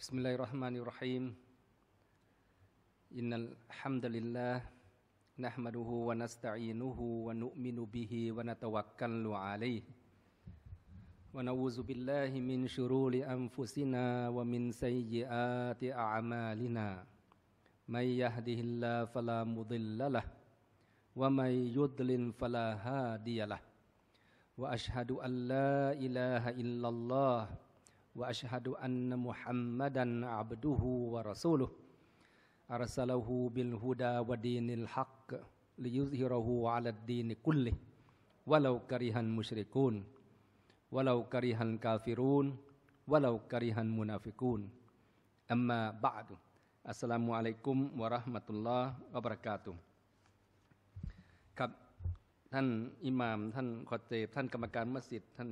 بسم الله الرحمن الرحيم إن الحمد لله نحمده ونستعينه ونؤمن به ونتوكل عليه ونعوذ بالله من شرور أنفسنا ومن سيئات أعمالنا من يهده الله فلا مضل له ومن يضلل فلا هادي له وأشهد أن لا إله إلا الله وأشهد أن محمدا عبده ورسوله أرسله بالهدى ودين الحق ليظهره على الدين كله ولو كره المشركون ولو كره الكافرون ولو كره المنافقون أما بعد السلام عليكم ورحمة الله وبركاته ครับท่านอิหม่าม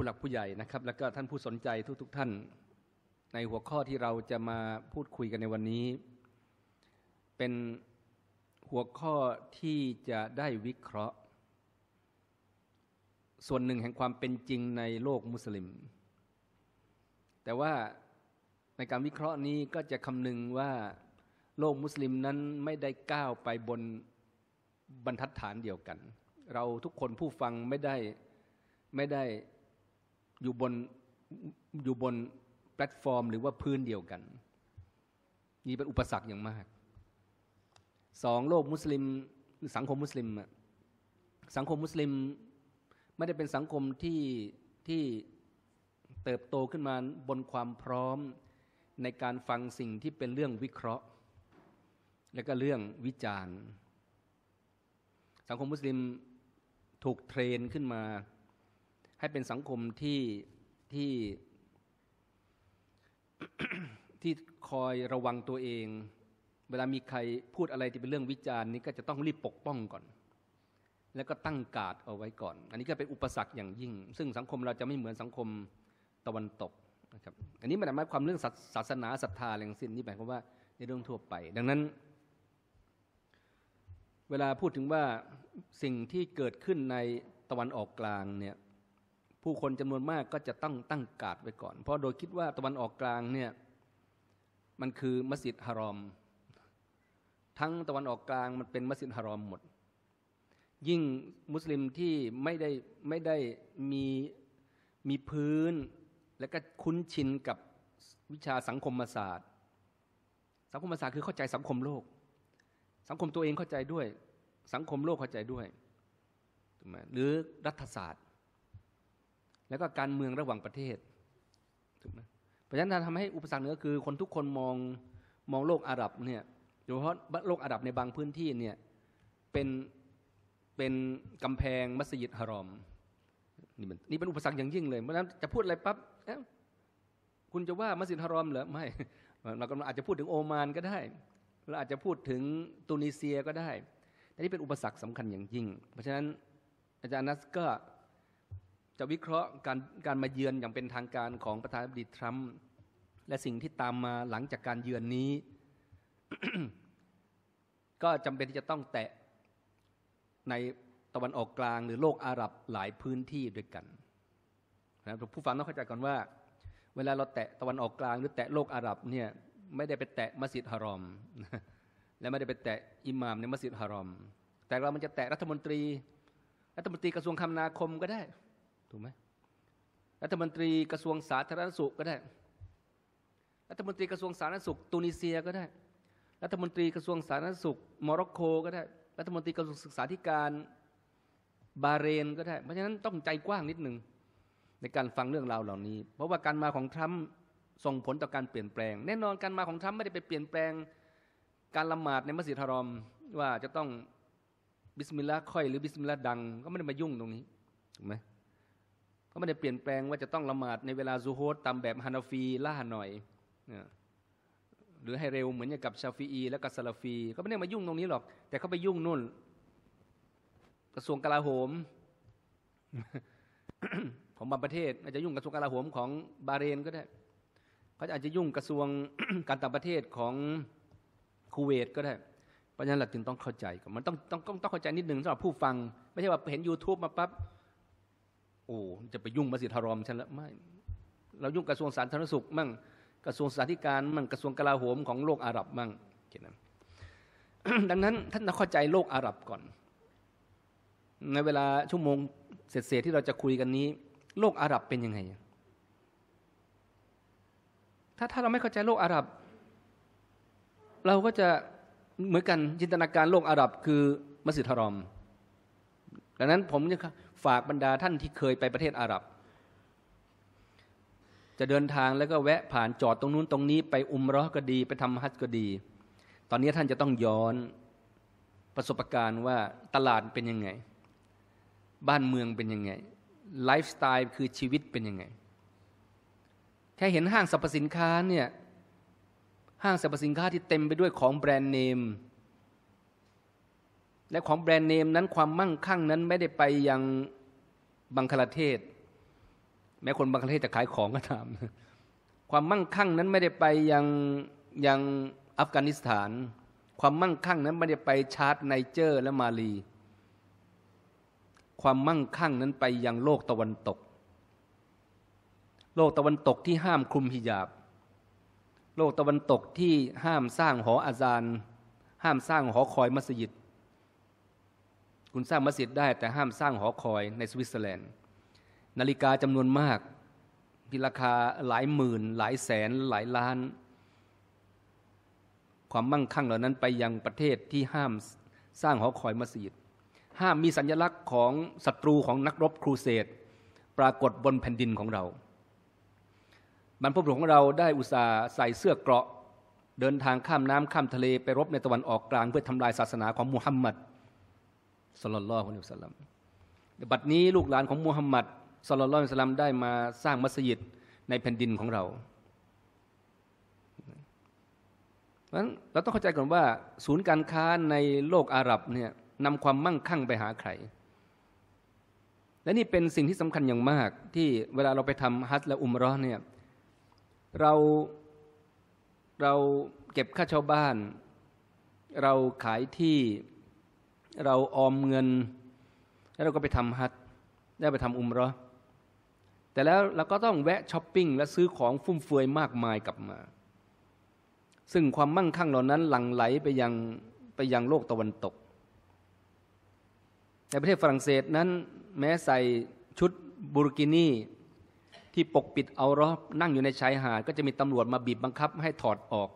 ผู้หลักผู้ใหญ่นะครับ แล้วก็ท่านผู้สนใจทุกๆทท่าน ในหัวข้อที่เราจะมาพูดคุยกันในวันนี้ เป็นหัวข้อที่จะได้วิเคราะห์ ส่วนหนึ่งแห่งความเป็นจริงในโลกมุสลิม แต่ว่าในการวิเคราะห์นี้ก็จะคำนึงว่า โลกมุสลิมนั้นไม่ได้ก้าวไปบนบรรทัดฐานเดียวกัน เราทุกคนผู้ฟังไม่ได้ไม่ได้อยู่บนอยู่บนแพลตฟอร์ม หรือว่าพื้นเดียวกันนี่เป็นอุปสรรคอย่างมาก สองโลกมุสลิมสังคมมุสลิม สังคมมุสลิมไม่ได้เป็นสังคมที่ที่เติบโตขึ้นมาบนความพร้อมในการฟังสิ่งที่เป็นเรื่องวิเคราะห์ และก็เรื่องวิจารณ์ สังคมมุสลิมถูกเทรนขึ้นมาให้เป็นสังคมที่ที่ที่คอยระวังตัวเอง เวลามีใครพูดอะไรที่เป็นเรื่องวิจารณ์ นี้ก็จะต้องรีบปกป้องก่อน แล้วก็ตั้งกาดเอาไว้ก่อน อันนี้ก็เป็นอุปสรรคอย่างยิ่ง ซึ่งสังคมเราจะไม่เหมือนสังคมตะวันตกนะครับ อันนี้มันหมายความเรื่องศาสนาศรัทธาอะไรสิ้นนี่หมายความว่าในเรื่องทั่วไป ดังนั้น เวลาพูดถึงว่าสิ่งที่เกิดขึ้นในตะวันออกกลางเนี่ยผู้คนจำนวนมากก็จะตั้งตั้งกาดไว้ก่อน เพราะโดยคิดว่าตะวันออกกลางเนี่ย มันคือมัสยิดฮารอม ทั้งตะวันออกกลางมันเป็นมัสยิดฮารอมหมด ยิ่งมุสลิมที่ไม่ได้ไม่ได้มีมีพื้นและก็คุ้นชินกับวิชาสังคมศาสตร์ สังคมศาสตร์คือเข้าใจสังคมโลก สังคมตัวเองเข้าใจด้วย สังคมโลกเข้าใจด้วยถูกไหมหรือรัฐศาสตร์แล้วก็การเมืองระหว่างประเทศถูกไหมเพราะฉะนั้นทำให้อุปสรรคเนื้อคือ คนทุกคนมองมองโลกอาหรับเนี่ยโดยเฉพาะโลกอาหรับในบางพื้นที่เนี่ยเป็นเป็นกำแพงมัสยิดฮารอมนี่มันนี่เป็นอุปสรรคอย่างยิ่งเลย เพราะฉะนั้นจะพูดอะไรปั๊บคุณจะว่ามัสยิดฮารอมเหรอไม่เรากอาจจะพูดถึงโอมานก็ได้เราอาจจะพูดถึงตุนิเซียก็ได้แต่นี่เป็นอุปสรรคสำคัญอย่างยิ่ง เพราะฉะนั้นอาจารย์นัสก็จะวิเคราะห์การการมาเยือนอย่างเป็นทางการของประธานาธิบดีทรัมป์และสิ่งที่ตามมาหลังจากการเยือนนี้ ก็จำเป็นที่จะต้องแตะในตะวันออกกลางหรือโลกอาหรับหลายพื้นที่ด้วยกันนะผู้ฟังต้องเข้าใจก่อนว่า เวลาเราแตะตะวันออกกลาง หรือแตะโลกอาหรับเนี่ยไม่ได้ไปแตะมัสยิดฮารอมและไม่ได้ไปแตะอิหม่ามในมัสยิดฮารอมแต่เรา มันจะแตะรัฐมนตรี รัฐมนตรีกระทรวงคมนาคมก็ได้ถูกไหมรัฐมนตรีกระทรวงสาธารณสุขก็ได้รัฐมนตรีกระทรวงสาธารณสุขตุนิเซียก็ได้รัฐมนตรีกระทรวงสาธารณสุขโมร็อกโกก็ได้รัฐมนตรีกระทรวงศึกษาธิการบาเรนก็ได้เพราะฉะนั้นต้องใจกว้างนิดหนึ่งในการฟังเรื่องราวเหล่านี้ เพราะว่าการมาของทรัมป์ส่งผลต่อการเปลี่ยนแปลง แน่นอนการมาของทรัมป์ไม่ได้ไปเปลี่ยนแปลงการละหมาดในมัสยิดฮารอมว่าจะต้องบิสมิลลาห์ค่อยหรือบิสมิลลาห์ดังก็ไม่ได้มายุ่งตรงนี้ถูกไหมไม่ได้เปลี่ยนแปลงว่าจะต้องละหมาดในเวลาซูฮฮตตามแบบฮานาฟีล่าหน่อย หรือให้เร็วเหมือนอย่างกับชาฟีอีและกับซาลาฟีเขาไม่ได้มายุ่งตรงนี้หรอก แต่เขาไปยุ่งนู่น กระทรวงกลาโหมของบางประเทศอาจจะยุ่งกระทรวงกลาโหมของ บาเรนก็ได้เขาอาจจะยุ่งกระทรวงการต่างประเทศของคูเวตก็ได้เพราะฉะนั้นเราจึงต้องเข้าใจมันต้องต้องต้องเข้าใจนิดหนึ่งสำหรับผู้ฟัง ไม่ใช่ว่าเห็น YouTube มาปั๊บโอ้จะไปยุ่งมัสยิดฮารอมฉันละไม่เรายุ่งกระทรวงสาธารณสุขมั่งกระทรวงสาธารณการ มั่งกระทรวงกลาโหมของโลกอาหรับมั่งแค่นั้น ดังนั้นท่านต้องเข้าใจโลกอาหรับก่อน ในเวลาชั่วโมงเศษที่เราจะคุยกันนี้ โลกอาหรับเป็นยังไง ถ้าถ้าเราไม่เข้าใจโลกอาหรับ เราก็จะเหมือนกันจินตนาการโลกอาหรับคือมัสยิดฮารอม ดังนั้นผมจะฝากบรรดาท่านที่เคยไปประเทศอาหรับจะเดินทางแล้วก็แวะผ่านจอดตรงนู้นตรงนี้ไปอุมรอก็ดี ไปทำฮัจก็ดี ตอนนี้ท่านจะต้องย้อนประสบการณ์ว่าตลาดเป็นยังไงบ้านเมืองเป็นยังไงไลฟ์สไตล์คือชีวิตเป็นยังไงแค่เห็นห้างสรรพสินค้าเนี่ยห้างสรรพสินค้าที่เต็มไปด้วยของแบรนด์เนมและของแบรนด์เนมนั้นความมั่งคั่งนั้นไม่ได้ไปยังบังคลาเทศ แม้คนบังคลาเทศจะขายของก็ตาม ความมั่งคั่งนั้นไม่ได้ไปยังยังอัฟกานิสถาน ความมั่งคั่งนั้นไม่ได้ไปชาร์ตไนเจอร์และมาลี ความมั่งคั่งนั้นไปยังโลกตะวันตก โลกตะวันตกที่ห้ามคลุมฮิญาบ โลกตะวันตกที่ห้ามสร้างหออาจารย์ห้ามสร้างหอคอยมัสยิดุณสร้างมัสยิดได้ แต่ห้ามสร้างหอคอยในสวิตเซอร์แลนด์ นาฬิกาจำนวนมากที่ราคาหลายหมื่นหลายแสนหลายล้าน ความมั่งคั่งเหล่านั้นไปยังประเทศที่ห้ามสร้างหอคอยมัสยิด ห้ามมีสัญลักษณ์ของศัตรูของนักรบครูเสดปรากฏบนแผ่นดินของเราบรรพบุรุษของเราได้อุตส่าห์ใส่เสื้อเกราะเดินทางข้ามน้ำข้ามทะเลไปรบในตะวันออกกลาง เพื่อทำลายศาสนาของมุฮัมมัดสลลลอฮุอะลัยฮิสลัมบัดนี้ลูกหลานของมูฮัมหมัดสลลลอฮุอะลัยฮิสลัมได้มาสร้างมัสยิดในแผ่นดินของเราเพราะฉะนั้นเราต้องเข้าใจก่อนว่า ศูนย์การค้าในโลกอาหรับเนี่ยนำความมั่งคั่งไปหาใคร และนี่เป็นสิ่งที่สำคัญอย่างมาก ที่เวลาเราไปทำฮัทและอุมร้อนเนี่ยเราเราเก็บค่าเช่าบ้าน เราขายที่เราออมเงิน แล้วเราก็ไปทำฮัตได้ไปทำอุมรอแต่แล้วเราก็ต้องแวะช้อปปิ้ง และซื้อของฟุ่มเฟือยมากมายกลับมา ซึ่งความมั่งคั่งเหล่านั้น หลั่งไหลไปยังไปยังโลกตะวันตก ในประเทศฝรั่งเศสนั้น แม้ใส่ชุดบูรกินี ที่ปกปิดเอารอบนั่งอยู่ในชายหาด ก็จะมีตำรวจมาบีบบังคับให้ถอดออก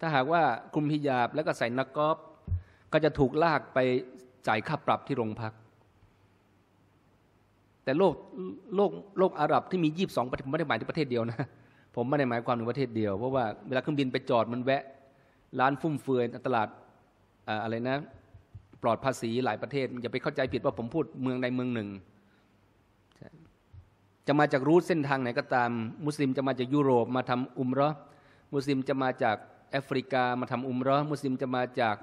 ถ้าหากว่าคลุมพิญาบแล้วก็ใส่นักกอล์ฟก็จะถูกลากไปจ่ายค่าปรับที่โรงพัก แต่โลก โลกโลกอาหรับที่มียีิบสองประเทศไม่ได้หมายถึงประเทศเดียวนะ ผมไม่ได้หมายความถึงประเทศเดียว เพราะว่าเวลาเครื่องบินไปจอดมันแวะร้านฟุ่มเฟือยตลาดอะไรนะ ปลอดภาษีหลายประเทศอย่าไปเข้าใจผิดว่าผมพูดเมืองใดเมืองหนึ่ง จะมาจากรูทเส้นทางไหนก็ตาม มุสลิมจะมาจากยุโรปมาทำอุมรอมุสลิมจะมาจากแอฟริกามาทำอุมรอมุสลิมจะมาจาก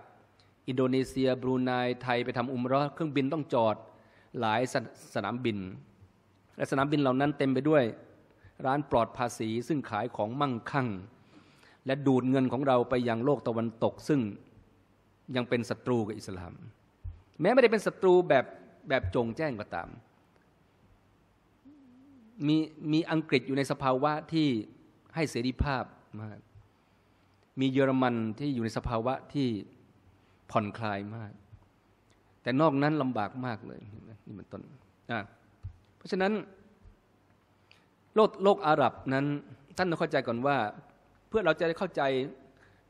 อินโดนีเซียบรูไนไทยไปทำอุมรอเครื่องบินต้องจอดหลายสสนามบิน และสนามบินเหล่านั้นเต็มไปด้วยร้านปลอดภาษี ซึ่งขายของมั่งคั่ง และดูดเงินของเราไปยังโลกตะวันตกซึ่งยังเป็นศัตรูกับอิสลาม แม้ไม่ได้เป็นศัตรูแบบ แบบ จงแจ้งก็ตาม มีมีอังกฤษอยู่ในสภาวะที่ให้เสรีภาพมากมีเยอรมันที่อยู่ในสภาวะที่ผ่อนคลาย มาก แต่นอกนั้นลำบากมากเลยนี่มันต้นนะเพราะฉะนั้น โลกโลกอาหรับนั้น ท่านต้องเข้าใจก่อนว่า เพื่อเราจะได้เข้าใจ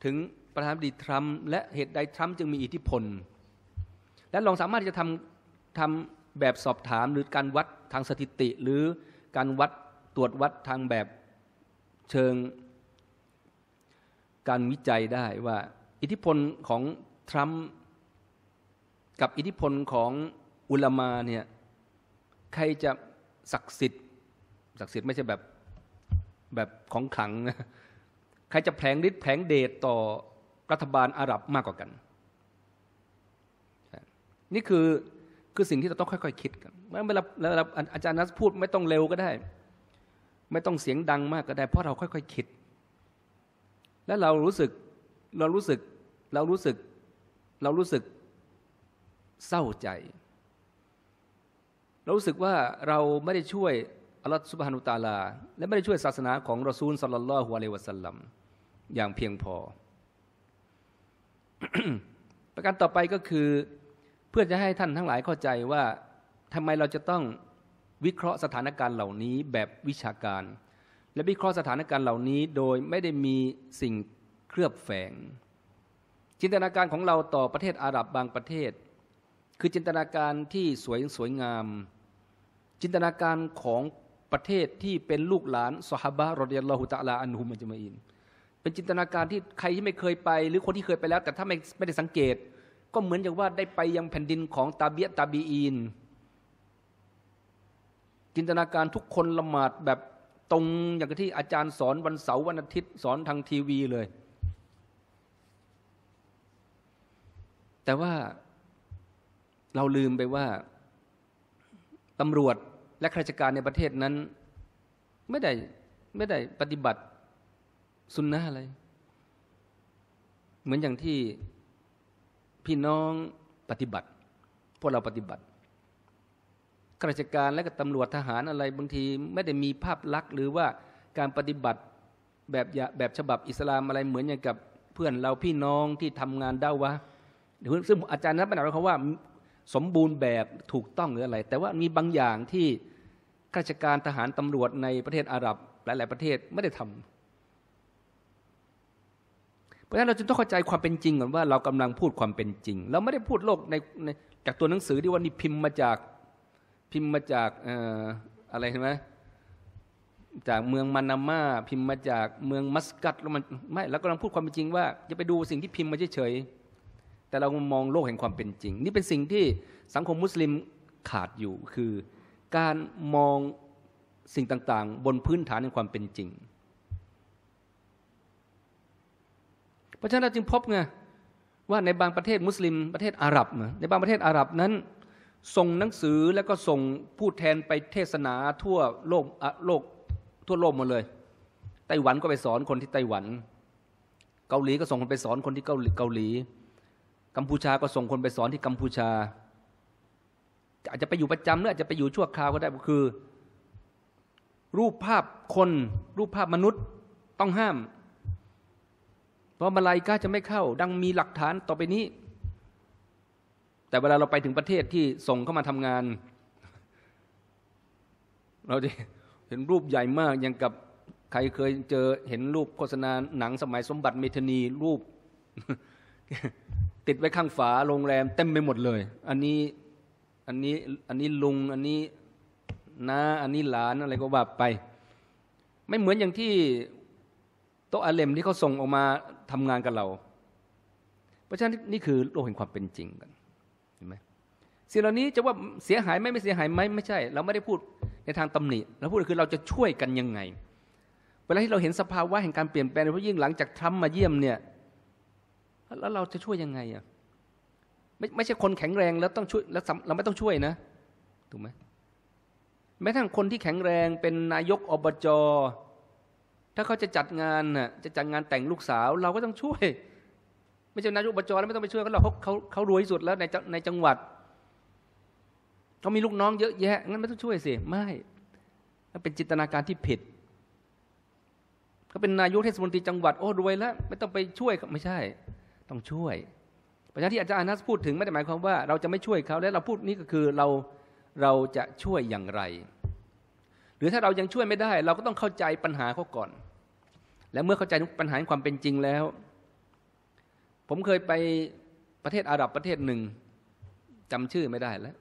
ถึง ประธานิดีทรัมป์และเหตุใดทรัมป์จึงมีอิทธิพล และลองสามารถที่จะทำทำแบบสอบถาม หรือการวัดทางสถิติ หรือการวัดตรวจวัดทางแบบเชิงการวิจัยได้ว่าอิทธิพลของทรัมป์กับอิทธิพลของอุลามาเนี่ยใครจะศักดิ์สิทธิ์ ศักดิ์สิทธิ์ไม่ใช่แบบแบบของขลังนะใครจะแผลงฤทธิ์แผลงเดชต่อรัฐบาลอาหรับมากกว่ากัน นี่คือคือสิ่งที่เราต้องค่อย ๆ คิดกันเวลาเวลาอาจารย์นัสพูดไม่ต้องเร็วก็ได้ ไม่ต้องเสียงดังมากก็ได้ เพราะเราค่อย ๆ คิด และเรารู้สึกเรารู้สึกเรารู้สึกเรารู้สึกเศร้าใจเรารู้สึกว่าเราไม่ได้ช่วย อัลลอฮฺสุบฮานุตาลา และไม่ได้ช่วยศาสนาของรอซูลสัลลัลลอฮุอะลัยวะสัลลัมอย่างเพียงพอ ประการต่อไปก็คือ เพื่อจะให้ท่านทั้งหลายเข้าใจว่าทำไมเราจะต้องวิเคราะห์สถานการณ์เหล่านี้แบบวิชาการ และวิเคราะห์สถานการณ์เหล่านี้ โดยไม่ได้มีสิ่งเคลือบแฝงจินตนาการของเราต่อประเทศอาหรับบางประเทศ คือจินตนาการที่สวยสวยงาม จินตนาการของประเทศที่เป็นลูกหลานสฮาบะรดิยัลลอฮุตะลาอันฮุมัจมาอินเป็นจินตนาการที่ใครที่ไม่เคยไป หรือคนที่เคยไปแล้วแต่ถ้าไม่ไม่ได้สังเกต ก็เหมือนอย่างว่าได้ไปยังแผ่นดินของตาเบียตาบีอินจินตนาการทุกคนละหมาดแบบตรงอย่างที่อาจารย์สอนวันเสาร์วันอาทิตย์สอนทางทีวีเลยแต่ว่าเราลืมไปว่า ตำรวจและข้าราชการในประเทศนั้นไม่ได้ไม่ได้ปฏิบัติสุนนะอะไร เหมือนอย่างที่พี่น้องปฏิบัติ พวกเราปฏิบัติข้าราชการและก็ตำรวจทหารอะไรบางทีไม่ได้มีภาพลักษณ์ หรือว่าการปฏิบัติแบบแบบฉบับอิสลามอะไรเหมือนอย่างกับเพื่อนเราพี่น้องที่ทำงานด้าวะซึ่งอาจารย์นั้นเป็นดหมายความว่าสมบูรณ์แบบถูกต้องหรืออะไร แต่ว่ามีบางอย่างที่ข้าราชการทหารตำรวจในประเทศอาหรับหลาย ๆ ประเทศไม่ได้ทำเพราะฉะนั้นเราจึงต้องเข้าใจความเป็นจริงก่อนว่าเรากำลังพูดความเป็นจริง เราไม่ได้พูดโลกในในจากตัวหนังสือที่ว่านี่พิมพ์มาจากพิมพ์มาจากออะไรใช่ไหมจากเมืองมานามาพิมพ์มาจากเมืองมัสกัตแล้วมันไม่ เรากำลังพูดความเป็นจริงว่าอย่าไปดูสิ่งที่พิมพ์มาเฉยๆแต่เรามองโลกแห่งความเป็นจริง นี่เป็นสิ่งที่สังคมมุสลิมขาดอยู่คือการมองสิ่งต่างๆบนพื้นฐานแห่งความเป็นจริงเพราะฉะนั้นเราจึงพบไงว่าในบางประเทศมุสลิมประเทศอาหรับในบางประเทศอาหรับนั้นส่งหนังสือแล้วก็ส่งผู้แทนไปเทศนาทั่วโลกโลกทั่วโลกหมดเลย ไต้หวันก็ไปสอนคนที่ไต้หวันเกาหลีก็ส่งคนไปสอนคนที่เกาหลีเกาหลีกัมพูชาก็ส่งคนไปสอนที่กัมพูชา อาจจะไปอยู่ประจำหรืออาจจะไปอยู่ชั่วคราวก็ได้ก็คือ รูปภาพคน รูปภาพมนุษย์ต้องห้าม เพราะมาลายกาจะไม่เข้า ดังมีหลักฐานต่อไปนี้ แต่เวลาเราไปถึงประเทศที่ส่งเข้ามาทำงานเราจะเห็นรูปใหญ่มากอย่างกับใครเคยเจอเห็นรูปโฆษณาหนังสมัยสมบัติ เมทนีรูปติดไว้ข้างฝาโรงแรม เต็มไปหมดเลย อันนี้ อันนี้อันนี้ลุงอันนี้นะอันนี้หลานอะไรก็ว่าไป ไม่เหมือนอย่างที่ โต๊ะอาเลมที่เขาส่งออกมาทำงานกับเรา เพราะฉะนั้นนี่คือโลกแห่งความเป็นจริงกันเห็นไหมสิ่งเหล่านี้จะว่าเสียหายไหมไม่เสียหายไหมไม่ใช่ เราไม่ได้พูดในทางตำหนิเราพูดคือเราจะช่วยกันยังไง เวลาที่เราเห็นสภาวะแห่งการเปลี่ยนแปลงโดยเฉพาะยิ่งหลังจากทรัมป์มาเยี่ยมเนี่ยแล้วเราจะช่วยยังไงอ่ะไม่ไม่ใช่คนแข็งแรงแล้วต้องช่วยแล้วเราไม่ต้องช่วยนะถูกไหมแม้ทั่งคนที่แข็งแรงเป็นนายกอบจถ้าเขาจะจัดงานน่ะจะจัดงานแต่งลูกสาว เราก็ต้องช่วยไม่ใช่นายกอบจแล้วไม่ต้องไปช่วยเขาเราเขาเขาเขารวยสุดแล้วในในจังหวัด เขามีลูกน้องเยอะแยะงั้นไม่ต้องช่วยสิไม่เป็นจินตนาการที่ผิดเขาเป็นนายกเทศมนตรีจังหวัด โอ้รวยแล้ว ไม่ต้องไปช่วยไม่ใช่ต้องช่วยปพระชาที่อาจารย์นัสพูดถึงไม่ได้หมายความว่า เราจะไม่ช่วยเขา และเราพูดนี้ก็คือเราเราจะช่วยอย่างไร หรือถ้าเรายังช่วยไม่ได้ เราก็ต้องเข้าใจปัญหาเขาก่อน และเมื่อเข้าใจปัญหาความเป็นจริงแล้ว ผมเคยไปประเทศ อาหรับประเทศหนึ่งจำชื่อไม่ได้แล้ว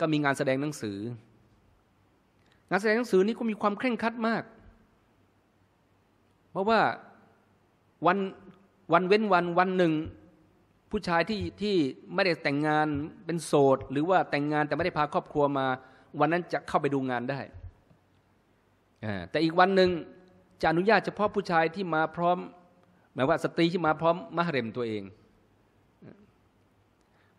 ก็มีงานแสดงหนังสือ งานแสดงหนังสือนี่ก็มีความเคร่งครัดมาก เพราะว่า วันวันเว้นวันวันหนึ่งผู้ชายที่ที่ไม่ได้แต่งงานเป็นโสดหรือว่าแต่งงานแต่ไม่ได้พาครอบครัวมา วันนั้นจะเข้าไปดูงานได้ แต่อีกวันหนึ่งจะอนุญาตเฉพาะผู้ชายที่มาพร้อมหมายว่าสตรีที่มาพร้อมมหเร็มตัวเอง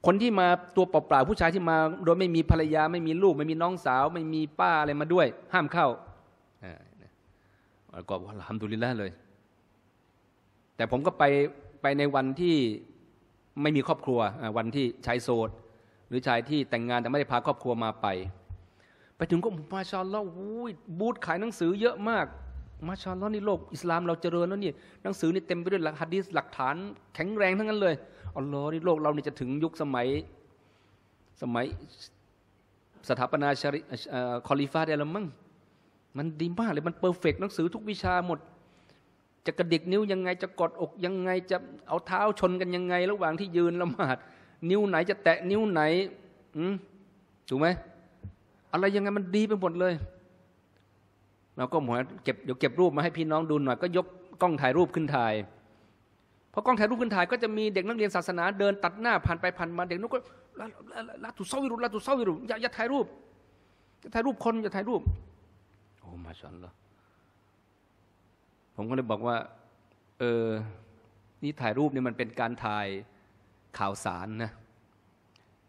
คนที่มาตัวเปล่าๆผู้ชายที่มาโดยไม่มีภรรยา ไม่มีลูก ไม่มีน้องสาว ไม่มีป้าอะไรมาด้วย ห้ามเข้าประกอบว่าทำดุลิล่าเลยแต่ผมก็ไปไปในวันที่ไม่มีครอบครัววันที่ชายโสดหรือชายที่แต่งงาน แต่ไม่ได้พาครอบครัวมาไป ไปถึงก็มาชาลล์วุ้ยบูธขายหนังสือเยอะมาก มาชาลล์นี่โลกอิสลามเราเจริญแล้วนี่หนังสือนี่เต็มไปด้วยหลักฮะดีสหลักฐานแข็งแรงทั้งนั้นเลยอัลลอฮ์นี่โลกเรานี่จะถึงยุคสมัย สมัยสถาปนาชริคอลิฟาได้แล้วมั้งมันดีมากเลย มันเปอร์เฟกหนังสือทุกวิชาหมดจะกระดิกนิ้วยังไงจะกดอกยังไง จะเอาเท้าชนกันยังไง ระหว่างที่ยืนละหมาดนิ้วไหนจะแตะนิ้วไหนอืถูกไหมอะไรยังไงมันดีไปหมดเลย เราก็หมอเก็บเดี๋ยวเก็บรูปมาให้พี่น้องดูหน่อย ก็ยกกล้องถ่ายรูปขึ้นถ่ายพอกล้องถ่ายรูปขึ้นถ่าย ก็จะมีเด็กนักเรียนศาสนาเดินตัดหน้าผ่านไป ผ่านมาเด็กนุ๊กก็ลาตุเศร้าวิรุลาตุเศร้าวิรุอย่าอย่าถ่ายรูปอย่าถ่ายรูปคนอย่าถ่ายรูปโอ้มาชันละผมก็เลยบอกว่า เออ นี่ถ่ายรูปเนี่ยมันเป็นการถ่ายข่าวสารนะ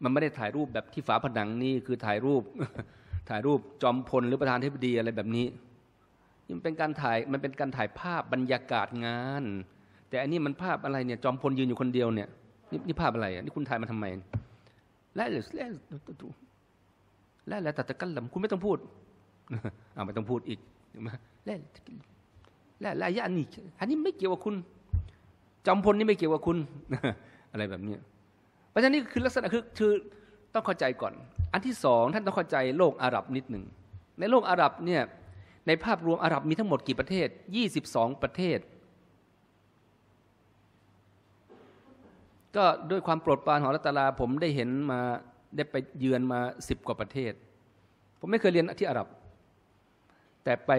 มันไม่ได้ถ่ายรูปแบบที่ฝาผนังนี่คือถ่ายรูป ถ่ายรูปจอมพลหรือประธานเทพดีอะไรแบบนี้มันเป็นการถ่ายมันเป็นการถ่ายภาพบรรยากาศงาน แต่อันนี้มันภาพอะไรเนี่ยจอมพลยืนอยู่คนเดียวเนี่ยนี่นี่ภาพอะไรอ่ะนี่คุณถ่ายมาทำไม และวและแลแล้วแต่ตะกันลำคุณไม่ต้องพูดอ่าไม่ต้องพูดอีกถูกไหมและและอายะนี่อันนี้ไม่เกี่ยวกับคุณจอมพลนี่ไม่เกี่ยวกับคุณอะไรแบบนี้เพราะฉะนั้นนี่คือลักษณะคือคือต้องเข้าใจก่อน อันที่สองท่านต้องเข้าใจโลกอาหรับนิดหนึ่งในโลกอาหรับเนี่ย ในภาพรวมอาหรับมีทั้งหมดกี่ประเทศ 22ประเทศ ก็ด้วยความโปรดปรานของรัตลา ผมได้เห็นมาได้ไปเยือนมา10กว่าประเทศ ผมไม่เคยเรียนที่อาหรับ แต่ไป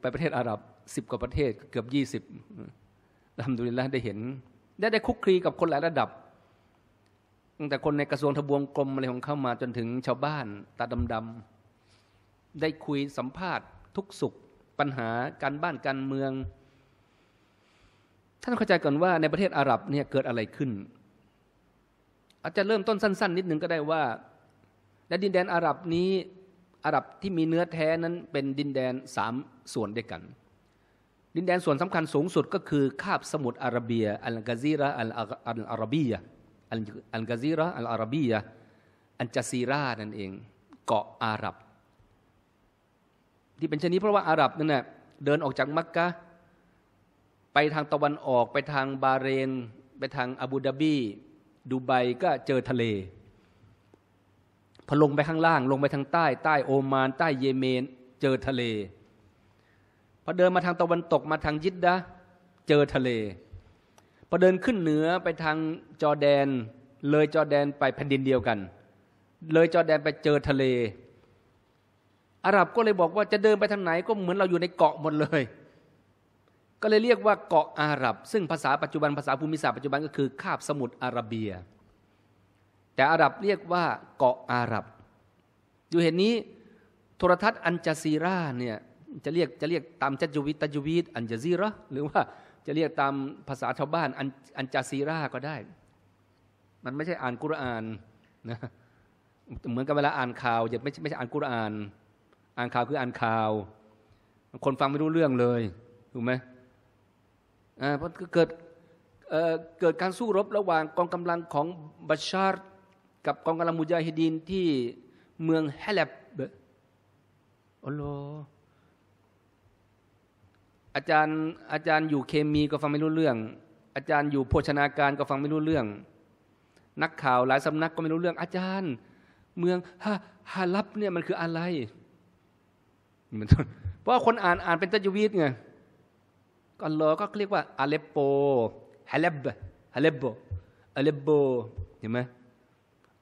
ไปประเทศอาหรับสิบกว่าประเทศเกือบยี่สิบทำดูลิลได้เห็น ได้ได้คุกคีกับคนหลายระดับ ตั้งแต่คนในกระทรวงทบวงกรมอะไรของเข้ามาจนถึงชาวบ้านตาดำ ๆ ได้คุยสัมภาษณ์ ทุกสุขปัญหาการบ้านการเมือง ท่านเข้าใจก่อนว่าในประเทศอาหรับเนี่ยเกิดอะไรขึ้น อาจจะเริ่มต้นสั้น ๆ นิดนึงก็ได้ว่าในดินแดนอาหรับนี้อาหรับที่มีเนื้อแท้นั้นเป็นดินแดนสามส่วนด้วยกันดินแดนส่วนสำคัญสูงสุดก็คือ คาบสมุทรอาระเบียอัลกาซีระอัลอาระบียอัลกาซีระอัลอาระบียอันจาซีรานั่นเอง เกาะอาหรับที่เป็นชนิดเพราะว่าอาหรับนั่นแหละเดินออกจากมักกะไปทางตะวันออกไปทางบาเรนไปทางอาบูดาบี ดูไบก็เจอทะเลพอลงไปข้างล่างลงไปทางใต้ ใต้โอมาน ใต้เยเมนเจอทะเลพอเดินมาทางตะวันตกมาทางยิดดะเจอทะเล พอเดินขึ้นเหนือไปทางจอแดน เลยจอแดนไปแผ่นดินเดียวกัน เลยจอแดนไปเจอทะเล อาหรับก็เลยบอกว่าจะเดินไปทางไหนก็เหมือนเราอยู่ในเกาะหมดเลย ก็เลยเรียกว่าเกาะอาหรับ ซึ่งภาษาปัจจุบันภาษาภูมิศาสตร์ปัจจุบันก็คือคาบสมุทรอาระเบีย แต่อาหรับเรียกว่าเกาะอาหรับ อยู่เห็นนี้ โทรทัศน์อันจาซีราเนี่ยจะเรียกจะเรียกตามจัจยุวิตัจยุวิตอันจซีระหรือว่า จะเรียกตามภาษาชาวบ้านอันอันจาซีราก็ได้ มันไม่ใช่อ่านกุรานนะเหมือนกับเวลาอ่านข่าวอย่าไม่ไม่ใช่อ่านกุราน อ่านข่าวคืออ่านข่าว คนฟังไม่รู้เรื่องเลยถูกไหมอ่าเพราะเกิดเอ่อเกิดการสู้รบระหว่างกองกำลังของบัชชาร์กับกองกำลังมุญาฮิดีนที่เมืองแฮลบอ๋ออาจารย์อาจารย์อยู่เคมี ก็ ฟังไม่รู้เรื่อง อาจารย์อยู่โภชนาการ ก็ ฟังไม่รู้เรื่อง นักข่าวหลายสำนักก็ ไม่รู้ เรื่องอาจารย์เมืองฮาฮารับเนี่ยมันคืออะไร เพราะคนอ่านอ่านเป็นตัจวีดไงก็รอก็เรียกว่าอาเลปโปฮาเลบฮาเลบโบอาเลโบเห็นไหม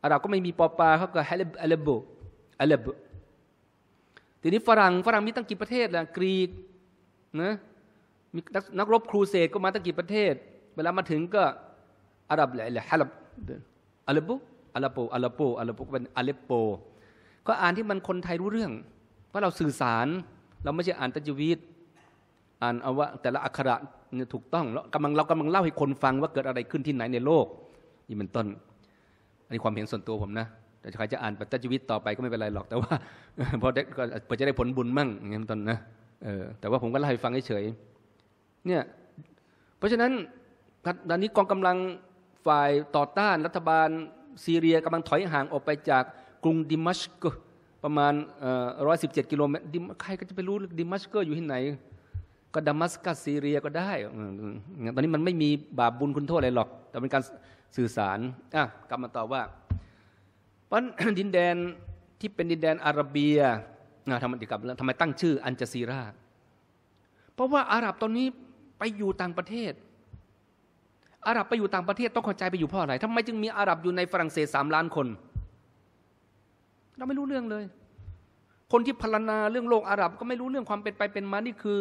อาราบก็ไม่มีปอปาเขาก็ฮาเลบอาเลบโบอาเลบทีนี้ฝรั่งฝรั่งมีตั้งกี่ประเทศล่ะกรีกนะมีนักรบครูเสดก็มาตั้งกี่ประเทศ เวลามาถึงก็อาหรับแหละฮัลับอาลบุอาลโปอาลโปอาลโปเป็นอาเลโป ก็อ่านที่มันคนไทยรู้เรื่อง เพราะเราสื่อสารเราไม่ใช่อ่านตัจวีตอ่านเอาว่าแต่ละอักขระเนี่ยถูกต้องแล้วกำลังเรากำลังเล่าให้คนฟังว่าเกิดอะไรขึ้นที่ไหนในโลกนี่เป็นต้นอันนี้ความเห็นส่วนตัวผมนะ แต่ใครจะอ่านปัจจชีวิตต่อไปก็ไม่เป็นไรหรอกแต่ว่าพอจะได้ผลบุญมั่งเงี้ยต้นนะเออแต่ว่าผมก็เล่าให้ฟังเฉยเนี่ย เพราะฉะนั้นตอนนี้กองกำลังฝ่ายต่อต้านรัฐบาลซีเรียกำลังถอยห่างออกไปจากกรุงดิมัชกประมาณร้อยสิบเจ็ดกิโลเมตร ใครก็จะไปรู้ ดิมัชกอยู่ที่ไหน ก็ดามัสกัสซีเรียก็ได้ ตอนนี้มันไม่มีบาปบุญคุณโทษอะไรหรอก แต่เป็นการสื่อสารอ่ะกลับมาตอบว่าเพราะดินแดนที่เป็นดินแดนอาหรับเบียนะทำไมถึงกับทำไมตั้งชื่ออันจซีราเพราะว่าอาหรับตอนนี้ไปอยู่ต่างประเทศ อาหรับไปอยู่ต่างประเทศต้องเข้าใจไปอยู่เพราะอะไรทำไมจึงมีอาหรับอยู่ในฝรั่งเศสสามล้านคน เราไม่รู้เรื่องเลย คนที่พัรณนาเรื่องโลกอาหรับก็ไม่รู้เรื่องความเป็นไปเป็นมานี่คือ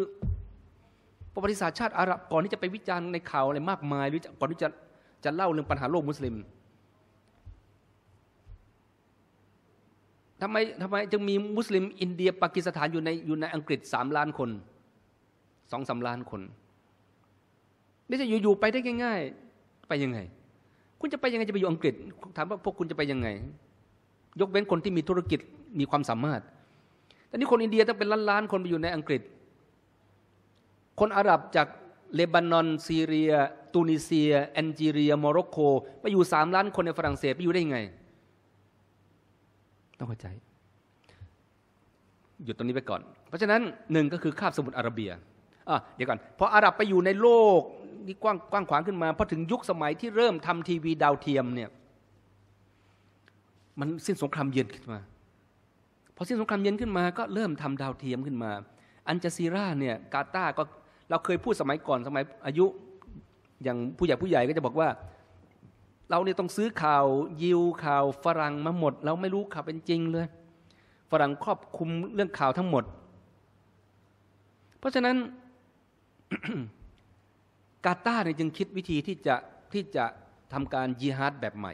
ประวัติศาสตร์ชาติอาหรับก่อนที่จะไปวิจารณ์ในข่าวอะไรมากมายหรือก่อนที่จะจะเล่าเรื่องปัญหาโลกมุสลิมทำไมทำไมจึงมีมุสลิมอินเดียปากีสถานอยู่ในอยู่ในอังกฤษสามล้านคนสองสาล้านคนนี่จะอยู่ๆไปได้ง่าย ๆไปยังไง คุณจะไปยังไงจะไปอยู่อังกฤษ ถามว่าพวกคุณจะไปยังไง ยกเว้นคนที่มีธุรกิจมีความสามารถ แต่นี่คนอินเดียต้องเป็นล้านๆคนไปอยู่ในอังกฤษ คนอาหรับจากเลบานอน ซีเรียตูนิเซียแอนจีเรีย โมร็อกโกไปอยู่สามล้านคนในฝรั่งเศสไปอยู่ได้ยังไงต้องเข้าใจ หยุดตรงนี้ไปก่อน เพราะฉะนั้นหนึ่งก็คือ คาบสมุทรอาระเบียอ่ะเดี๋ยวก่อนพออาหรับไปอยู่ในโลกนี่กว้างกว้างขวางขึ้นมา พอถึงยุคสมัยที่เริ่มทำทีวีดาวเทียมเนี่ยมันสิ้นสงครามเย็นขึ้นมาพอสิ้นสงครามเย็นขึ้นมาก็เริ่มทำดาวเทียมขึ้นมา อันจาซีราเนี่ยกาตาก็เราเคยพูดสมัยก่อนสมัยอายุอย่างผู้ใหญ่ผู้ใหญ่ก็จะบอกว่าเราเนี่ยต้องซื้อข่าวยิวข่าวฝรั่งมาหมด เราไม่รู้ข่าวเป็นจริงเลย ฝรั่งครอบคุมเรื่องข่าวทั้งหมด เพราะฉะนั้นกาตาเนี่ยจึงคิดวิธีที่จะที่จะทำการยิฮาดแบบใหม่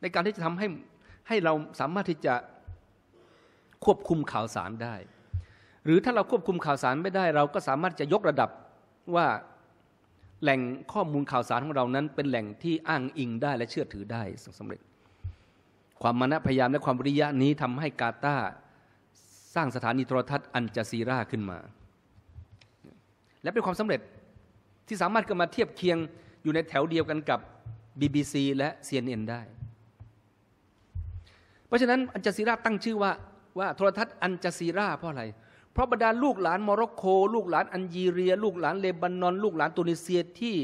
ในการที่จะทำให้ให้เราสามารถที่จะควบคุมข่าวสารได้ หรือถ้าเราควบคุมข่าวสารไม่ได้ เราก็สามารถจะยกระดับว่าแหล่งข้อมูลข่าวสารของเรานั้นเป็นแหล่งที่อ้างอิงได้และเชื่อถือได้สำเร็จ ความมานะพยายามและความวิริยะนี้ทำให้กาตาสร้างสถานีโทรทัศน์อันจาซีราขึ้นมา และเป็นความสำเร็จที่สามารถก็มาเทียบเคียงอยู่ในแถวเดียวกันกับ BBC และ CNN ได้ เพราะฉะนั้นอันจาซีราตั้งชื่อว่าว่าโทรทัศน์อันจาซีราเพราะอะไรพราะบรรดาลูกหลานโมร็อกโกลูกหลานอัลจีเรีย ลูกหลานเลบานอน ลูกหลานตุนิเซียที่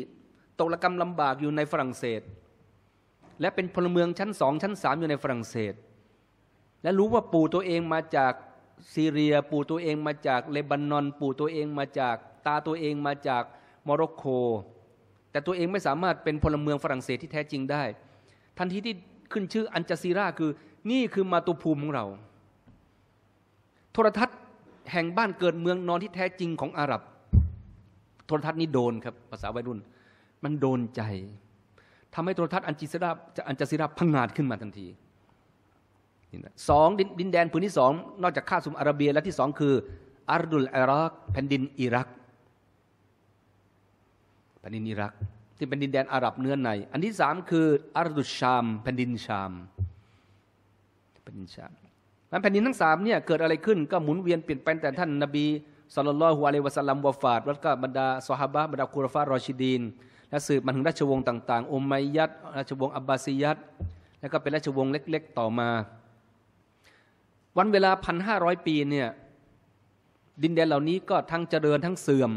ตกละกรรมลำบากอยู่ในฝรั่งเศส และเป็นพลเมืองชั้นสองชั้นสามอยู่ในฝรั่งเศส และรู้ว่าปู่ตัวเองมาจากซีเรียปู่ตัวเองมาจากเลบานอนปู่ตัวเองมาจากตาตัวเองมาจากโมร็อกโกแต่ตัวเองไม่สามารถเป็นพลเมืองฝรั่งเศสที่แท้จริงได้ ทันทีที่ขึ้นชื่ออันจาซีราคือนี่คือมาตุภูมิของเรา โทรทัศน์แห่งบ้านเกิดเมืองนอนที่แท้จริงของอาหรับ โทรทัศน์นี้โดนครับ ภาษาวัยรุ่นมันโดนใจ ทำให้โทรทัศน์อันจิซิราอันจิสราพังงาดขึ้นมาทันที สองดดินแดนพื้นที่สอง นอกจากคาบสมุอาระเบียและที่สองคืออาร์ดุลอิรัก แผ่นดินอิรัก แผ่นดินอิรัก ที่เป็นดินแดนอาหรับเนื้อใน อันที่สามคืออาร์ดุชาม แผ่นดินชาม แผ่นดินชามนั้นแผ่นดินทั้งสามเนี่ยเกิดอะไรขึ้นก็หมุนเวียนเปลี่ยนแปลงแต่ท่านนบีสุลลัลฮุอะลัยวะสัลลัมวะฟาดแล้วก็บรรดาสฮาบะบรรดาคุรฟารอชิดีน และสืบมาถึงราชวงศ์ต่างๆอมัยยัดราชวงศ์อับบาซียัดแล้วก็เป็นราชวงศ์เล็กๆ ต่อมา วันเวลา 1,500 ปีเนี่ยดินแดนเหล่านี้ก็ทั้งเจริญทั้งเสื่อม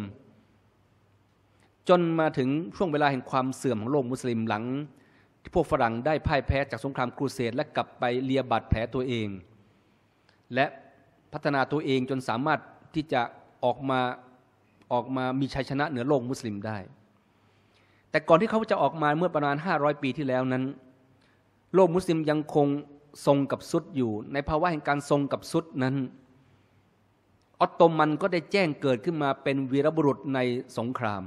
จนมาถึงช่วงเวลาแห่งความเสื่อมของโลกมุสลิมหลัง ที่พวกฝรั่งได้พ่ายแพ้จากสงครามครูเสดและกลับไปเลียบาดแผลตัวเองและพัฒนาตัวเองจนสามารถที่จะออกมาออกมามีชัยชนะเหนือโลกมุสลิมได้ แต่ก่อนที่เขาจะออกมาเมื่อประมาณ500 ปีที่แล้วนั้น โลกมุสลิมยังคงทรงกับสุดอยู่ ในภาวะแห่งการทรงกับสุดนั้น ออตโตมันก็ได้แจ้งเกิดขึ้นมาเป็นวีรบุรุษในสงคราม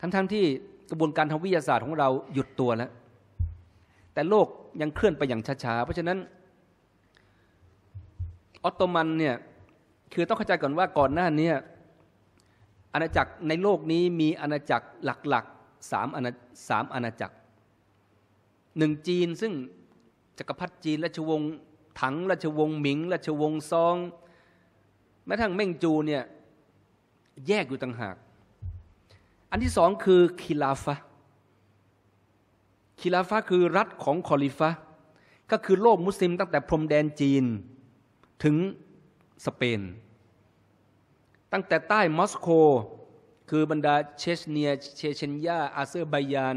ทั้งๆทที่กระบวนการทางวิทยาศาสตร์ของเราหยุดตัวแล้ว แต่โลกยังเคลื่อนไปอย่างช้าๆ เพราะฉะนั้นออตโตมันเนี่ยคือต้องเข้าใจก่อนว่าก่อนหน้านี้อาณาจักรในโลกนี้มีอาณาจักรหลัก ๆสามอาณาสามอาณาจักร หนึ่งจีนซึ่งจักรพรรดิจีนราชวงศ์ถังราชวงศ์หมิง ราชวงศ์ซองแม้ทั้งเม่งจูเนี่ยแยกอยู่ต่างหาก อันที่สองคือคิลาฟะคิลาฟะคือรัฐของคอลิฟะ ก็คือ โลกมุสลิมตั้งแต่พรมแดนจีนถึงสเปน ตั้งแต่ใต้มอสโกคือบรรดาเชชเนีย เชเชนยาอาเซอร์ไบยาน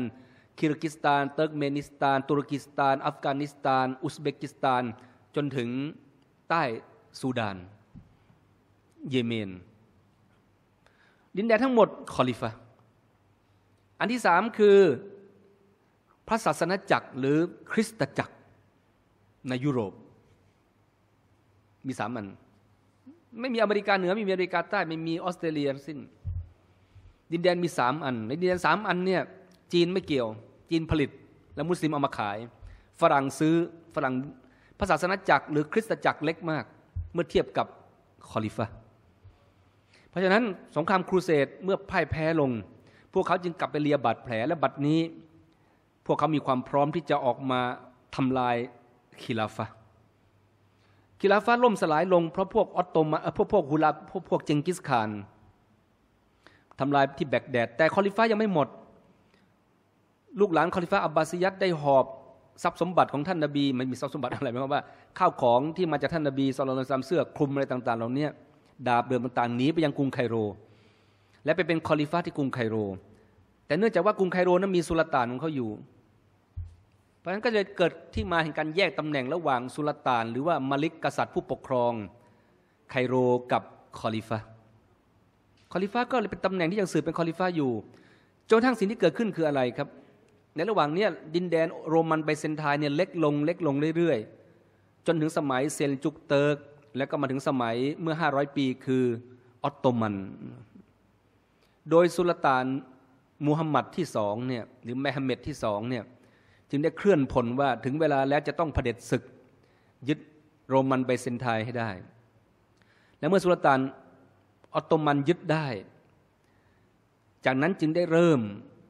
คิร์กิสตานเติร์กเมนิสตาน ตุรกิสตาน อัฟกานิสตาน อุซเบกิสตาน จนถึงใต้ซูดานเยเมน ดินแดนทั้งหมดคอลิฟะ อันที่สามคือพระศาสนาจักรหรือคริสตจักรในยุโรปมีสามัญไม่มีอเมริกาเหนือไม่มีอเมริกาใต้ไม่มีออสเตรเลียสิ้น ดินแดนมีสามอัน ในดินแดนสามอันเนี่ยจีนไม่เกี่ยว จีนผลิต แล้วมุสลิมเอามาขาย ฝรั่งซื้อฝรั่งภาษาศาสนาจักรหรือคริสตจักรเล็กมาก เมื่อเทียบกับคอลิฟะ เพราะฉะนั้น สงครามครูเสดเมื่อพ่ายแพ้ลง พวกเขาจึงกลับไปเลียบาดแผลและบัดนี้พวกเขามีความพร้อมที่จะออกมาทำลายคิลาฟะคิลาฟ้าล่มสลายลงเพราะพวกออตโตมาพวกพวกฮุลาพวกพวกเจงกิสคานทำลายที่แบกแดดแต่คอลิฟ้ายังไม่หมดลูกหลานคอลิฟ้าอับบาซิยัดได้หอบทรัพย์สมบัติของท่านนาบีมันมีทรัพย์สมบัติอะไรไหมครับว่าข้าวของที่มาจากท่านนาบีสโลนซามเสื้อคลุมอะไรต่าง ๆ เหล่านี้ดาบเดิมต่างๆหนีไปยังกรุงไคโร และไปเป็นคอลิฟ้าที่กรุงไคโร แต่เนื่องจากว่ากรุงไคโรนั้นมีสุลต่านของเขาอยู่ราะฉะนั้นก็จะเกิดที่มาแห่งการแยกตำแหน่งระหว่างสุลต่านหรือว่ามลิกกษัตริย์ผู้ปกครองไคโรกับคอลิฟะคอลิฟะก็เลยเป็นตำแหน่งที่ยังสืบเป็นคอลิฟะอยู่จนทั้งสิ่งที่เกิดขึ้นคืออะไรครับ ในระหว่างนี้ดินแดนโรมันไบเซนทายเนี่ยเล็กลงเล็กลงเรื่อยๆ จนถึงสมัยเซลจุกเติร์กแล้วก็มาถึงสมัยเมื่อ 500 ปีคือออตโตมัน โดยสุลต่านมูฮัมหมัดที่สองเนี่ยหรือแมฮัมเหม็ดที่สองเนี่ยจึงได้เคลื่อนผลว่าถึงเวลาแล้วจะต้องเผด็จศึกยึดโรมันไปเซนไทยให้ได้ และเมื่อสุลต่านออตโตมันยึดได้ จากนั้นจึงได้เริ่ม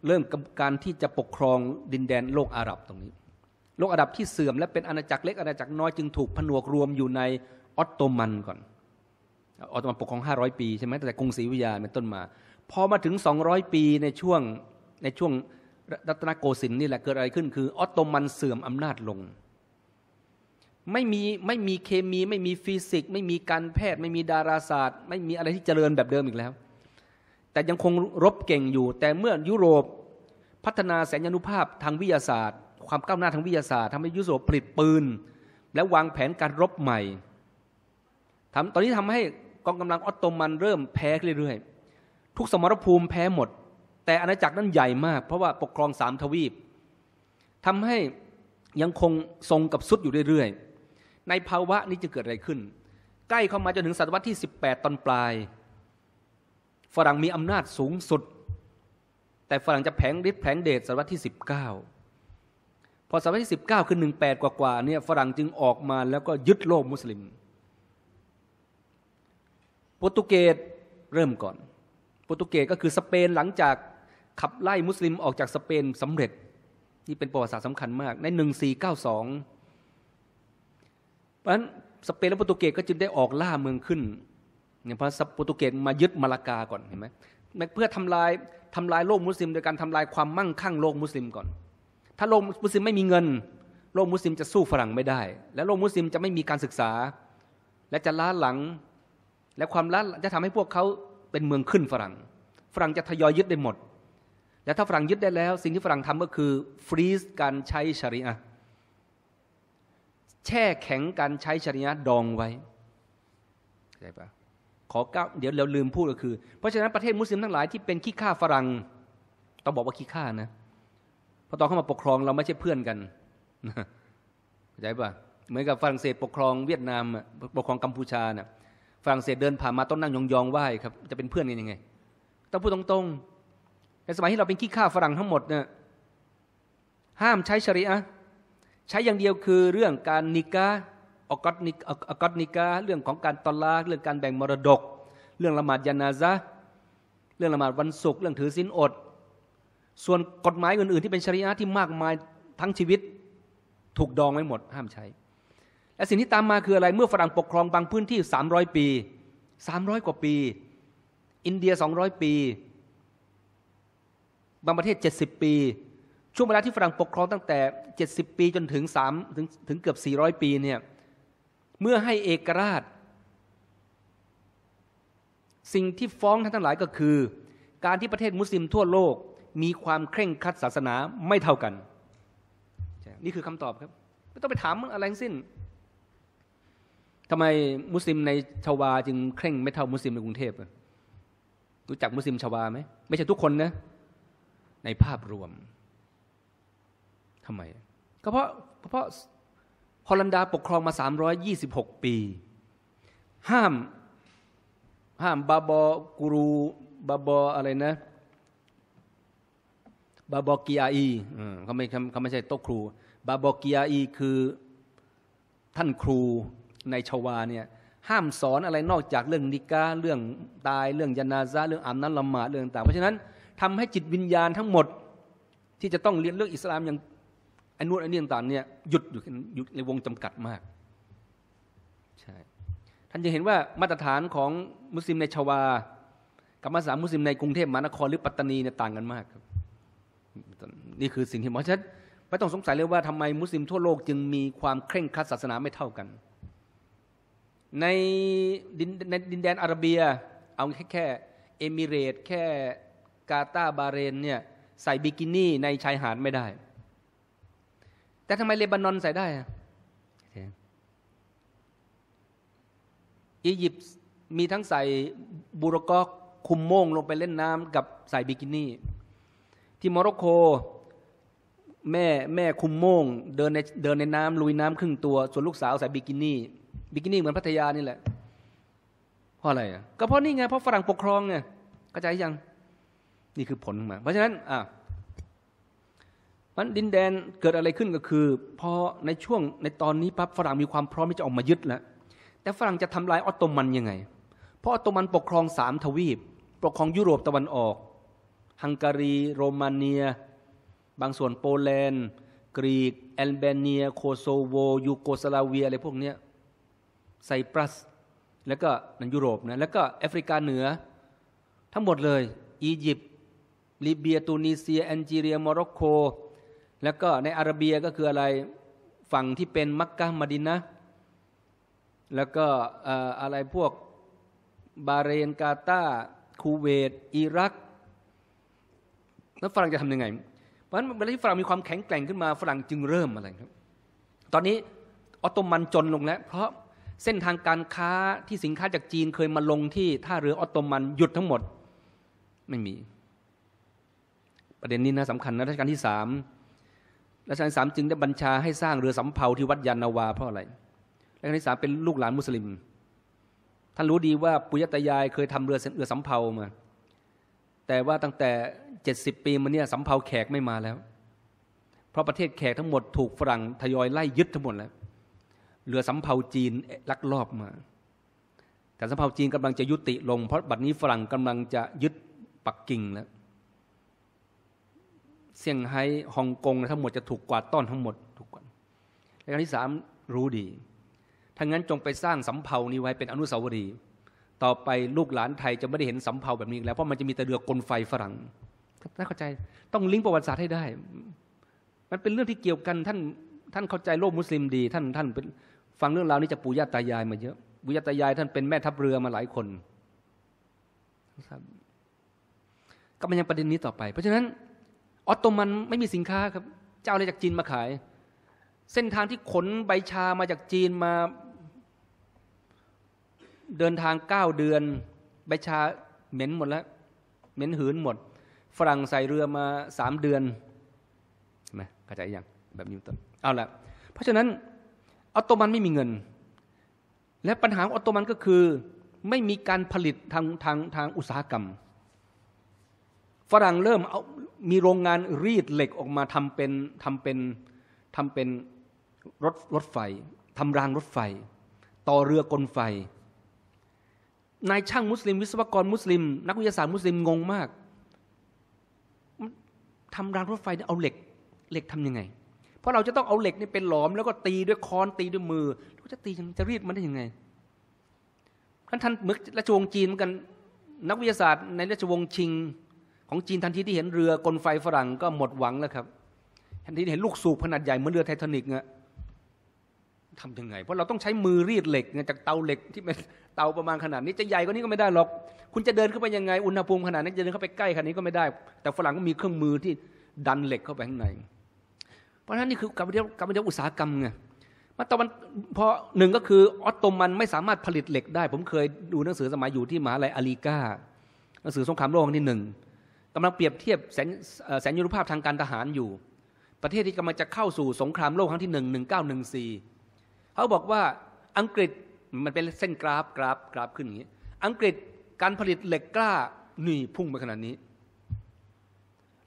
เริ่มการที่จะปกครองดินแดนโลกอาหรับตรงนี้ โลกอาหรับที่เสื่อมและเป็นอาณาจักรเล็กอาณาจักรน้อยจึงถูกผนวกรวมอยู่ในออตโตมันก่อนออตโตมันปกครอง500 ปี ใช่ไหมตั้งแต่กรุงศรีวิทยาเป็นต้นมา พอมาถึง 200 ปีในช่วงในช่วงรัตนโกสินทร์นี่แหละ เกิดอะไรขึ้นคือออตโตมันเสื่อมอำนาจลง ไม่มีไม่มีเคมี ไม่มีฟิสิกส์ไม่มีการแพทย์ ไม่มีดาราศาสตร์ ไม่มีอะไรที่เจริญแบบเดิมอีกแล้ว แต่ยังคงรบเก่งอยู่ แต่เมื่อยุโรปพัฒนาแสนยานุภาพทางวิทยาศาสตร์ ความก้าวหน้าทางวิทยาศาสตร์ ทำให้ยุโรปผลิตปืน และวางแผนการรบใหม่ทำตอนนี้ทำให้กองกำลังออตโตมันเริ่มแพ้เรื่อยๆทุกสมรภูมิแพ้หมดแต่อาณาจักรนั้นใหญ่มาก เพราะว่าปกครองสามทวีป ทำให้ยังคงทรงกับสุดอยู่เรื่อยๆ ในภาวะนี้จะเกิดอะไรขึ้น ใกล้เข้ามาจนถึงศตวรรษที่ 18 ตอนปลาย ฝรั่งมีอำนาจสูงสุด แต่ฝรั่งจะแผงฤทธิ์แผงเดชศตวรรษที่ 19 พอศตวรรษที่ 19 คือ 18 กว่าๆเนี่ยฝรั่งจึงออกมาแล้วก็ยึดโลกมุสลิมโปรตุเกสเริ่มก่อนโปรตุเกสก็คือสเปนหลังจากขับไล่มุสลิมออกจากสเปนสำเร็จ นี่เป็นประวัติศาสตร์สำคัญมาก ใน 1492 เพราะฉะนั้นสเปนและโปรตุเกสก็จึงได้ออกล่าเมืองขึ้น เนี่ยเพราะโปรตุเกสมายึดมาลากาก่อนเห็นไหมเพื่อทำลายทำลายโลกมุสลิม โดยการทำลายความมั่งคั่งโลกมุสลิมก่อน ถ้าโลกมุสลิมไม่มีเงิน โลกมุสลิมจะสู้ฝรั่งไม่ได้ และโลกมุสลิมจะไม่มีการศึกษา และจะล้าหลัง และความล้าจะทำให้พวกเขาเป็นเมืองขึ้นฝรั่ง ฝรั่งจะทยอยยึดได้หมดแล้วถ้าฝรั่งยึดได้แล้ว สิ่งที่ฝรั่งทำก็คือ ฟรีซการใช้ชริอะแช่แข็งการใช้ชริอะดองไว้เข้าใจปะขอก้าเดี๋ยวเราลืมพูดก็คือ เพราะฉะนั้น ประเทศมุสลิมทั้งหลายที่เป็นขี้ข้าฝรั่ง ต้องบอกว่าขี้ข้านะพอตอนเข้ามาปกครองเราไม่ใช่เพื่อนกันเข้าใจปะเหมือนกับฝรั่งเศสปกครองเวียดนามปกครองกัมพูชาน่ะฝรั่งเศสเดินผ่านมาต้องนั่งยองๆไหว้ครับจะเป็นเพื่อนกันยังไงต้องพูดตรงๆในสมัยที่เราเป็นขี้ข้าฝรั่งทั้งหมดเนี่ยห้ามใช้ชริอะใช้อย่างเดียวคือเรื่องการนิกาอกอนิกอกอนิกาเรื่องของการตอลาเรื่องการแบ่งมรดกเรื่องละหมาดยานาซะเรื่องละหมาดวันศุกร์เรื่องถือศีลอด ส่วนกฎหมายอื่นๆ ที่เป็นชริอะที่มากมายทั้งชีวิตถูกดองไว้หมด ห้ามใช้ และสิ่งที่ตามมาคืออะไรเมื่อฝรั่งปกครองบางพื้นที่ 300 ปี 300 กว่าปี อินเดีย 200 ปีบางประเทศ 70 ปี ช่วงเวลาที่ฝรั่งปกครองตั้งแต่ 70 ปีจนถึง3ถึงถึงเกือบ400 ปีเนี่ยเมื่อให้เอกราช สิ่งที่ฟ้องท่านทั้งหลายก็คือ การที่ประเทศมุสลิมทั่วโลกมีความเคร่งครัดศาสนาไม่เท่ากัน นี่คือคำตอบครับไม่ต้องไปถามอะไรทั้งสิ้นทำไมมุสลิมในชาวาจึงเคร่งไม่เท่ามุสลิมในกรุงเทพรู้จักมุสลิมชาวาไหมไม่ใช่ทุกคนนะในภาพรวมทำไมก็เพราะเพราะฮอลันดาปกครองมา 326 ปี ห้ามห้ามบาบอกูรู บาบออะไรนะ บาบอกีอาอีเขาไม่เขาไม่ใช่โต๊ะครู บาบอกีอาอีคือท่านครูในชวาเนี่ยห้ามสอนอะไรนอกจากเรื่องนิกาเรื่องตายเรื่องยานาซาเรื่องอามนั้นละหมาดเรื่องต่างเพราะฉะนั้นทำให้จิตวิญญาณทั้งหมดที่จะต้องเรียนเรื่องอิสลามอย่างอันนู้นอันนี้ต่างๆเนี่ยหยุดอยู่ในวงจำกัดมากใช่ท่านจะเห็นว่ามาตรฐานของมุสลิมในชาวากับมาสามุสลิมในกรุงเทพมหานครหรือปัตตานีเนี่ยต่างกันมากครับนี่คือสิ่งที่หมอชัดไม่ต้องสงสัยเลยว่าทำไมมุสลิมทั่วโลกจึงมีความเคร่งครัดศาสนาไม่เท่ากัน ในดินในดินแดนอาระเบียเอาแค่แค่เอมิเรตแค่กาตาบาเรนเนี่ยใส่บิกินี่ในชายหาดไม่ได้ แต่ทำไมเลบานอนใส่ได้อะ อียิปต์มีทั้งใส่บุรกอกคุมโม่ง ลงไปเล่นน้ำกับใส่บิกินี่ ที่โมร็อกโกแม่แม่คุมโม่งเดินในเดินในน้ำลุยน้ำครึ่งตัว ส่วนลูกสาวใส่บิกินี่บิกินี่เหมือนพัทยานี่แหละ เพราะอะไรอ่ะก็เพราะนี่ไงเพราะฝรั่งปกครองไงกระจายยังนี่คือผลอมา เพราะฉะนั้น อ่ะมันดินแดนเกิดอะไรขึ้นก็คือพอในช่วงในตอนนี้ปั๊บฝรั่งมีความพร้อมที่จะออกมายึดแล้ว แต่ฝรั่งจะทำลายออตโตมันยังไง เพราะออตโตมันปกครองสามทวีป ปกครองยุโรปตะวันออก ฮังการี โรมาเนีย บางส่วนโปรแลนด์ กรีก แอลเบเนีย โคโซโว ยูโกสลาเวียอะไรพวกเนี้ยไซปรัส แล้วก็ในยุโรปนะ แล้วก็แอฟริกาเหนือ ทั้งหมดเลย อียิปต์ลิเบียตูนิเซียแอนจีเรียโมร็อกโก แล้วก็ในอาระเบียก็คืออะไรฝั่งที่เป็นมักกะมาดินนะแล้วก็อะไรพวกบาเรนกาตาคูเวตอิรักแล้วฝรั่งจะทำยังไง เพราะฉะนั้นเวลาที่ฝรั่งมีความแข็งแกร่งขึ้นมา ฝรั่งจึงเริ่มอะไรครับ ตอนนี้ออตโตมันจนลงแล้ว เพราะเส้นทางการค้าที่สินค้าจากจีนเคยมาลงที่ท่าเรือออตโตมันหยุดทั้งหมดไม่มีประเด็นนี้นะสำคัญนะรัชกาลที่สามรัชกาลที่สามจึงได้บัญชาให้สร้างเรือสำเภาที่วัดยานนาวาเพราะอะไรรัชกาลที่สามเป็นลูกหลานมุสลิม ท่านรู้ดีว่าปุยตายายเคยทำ เรือเรือสำเภามา แต่ว่าตั้งแต่เจ็ดสิบปีมาเนี่ยสำเภาแขกไม่มาแล้ว เพราะประเทศแขกทั้งหมดถูกฝรั่งทยอยไล่ยึดทั้งหมดแล้ว เรือสำเภาจีนลักลอบมา แต่สำเภาจีนกำลังจะยุติลง เพราะบัดนี้ฝรั่งกำลังจะยึดปักกิ่งแล้วเซี่ยงไฮ้ฮ่องกงทั้งหมดจะถูกกวาดต้อนทั้งหมดทุกคนและการที่สามรู้ดี ทั้งนั้นจงไปสร้างสำเภานี้ไว้เป็นอนุสาวรีย์ ต่อไปลูกหลานไทยจะไม่ได้เห็นสำเภาแบบนี้แล้วเพราะมันจะมีแต่เรือกลไฟฝรั่งน่าเข้าใจ ต้องลิงก์ประวัติศาสตร์ให้ได้ มันเป็นเรื่องที่เกี่ยวกัน ท่านท่านเข้าใจโลกมุสลิมดี ท่านท่านเป็นฟังเรื่องราวนี้จะปู่ย่าตายาย มาเยอะ ปู่ย่าตายายท่านเป็นแม่ทัพเรือมาหลายคนครับก็มันยังประเด็นนี้ต่อไป เพราะฉะนั้นออตโตมันไม่มีสินค้าครับจะเอาอะไรจากจีนมาขาย เส้นทางที่ขนใบชามาจากจีนมาเดินทางเก้าเดือน ใบชาเหม็นหมดแล้ว เหม็นหืนหมด ฝรั่งใส่เรือมาสามเดือนใช่ไหมเข้าใจยังแบบนี้ต้นเอาละเพราะฉะนั้นออตโตมันไม่มีเงิน และปัญหาของออตโตมันก็คือไม่มีการผลิตทาง ทาง ทางอุตสาหกรรม ฝรั่งเริ่มเอามีโรงงานรีดเหล็กออกมาทำเป็นทำเป็นทำเป็นรถรถไฟทำรางรถไฟ ต่อเรือกลไฟนายช่างมุสลิม วิศวกรมุสลิม นักวิทยาศาสตร์มุสลิมงงมากทำรางรถไฟเอาเหล็กเหล็กทำยังไง เพราะเราจะต้องเอาเหล็กนี่เป็นหลอมแล้วก็ตีด้วยค้อนตีด้วยมือเราจะตีจะรีดมันได้ยังไงท่านท่านมึกละชวงจีนเหมือนกันนักวิทยาศาสตร์ในราชวงศ์ชิงของจีนทันทีที่เห็นเรือกลไฟฝรั่งก็หมดหวังแล้วครับ ทันทีที่เห็นลูกสูบขนาดใหญ่เหมือนเรือไททานิกเนี่ยทำยังไง เพราะเราต้องใช้มือรีดเหล็ก จากเตาเหล็กที่เป็นเตาประมาณขนาด นี้จะใหญ่กว่านี้ก็ไม่ได้หรอก คุณจะเดินเข้าไปยังไง อุณหภูมิขนาดนี้จะเดินเข้าไปใกล้ขนาดนี้ก็ไม่ได้ แต่ฝรั่งก็มีเครื่องมือที่ดันเหล็กเข้าไปข้างใน เพราะฉะนั้นนี่คือการเรียกการเรียกอุตสาหกรรมไงมาตะวันพอหนึ่งก็คือออตโตมันไม่สามารถผลิตเหล็กได้ ผมเคยดูหนังสือสมัยอยู่ที่มหาลัยอาลีกาหนังสือสงครามโลกที่หนึ่งกลังเปรียบเทียบแสนยุรภาพทางการทหารอยู่ ประเทศที่กำลังจะเข้าสู่สงครามโลกครั้งที่หนึ่งหนึ่งเก้าหนึ่งสี่เขาบอกว่าอังกฤษมันเป็นเส้นกราฟกราฟกราฟขึ้นอย่างนี้ อังกฤษการผลิตเหล็กกล้าหนีพุ่งไปขนาดนี้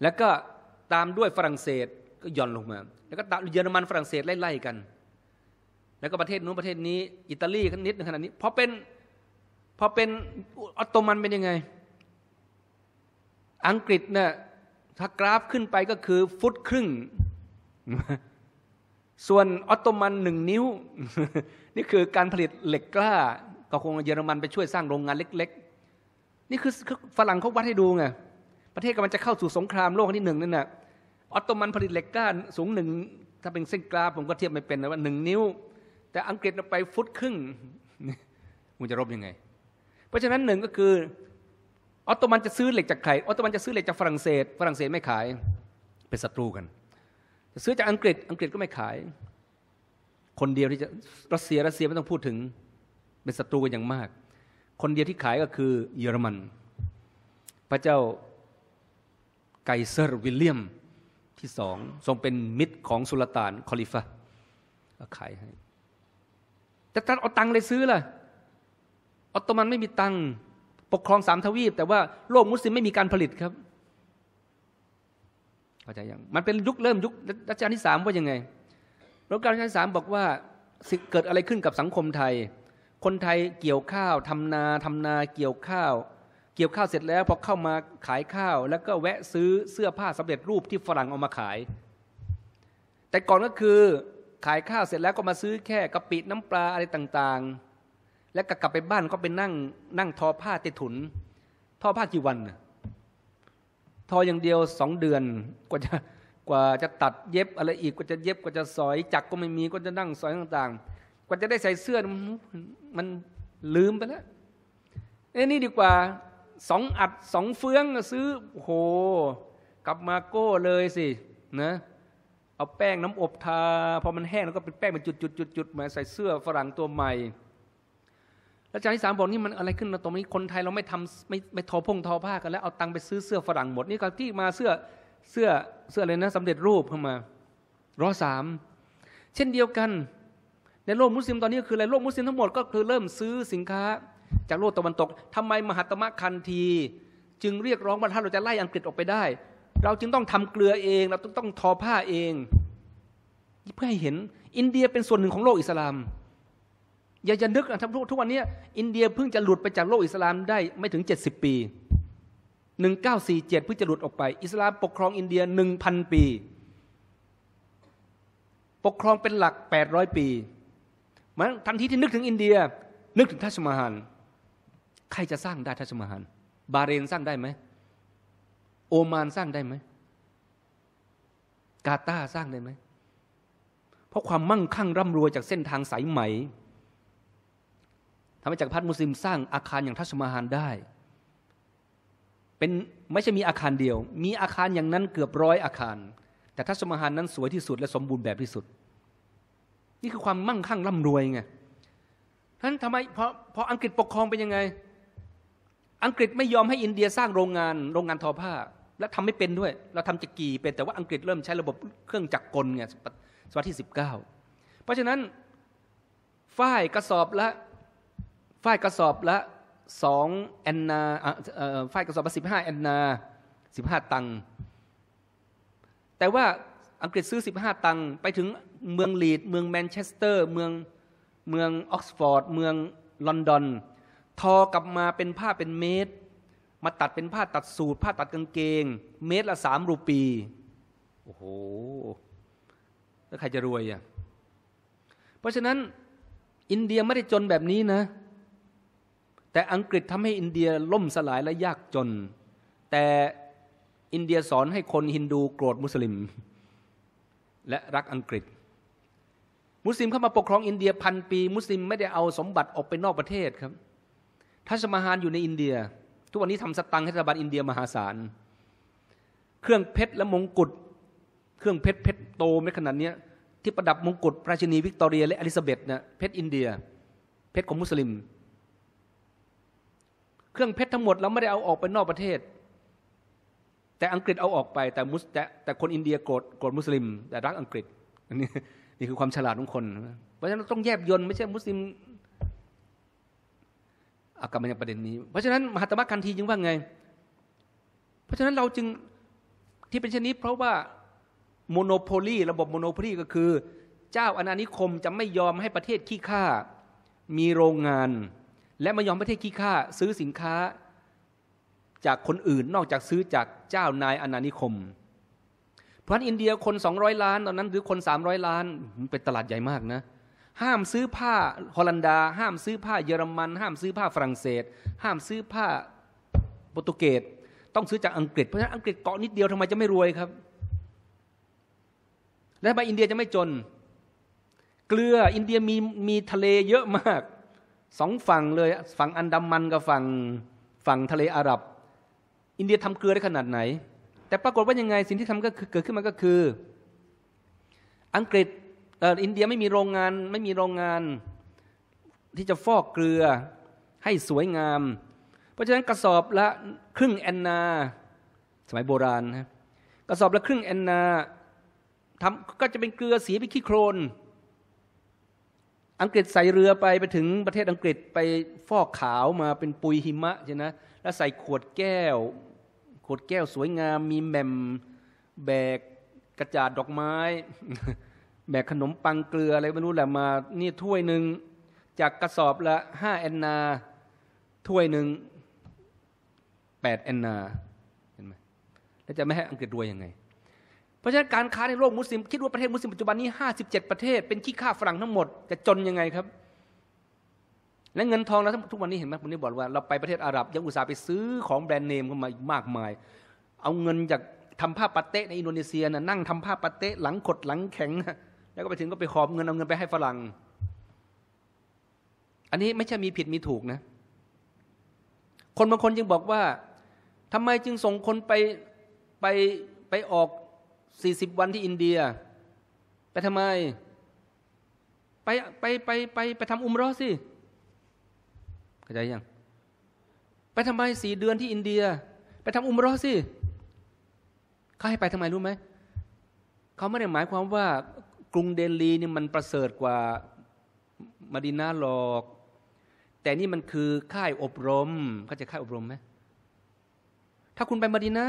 แล้วก็ตามด้วยฝรั่งเศสก็ย่อนลงมา แล้วก็ตเยอรมันฝรั่งเศสไล่ๆกัน แล้วก็ประเทศนู้นประเทศนี้อิตาลีนิดนึงขนาดนี้พอเป็นพอเป็นออตโตมันเป็นยังไงอังกฤษเนี่ยถ้ากราฟขึ้นไปก็คือ ฟุตครึ่ง ส่วนออตโตมันหนึ่งนิ้ว นี่คือการผลิตเหล็กกล้าก็คงเยอรมันไปช่วยสร้างโรงงานเล็กๆนี่คือฝรั่งเขาวัดให้ดูไงประเทศกำลังจะเข้าสู่สงครามโลกที่หนึ่งนั่นน่ะออตโตมันผลิตเหล็กกล้าสูงหนึ่งถ้าเป็นเส้นกราฟ ผมก็เทียบไม่เป็นนะว่าหนึ่งนิ้ว แต่อังกฤษไปฟุตครึ่งมันจะรบยังไง เพราะฉะนั้นหนึ่งก็คือออตโตมันจะซื้อเหล็กจากใครออตโตมันจะซื้อเหล็กจากฝรั่งเศสฝรั่งเศสไม่ขายเป็นศัตรูกันจะซื้อจากอังกฤษอังกฤษก็ไม่ขาย คนเดียวที่จะรัสเซียรัสเซีย ไม่ต้องพูดถึงเป็นศัตรูกันอย่างมาก คนเดียวที่ขายก็คือเยอรมัน พระเจ้าไกเซอร์วิลเลียมที่สอง ทรงเป็นมิตรของสุลต่าน คอลิฟะก็ขายให้แต่ท่านเอาตังค์เลยซื้อล่ะออตโตมันไม่มีตังค์ปกครองสามทวีปแต่ว่าโลกมุสลิมไม่มีการผลิตครับเข้าใจยังมันเป็นยุคเริ่มยุครัชกาลที่สามว่ายังไง รัชกาลที่สามบอกว่าเกิดอะไรขึ้นกับสังคมไทย คนไทยเกี่ยวข้าวทำนาทำนาเกี่ยวข้าว เกี่ยวข้าวเสร็จแล้ว พอเข้ามาขายข้าว แล้วก็แวะซื้อเสื้อผ้าสำเร็จรูปที่ฝรั่งเอามาขาย แต่ก่อนก็คือขายข้าวเสร็จแล้วก็มาซื้อแค่กะปิน้ำปลาอะไรต่าง ๆแล้วก็กลับไปบ้านก็ไปนั่งนั่งทอผ้าเตถุน ทอผ้ากี่วันทออย่างเดียวสองเดือนกว่าจะกว่าจะตัดเย็บอะไรอีกกว่าจะเย็บกว่าจะสอยจักก็ไม่มีก็จะนั่งสอยต่าง ๆ กว่าจะได้ใส่เสื้อมันลืมไปแล้วเอ้นี่ดีกว่าสองอัดสองเฟืองซื้อโห กลับมาโก้เลยสินะเอาแป้งน้ำอบทาพอมันแห้งแล้วก็เป็นแป้งเป็นจุดๆๆมาใส่เสื้อฝรั่งตัวใหม่อาจารย์ที่สามบอกนี่มันอะไรขึ้น ตรงนี้คนไทยเราไม่ทำไม่ไม่ทอพงทอผ้ากันแล้วเอาตังค์ไปซื้อเสื้อฝรั่งหมดนี่ก็ที่มาเสื้อเสื้อเสื้ออะไรนะสำเร็จรูปเข้ามาร้อสาม เช่นเดียวกัน ในโลกมุสลิมตอนนี้คืออะไรโลกมุสลิมทั้งหมดก็คือเริ่มซื้อสินค้า จากโลกตะวันตก ทำไมมหาตมะคันที จึงเรียกร้องว่าถ้าเราจะไล่อังกฤษออกไปได้ เราจึงต้องทำเกลือเองเราต้องต้องทอผ้าเอง เพื่อให้เห็นอินเดียเป็นส่วนหนึ่งของโลกอิสลามอย่าจะนึกนะทุกทุกวันนี้อินเดียเพิ่งจะหลุดไปจากโลกอิสลามได้ไม่ถึง70ปี1947เพิ่งจะหลุดออกไป อิสลามปกครองอินเดีย1,000ปีปกครองเป็นหลัก800ปีมันทันทีที่นึกถึงอินเดีย นึกถึงทัชมาฮันใครจะสร้างได้ทัชมาฮันบาเรนสร้างได้ไหมโอมานสร้างได้ไหมกาตาสร้างได้ไหมเพราะความมั่งคั่งร่ำรวยจากเส้นทางสายไหมทำให้จักรพรรดิมุสลิมสร้างอาคารอย่างทัชมาฮานได้ เป็นไม่ใช่มีอาคารเดียว มีอาคารอย่างนั้นเกือบร้อยอาคาร แต่ทัชมาฮานนั้นสวยที่สุด และสมบูรณ์แบบที่สุด นี่คือความมั่งคั่งร่ำรวยไงท่านทำไมพอพออังกฤษปกครองเป็นยังไง อังกฤษไม่ยอมให้อินเดียสร้างโรงงาน โรงงานทอผ้า และทำไม่เป็นด้วย เราทำจักรีเป็นแต่ว่าอังกฤษเริ่มใช้ระบบเครื่องจักรกลไงศตวรรษที่ิบเพราะฉะนั้นฝ้ายกระสอบละฝ่ายกระสอบละสองแอนนาฝ่ายกระสอบละสิบห้าแอนนา สิบห้าตังค์แต่ว่าอังกฤษซื้อสิบห้าตังค์ไปถึงเมือง ลีด เมืองแมนเชสเตอร์ เมืองเมืองออกซฟอร์ด เมือง ลอนดอน ทอกลับมาเป็นผ้าเป็นเมตร มาตัดเป็นผ้าตัดสูตร ผ้าตัดกางเกง เมตรละสามรูปี โอ้โห แล้วใครจะรวยอ่ะ เพราะฉะนั้นอินเดียไม่ได้จนแบบนี้นะแต่อังกฤษทำให้อินเดียล่มสลายและยากจน แต่อินเดียสอนให้คนฮินดูโกรธมุสลิม และรักอังกฤษ มุสลิมเข้ามาปกครองอินเดียพันปี มุสลิมไม่ได้เอาสมบัติออกไปนอกประเทศครับทัชมาฮานอยู่ในอินเดีย ทุกวันนี้ทำสตังค์ให้รัฐบาลอินเดียมหาศาล เครื่องเพชรและมงกุฎ เครื่องเพชรเพชรโตไม่ขนาดนี้ ที่ประดับมงกุฎราชินี วิกตอเรีย และอลิซาเบธนะเพชรอินเดียเพชรของมุสลิมเครื่องเพชรทั้งหมดเราไม่ได้เอาออกไปนอกประเทศ แต่อังกฤษเอาออกไปแต่มุสแต่แต่คนอินเดียโกรธโกรธมุสลิม แต่รักอังกฤษอันนี้นี่คือความฉลาดของคนเพราะฉะนั้นต้องแยบยนต์ไม่ใช่มุสลิมอากรรมยังประเด็นนี้เพราะฉะนั้นมหาตมะคันทีจึงว่าไงเพราะฉะนั้นเราจึงที่เป็นเช่นนี้เพราะว่าโมโนโพลีระบบโมโนโพลีก็คือเจ้าอาณานิคมจะไม่ยอมให้ประเทศขี้ข้ามีโรงงานและไม่ยอมประเทศขี้ข้าซื้อสินค้าจากคนอื่น นอกจากซื้อจากเจ้านายอนานิคม เพราะอินเดียคน200ล้านตอนนั้นหรือคน300ล้าน เป็นตลาดใหญ่มากนะ ห้ามซื้อผ้าฮอลันดา ห้ามซื้อผ้าเยอรมันห้ามซื้อผ้าฝรั่งเศส ห้ามซื้อผ้าโปรตุเกสต้องซื้อจากอังกฤษเพราะฉะนั้นอังกฤษเกาะนิดเดียวทำไมจะไม่รวยครับ และทำไมอินเดียจะไม่จน เกลืออินเดียมีมีทะเลเยอะมากสอง ฝั่งเลยฝั่งอันดามันกับฝั่งฝั่งทะเลอาหรับ อินเดียทำเกลือได้ขนาดไหน แต่ปรากฏว่ายังไงสิ่งที่ทำก็คือเกิดขึ้นมาก็คือ อังกฤษอินเดียไม่มีโรงงานไม่มีโรงงาน ที่จะฟอกเกลือให้สวยงาม เพราะฉะนั้นกระสอบละครึ่งแอนนา สมัยโบราณนะกระสอบละครึ่งแอนนาทำก็จะเป็นเกลือสีไปขี้โครนอังกฤษใส่เรือไป ไปถึงประเทศอังกฤษไปฟอกขาวมาเป็นปุยหิมะใช่ไหมแล้วใส่ขวดแก้ว ขวดแก้วสวยงาม มีแหม่มแบกกระจาดดอกไม้ แบกขนมปังเกลือ อะไรไม่รู้แหละมา นี่ถ้วยหนึ่งจากกระสอบละห้าแอนนา ถ้วยหนึ่งแปดแอนนา เห็นไหมแล้วจะไม่ให้อังกฤษรวยยังไงเพราะฉะนั้นการค้าในโลกมุสลิมคิดว่าประเทศมุสลิมปัจจุบันนี้ 57 ประเทศเป็นขี้ข้าฝรั่งทั้งหมด จะจนยังไงครับ และเงินทองเราทุกวันนี้เห็นไหมผมนี่บอกว่าเราไปประเทศอาหรับยังอุตส่าห์ไปซื้อของแบรนด์เนมเข้ามาอีกมากมาย เอาเงินจากทำผ้าปาเต้ในอินโดนีเซียนะนั่งทำผ้าปาเต้หลังขดหลังแข็งแล้วก็ไปถึงก็ไปขอบเงินเอาเงินไปให้ฝรั่งอันนี้ไม่ใช่มีผิดมีถูกนะ คนบางคนจึงบอกว่าทำไมจึงส่งคนไปไปไปออกสี่สิบวันที่อินเดีย ไปทำไม ไปไปไปไปไปทำอุมรอสิเข้าใจยังไปทำไมสี่เดือนที่อินเดีย ไปทำอุมรอสิเขาให้ไปทำไมรู้ไหมเขาไม่ได้หมายความว่า กรุงเดลีนี่มันประเสริฐกว่ามาดินาหรอก แต่นี่มันคือค่ายอบรมเขาจะค่ายอบรมไหมถ้าคุณไปมาดินา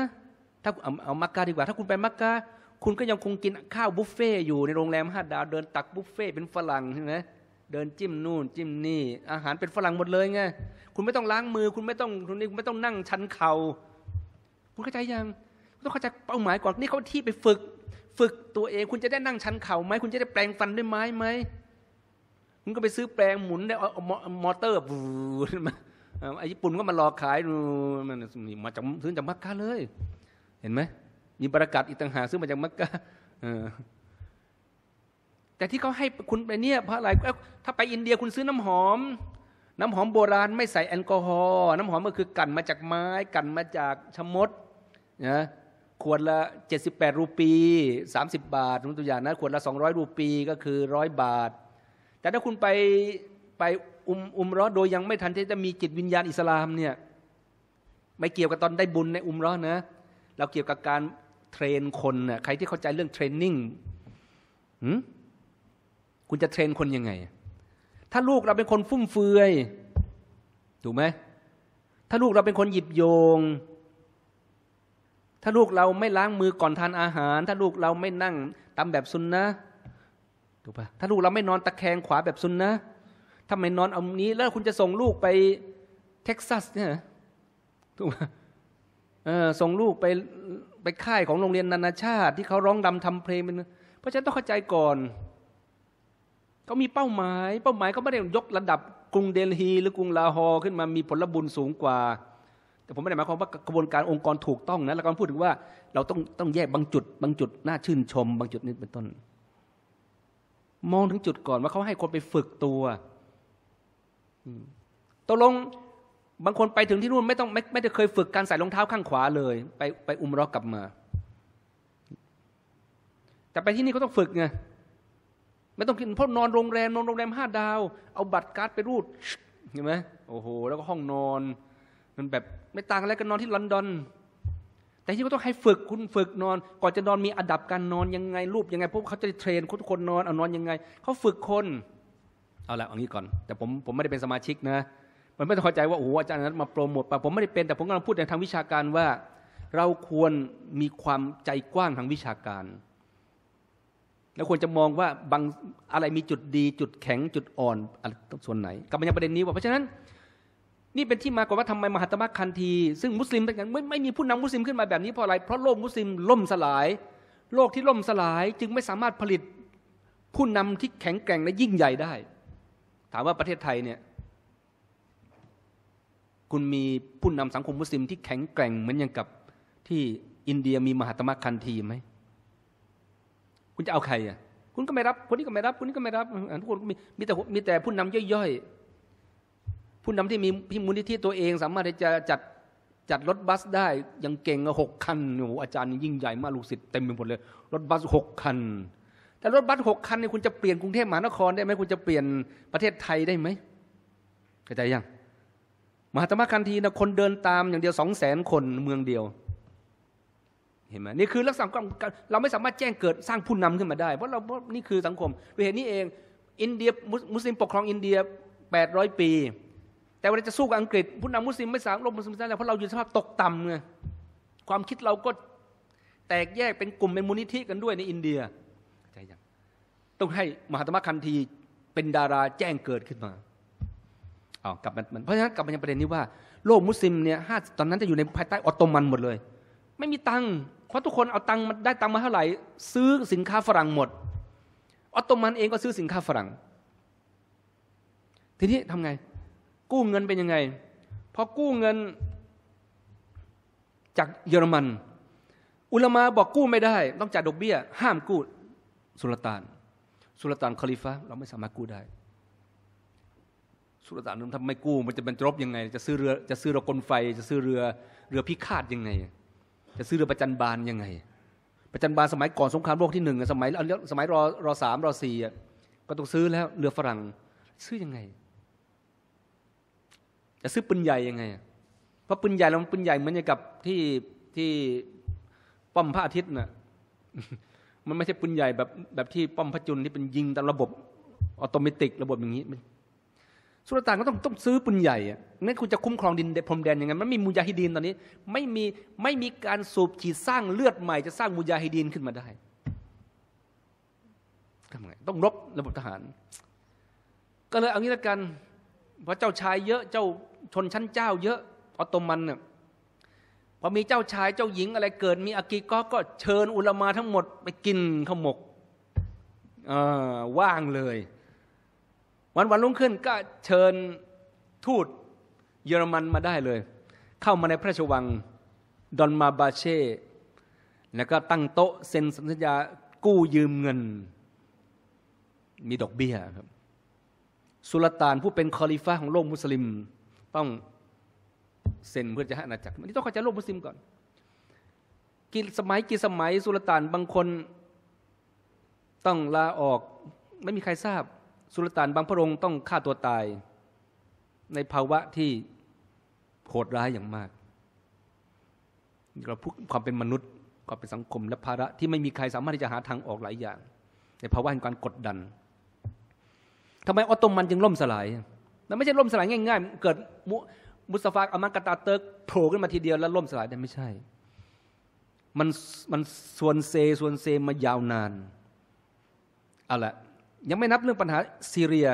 ถ้าเอาเอามักกะดีกว่า ถ้าคุณไปมักกะคุณก็ยังคงกินข้าวบุฟเฟ่อยู่ในโรงแรมห้าดาว เดินตักบุฟเฟ่เป็นฝรั่งใช่ไหมเดินจิ้มนู่น จิ้มนี่ อาหารเป็นฝรั่งหมดเลยไง คุณไม่ต้องล้างมือ คุณไม่ต้อง คุณนี่ไม่ต้องนั่งชันเขา่า คุณเข้าใจยัง ต้องเข้าใจเป้าหมายก่อน นี่เขาที่ไปฝึก ฝึกตัวเอง คุณจะได้นั่งชันเข่าไหม คุณจะได้แปลงฟันด้วยไม้ไหม คุณก็ไปซื้อแปลงหมุนได้มอเตอร์บูมาไอ้ญี่ปุ่นก็มารอขายมันมาจากซื้อจากมักกะเลยเห็นไหมมีประกาศอีกต่างหากซึ่งมาจากมักกะแต่ที่เขาให้คุณไปเนี่ย เพราะอะไรถ้าไปอินเดียคุณซื้อน้ำหอม น้ำหอมโบราณ ไม่ใส่แอลกอฮอล์น้ำหอมก็คือกันมาจากไม้ กันมาจากชมดนะขวดละ 78 รูปี 30 บาทตัวอย่างนะขวดละ 200 รูปีก็คือ 100 บาท แต่ถ้าคุณไปไปอุมอุมร้อนโดยยังไม่ทันที่จะมีจิตวิญญาณอิสลามเนี่ย ไม่เกี่ยวกับตอนได้บุญในอุมร้อนนะเราเกี่ยวกับการเทรนคนน่ะใครที่เข้าใจเรื่องเทรนนิ่งคุณจะเทรนคนยังไง ถ้าลูกเราเป็นคนฟุ่มเฟือย ถูกไหม ถ้าลูกเราเป็นคนหยิบโยง ถ้าลูกเราไม่ล้างมือก่อนทานอาหาร ถ้าลูกเราไม่นั่งตามแบบซุนนะถูกปะถ้าลูกเราไม่นอนตะแคงขวาแบบซุนนะถ้าไม่นอนเอานี้ แล้วคุณจะส่งลูกไปเท็กซัสเนี่ยถูกปะส่งลูกไปไปค่ายของโรงเรียนนานาชาติ ที่เขาร้องํำทำเพลงเป็นพราะฉะนั้นต้องเข้าใจก่อน เขามีเป้าหมาย เป้าหมายเขาไม่ได้ยกระดับกรุงเดลฮี หรือ กรุงลาฮอร์ขึ้นมา มีผลบุญสูงกว่า แต่ผมไม่ได้หมายความว่ากระบวนการองค์กรถูกต้องนะเราก็พูดถึงว่า เราต้องต้องแยกบางจุด บางจุดน่าชื่นชมบางจุดนี้เป็นต้น มองถึงจุดก่อน ว่าเขาให้คนไปฝึกตัวตกลงบางคนไปถึงที่นู่นไม่ต้องไม่ไม่ด้เคยฝึกการใส่รองเท้าข้างขวาเลยไปไปอุมรอกลับมา แต่ไปที่นี่ก็ต้องฝึกไงไม่ต้องกินเพราะนอนโรงแรมนอนโรงแรมห้าดาว เอาบัตรการ์ดไปรูด เห็นไหมโอ้โหแล้วก็ห้องนอน มันแบบไม่ต่างอะไรกันนอนที่ลอนดอน แต่ที่ก็ต้องให้ฝึกคุณฝึกนอน ก่อนจะนอนมีอดับการนอนยังไง รูปยังไงพวกเขาจะเทรนทุกคนนอนเอานอนยังไง เขาฝึกคนเอาละเอางี้ก่อน แต่ผมผมไม่ได้เป็นสมาชิกนะมันไม่ต้องเข้าใจว่าโอ้โหอาจารย์นั้นมาโปรโมทปะผมไม่ได้เป็นแต่ผมกำลังพูดในทางวิชาการว่าเราควรมีความใจกว้างทางวิชาการเราควรจะมองว่าบางอะไรมีจุดดี จุดแข็งจุดอ่อนส่วนไหน กับมาในประเด็นนี้ว่า เพราะฉะนั้นนี่เป็นที่มาก่อนว่าทำไมมหาตมะคันธีซึ่งมุสลิมเป็นกันไม่ไม่มีผู้นำมุสลิมขึ้นมาแบบนี้เพราะอะไรเพราะโลกมุสลิมล่มสลาย โลกที่ล่มสลาย จึงไม่สามารถผลิตผู้นำที่แข็งแกร่งและยิ่งใหญ่ได้ ถามว่าประเทศไทยเนี่ยคุณมีผู้นำสังคมมุสลิมที่แข็งแกร่งเหมือนอย่างกับที่อินเดียมีมหาตมะคันทีไหม คุณจะเอาใครอ่ะ คุณก็ไม่รับคนนี้ก็ไม่รับคนนี้ก็ไม่รับทุกคนมีมีแต่มีแต่ผู้นำย่อยๆ ผู้นำที่มีพิมูลนิธิตัวเอง สามารถที่จะจัดจัดรถบัสได้ยังเก่งหกคันโอ้อาจารย์ยิ่งใหญ่มากลูกศิษย์เต็มไปหมดเลย รถบัสหกคัน แต่ รถบัสหกคันนี่คุณจะเปลี่ยนกรุงเทพมหานครได้ไหมคุณจะเปลี่ยนประเทศไทยได้ไหมเข้าใจยังมหาธรรมคันธีนะคนเดินตามอย่างเดียวสองแสนคนเมืองเดียว เห็นไหมนี่คือลักษณะเราไม่สามารถแจ้งเกิดสร้างผู้นำขึ้นมาได้ เพราะเรานี่คือสังคมด้วยเหตุนี้เองอินเดียมุสลิมปกครองอินเดีย800ปี แต่เวลาจะสู้กับอังกฤษผู้นำมุสลิมไม่สามารถลบมุสลิมได้เพราะเราอยู่สภาพตกต่ำไงความคิดเราก็แตกแยกเป็นกลุ่มเป็นมูลนิธิกันด้วยในอินเดียใจยังต้องให้ มหาธรรมคันธีเป็นดาราแจ้งเกิดขึ้นมาอ๋อกลับมเพราะฉะนั้นกลับมาในประเด็นนี้ว่าโลกมุสลิมเนี่ยห้าตอนนั้นจะอยู่ในภายใต้ออตโตมันหมดเลย ไม่มีตังค์เพราะทุกคนเอาตังค์มาได้ตังค์มาเท่าไหร่ซื้อสินค้าฝรั่งหมด ออตโตมันเองก็ซื้อสินค้าฝรั่ง ทีนี้ทำไง กู้เงินเป็นยังไง พอกู้เงินจากเยอรมัน อุลมาบอกกู้ไม่ได้ ต้องจ่ายดอกเบี้ย ห้ามกู้สุลต่าน สุลต่านคอลิฟะเราไม่สามารถกู้ได้สุรตานุนถ้าไม่กู้มันจะเป็นรบยังไง จะซื้อเรือจะซื้อรถกลไฟ จะซื้อเรือเรือพิฆาตยังไงจะซื้อเรือประจันบาลยังไงประจันบาลสมัยก่อนสงครามโลกที่หนึ่งสมัย สมัยรอรอสามรอสี่ก็ต้องซื้อแล้วเรือฝรั่ง ซื้อยังไงจะซื้อปืนใหญ่ยังไงเพราะปืนใหญ่เราปืนใหญ่เหมือนกับที่ที่ป้อมพระอาทิตย์น่ะมันไม่ใช่ปืนใหญ่แบบแบบที่ป้อมพระจุลที่เป็นยิงตามระบบออโตเมติกระบบอย่างนี้สุลต่านก็ต้องต้อง ซื้อปืนใหญ่อะงั้นคุณจะคุ้มครองดินพรมแดนยังไงมันไม่มีมุญาฮิดีนตอนนี้ ไม่มีไม่มีการสูบฉีดสร้างเลือดใหม่จะสร้างมุญาฮิดีนขึ้นมาได้ ทำไงต้องรบระบบทหาร ก็เลยเอางี้ละกันพระเจ้าชายเยอะเจ้าชนชั้นเจ้าเยอะออตโตมันเนี่ยพอมีเจ้าชายเจ้าหญิงอะไรเกิดมีอากีก็ก็เชิญอุลมาทั้งหมด ไปกินขมกว่างเลยวันวันรุ่งขึ้นก็เชิญทูตเยอรมันมาได้เลย เข้ามาในพระราชวัง ดอนมาบาเช่แล้วก็ตั้งโต๊ะเซ็นสัญญากู้ยืมเงิน มีดอกเบี้ยครับสุลต่านผู้เป็นคอลิฟ้าของโลกมุสลิม ต้องเซ็นเพื่อจะให้อาณาจักรนีนต้องเข้าใจโลกมุสลิมก่อน กี่สมัยกี่สมัยสุลต่านบางคนต้องลาออกไม่มีใครทราบสุลต่านบางพระองค์ต้องฆ่าตัวตายในภาวะที่โหดร้ายอย่างมาก เราพูดความเป็นมนุษย์ความเป็นสังคม และภาระที่ไม่มีใครสามารถที่จะหาทางออกหลายอย่างในภาวะแห่งการกดดัน ทำไมออตโตมันจึงล่มสลายแั่นไม่ใช่ล่มสลายง่ายๆ เกิดมุมุสฟาอามักาตาเติร์กโผล่ขึ้นมาทีเดียวแล้วล่มสลายแต่ไม่ใช่ มันมันส่วนเซส่วนเซมายาวนาน เอาละยังไม่นับเรื่องปัญหาซีเรีย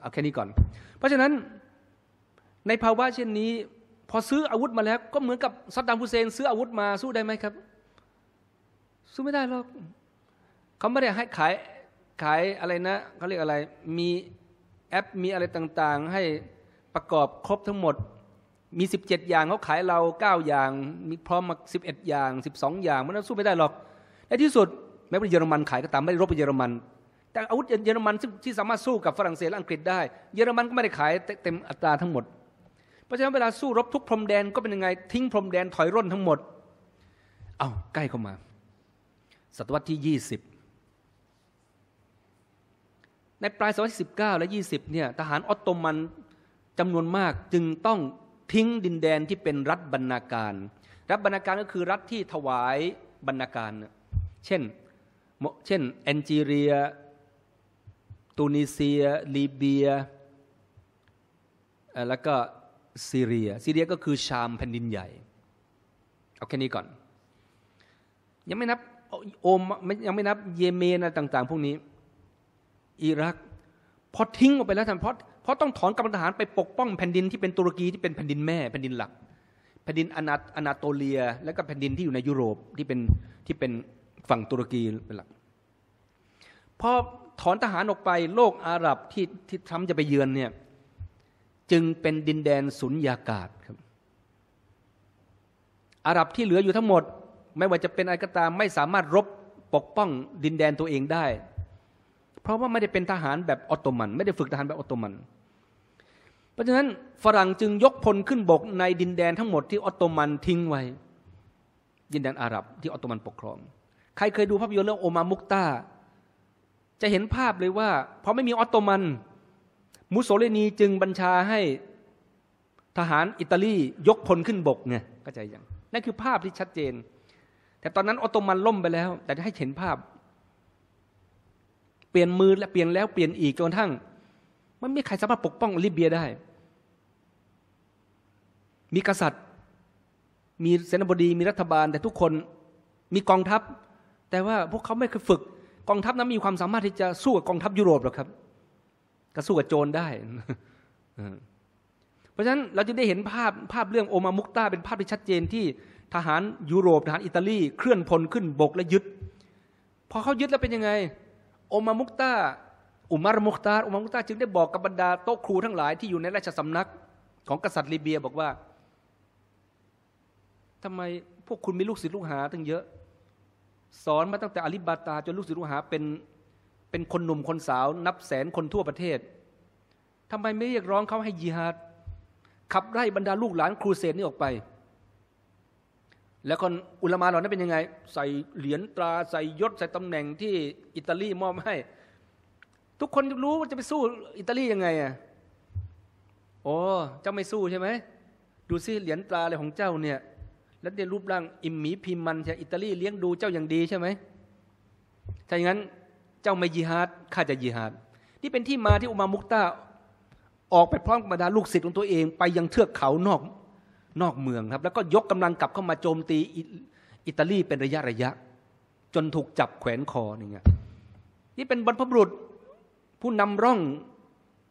เอาแค่นี้ก่อน เพราะฉะนั้นในภาวะ เช่นนี้ พอซื้ออาวุธมาแล้ว ก็เหมือนกับซัดดัมฮุเซนซื้ออาวุธมาสู้ได้ไหมครับสู้ไม่ได้หรอก เขาไม่ได้ให้ขายขายอะไรนะเขาเรียกอะไร มีแอปมีอะไรต่างๆให้ประกอบครบทั้งหมด มี 17 อย่างเขาขายเรา 9 อย่าง มีพร้อมมา11 อย่าง12 อย่างมันสู้ไม่ได้หรอกในที่สุดแม้ว่าเยอรมันขายก็ตามไม่ได้รบปเยอรมันแต่อาวุธเยอรมันที่สามารถสู้กับฝรั่งเศสและอังกฤษได้ เยอรมันก็ไม่ได้ขายเต็มอัตราทั้งหมด เพราะฉะนั้นเวลาสู้รบทุกพรมแดนก็เป็นยังไงทิ้งพรมแดนถอยร่นทั้งหมด เอาใกล้เข้ามา ศตวรรษที่ 20 ในปลายศตวรรษที่ 19 และ 20 เนี่ยทหารออตโตมันจำนวนมากจึงต้องทิ้งดินแดนที่เป็นรัฐบรรณาการรัฐบรรณาการก็คือรัฐที่ถวายบรรณาการเช่นเช่น แอนจีเรียตูนิเซียลิเบียแล้วก็ซีเรีย ซีเรียก็คือชามแผ่นดินใหญ่เอาแค่นี้ก่อน ยังไม่นับโอมยังไม่นับเยเมนอะไรต่าง ๆ พวกนี้อิรักพอทิ้งออกไปแล้วท่านเพราะเพราะต้องถอนกำลังทหารไปปกป้อง แผ่นดินที่เป็นตุรกีที่เป็นแผ่นดินแม่แผ่นดินหลัก แผ่นดินอนาอนาโตเลีย และก็แผ่นดินที่อยู่ในยุโรปที่เป็นที่เป็นฝั่งตุรกีเป็นหลักพอถอนทหารออกไปโลกอาหรับที่ที่ทรัมป์จะไปเยือนเนี่ยจึงเป็นดินแดนสุญญากาศครับอาหรับที่เหลืออยู่ทั้งหมด ไม่ว่าจะเป็นอะไรก็ตามไม่สามารถรบปกป้องดินแดนตัวเองได้ เพราะว่าไม่ได้เป็นทหารแบบออตโตมันไม่ได้ฝึกทหารแบบออตโตมันเพราะฉะนั้นฝรั่งจึงยกพลขึ้นบกในดินแดนทั้งหมดที่ออตโตมันทิ้งไว้ ดินแดนอาหรับที่ออตโตมันปกครองใครเคยดูภาพยนตร์เรื่องโอมามุกตาจะเห็นภาพเลยว่า เพราะไม่มีออตโตมันมุสโสลินีจึงบัญชาให้ทหารอิตาลียกพลขึ้นบกไงเข้าใจยังนั่นคือภาพที่ชัดเจน แต่ตอนนั้นออตโตมันล่มไปแล้ว แต่ให้เห็นภาพ เปลี่ยนมือและเปลี่ยนแล้ว เปลี่ยนอีกจนทั่งมันไม่ใครสามารถปกป้อง ลิเบียได้ มีกษัตริย์มีเสนาบดีมีรัฐบาล แต่ทุกคนมีกองทัพ แต่ว่าพวกเขาไม่เคยฝึกกองทัพนั้นมีความสามารถที่จะสู้กับกองทัพยุโรปหรอครับ ก็สู้กับโจรได้ เพราะฉะนั้นเราจะได้เห็นภาพภาพเรื่องโอมามุกตา เป็นภาพที่ชัดเจนที่ ทหารยุโรป ทหารอิตาลี เคลื่อนพลขึ้นบกและยึด พอเขายึดแล้วเป็นยังไง โอมามุกตาอุมารมุกตาอุมามุกตาจึงได้บอกกับบรรดาโต๊ะครูทั้งหลายที่อยู่ในราชสำนัก ของกษัตริย์ลิเบีย บอกว่าทำไมพวกคุณมีลูกศิษย์ลูกหาตั้งเยอะสอนมาตั้งแต่อลิบาตา จนลูกศิษย์ลูกหาเป็น เป็นคนหนุ่มคนสาว นับแสนคนทั่วประเทศ ทำไมไม่เรียกร้องเขาให้ยิฮาด ขับไล่บรรดาลูกหลานครูเสดนี่ออกไป แล้วคนอุลมาเหล่านั้นเป็นยังไง ใส่เหรียญตราใส่ยศใส่ตำแหน่งที่อิตาลีมอบให้ ทุกคนรู้ว่าจะไปสู้อิตาลียังไงอ่ะโอ้เจ้าไม่สู้ใช่ไหม ดูซิเหรียญตราอะไรของเจ้าเนี่ยแล้วได้รูปร่างอิมมีพิมมันชาวอิตาลีเลี้ยงดูเจ้าอย่างดีใช่ไหมถ้าอย่างนั้นเจ้าไม่ยิฮาดข้าจะยิฮาดนี่เป็นที่มาที่อุมามุกตาออกไปพร้อมกับบรรดาลูกศิษย์ของตัวเอง ไปยังเทือกเขานอกนอกเมืองครับแล้วก็ยกกำลังกลับเข้ามาโจมตีอิตาลีเป็นระยะระยะ จนถูกจับแขวนคอนี่ไงนี่เป็นบรรพบุรุษผู้นำร่อง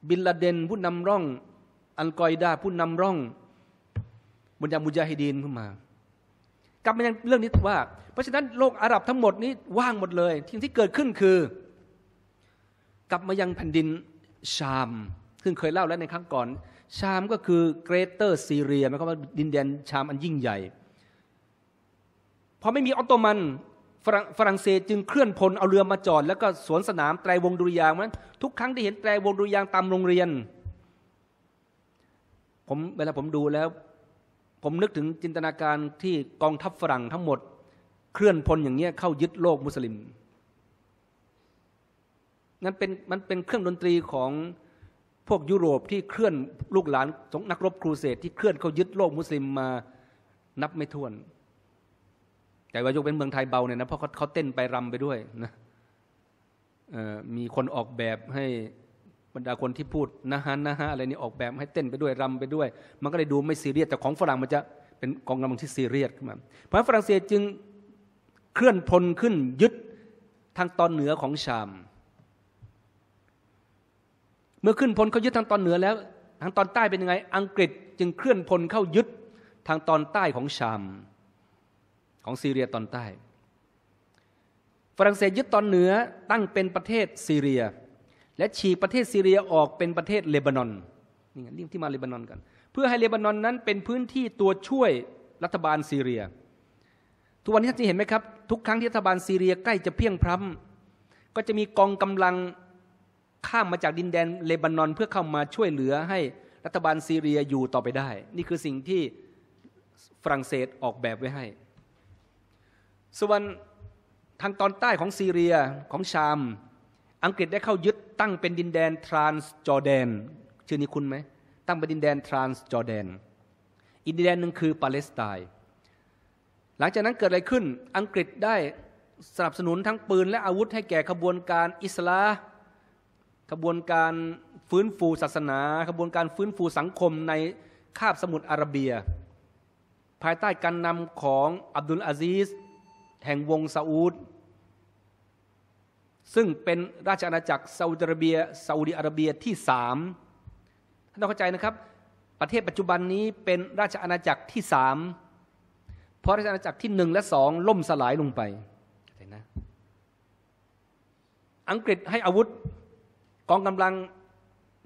บินลาเดนผู้นำร่องอัลกออิดาผู้นำร่องบรรดามุญาฮิดีนขึ้นมากลับมายังเรื่องนี้ว่า เพราะฉะนั้นโลกอาหรับทั้งหมดนี้ว่างหมดเลยที่ที่เกิดขึ้นคือ กลับมายังแผ่นดินชามซึ่งเคยเล่าแล้วในครั้งก่อน ชามก็คือเกรเตอร์ซีเรียหมายความว่าดินแดนชามอันยิ่งใหญ่พอไม่มีออตโตมันฝรั่งรั่งเศสจึงเคลื่อนพลเอาเรือมาจอด แล้วก็สวนสนามไตรวงดุริยางนั้นทุกครั้งที่เห็นไตรวงดุริยางตามโรงเรียนผมเวลาผมดูแล้วผมนึกถึงจินตนาการที่กองทัพฝรั่งทั้งหมด เคลื่อนพลอย่างเงี้ยเข้ายึดโลกมุสลิมนั้นเป็นมันเป็นเครื่องดนตรีของพวกยุโรป ที่เคลื่อนลูกหลานสงนักรบครูเสดที่เคลื่อนเข้ายึดโลกมุสลิมมานับไม่ถ้วน แต่ว่ายกเป็นเมืองไทยเบาเนี่ยนะเพราะเขาเขาเต้นไปรำไปด้วยนะมีคนออกแบบให้บรรดาคนที่พูดนะฮะนะฮะอะไรนี่ ออกแบบให้เต้นไปด้วยรำไปด้วยมันก็เลยดูไม่ซีเรียสแต่ของฝรั่งมันจะเป็นกองกำลังที่ซีเรียสขึ้นมาเพราะฝรั่งเศสจึงเคลื่อนพลขึ้นยึดทางตอนเหนือของชาม เมื่อขึ้นพลเขายึดทางตอนเหนือแล้ว ทางตอนใต้เป็นยังไงอังกฤษจึงเคลื่อนพลเข้ายึดทางตอนใต้ของชามของซีเรียตอนใต้ ฝรั่งเศสยึดตอนเหนือตั้งเป็นประเทศซีเรียและฉีกประเทศซีเรียออกเป็นประเทศเลบานอนนี่เรีองที่มาเลบานอนกันเพื่อให้เลบานอนนั้นเป็นพื้นที่ตัวช่วยรัฐบาลซีเรียทุกวันนี้ท่านจะเห็นไหมครับ ทุกครั้งที่รัฐบาลซีเรียใกล้จะเพียงพร้ำก็จะมีกองกำลังข้ามมาจากดินแดนเลบานอนเพื่อเข้ามาช่วยเหลือให้รัฐบาลซีเรียอยู่ต่อไปได้ นี่คือสิ่งที่ฝรั่งเศสออกแบบไว้ให้ส่วนทางตอนใต้ของซีเรียของชามอังกฤษได้เข้ายึดตั้งเป็นดินแดนทรานส์จอร์แดนชื่อนี้คุณไหม ตั้งเป็นดินแดนทรานส์จอร์แดนอีกดินแดนหนึ่งคือ ปาเลสไตน์หลังจากนั้นเกิดอะไรขึ้นอังกฤษได้สนับสนุนทั้งปืนและอาวุธให้แก่ขบวนการอิสลาขบวนการฟื้นฟูศาสนาขบวนการฟื้นฟูสังคมในคาบสมุทรอาระเบีย ภายใต้การนำของอับดุลอาซีสแห่งวงซาอุดซึ่งเป็นราชอาณาจักรซาอุดิอาระเบียซาอุดิอาระเบีย ที่สามท่านต้องเข้าใจนะครับ ประเทศปัจจุบันนี้เป็นราชอาณาจักรที่สามเพราะราชอาณาจักรที่หนึ่งและสองล่มสลายลงไปนะอังกฤษให้อาวุธกองกำลัง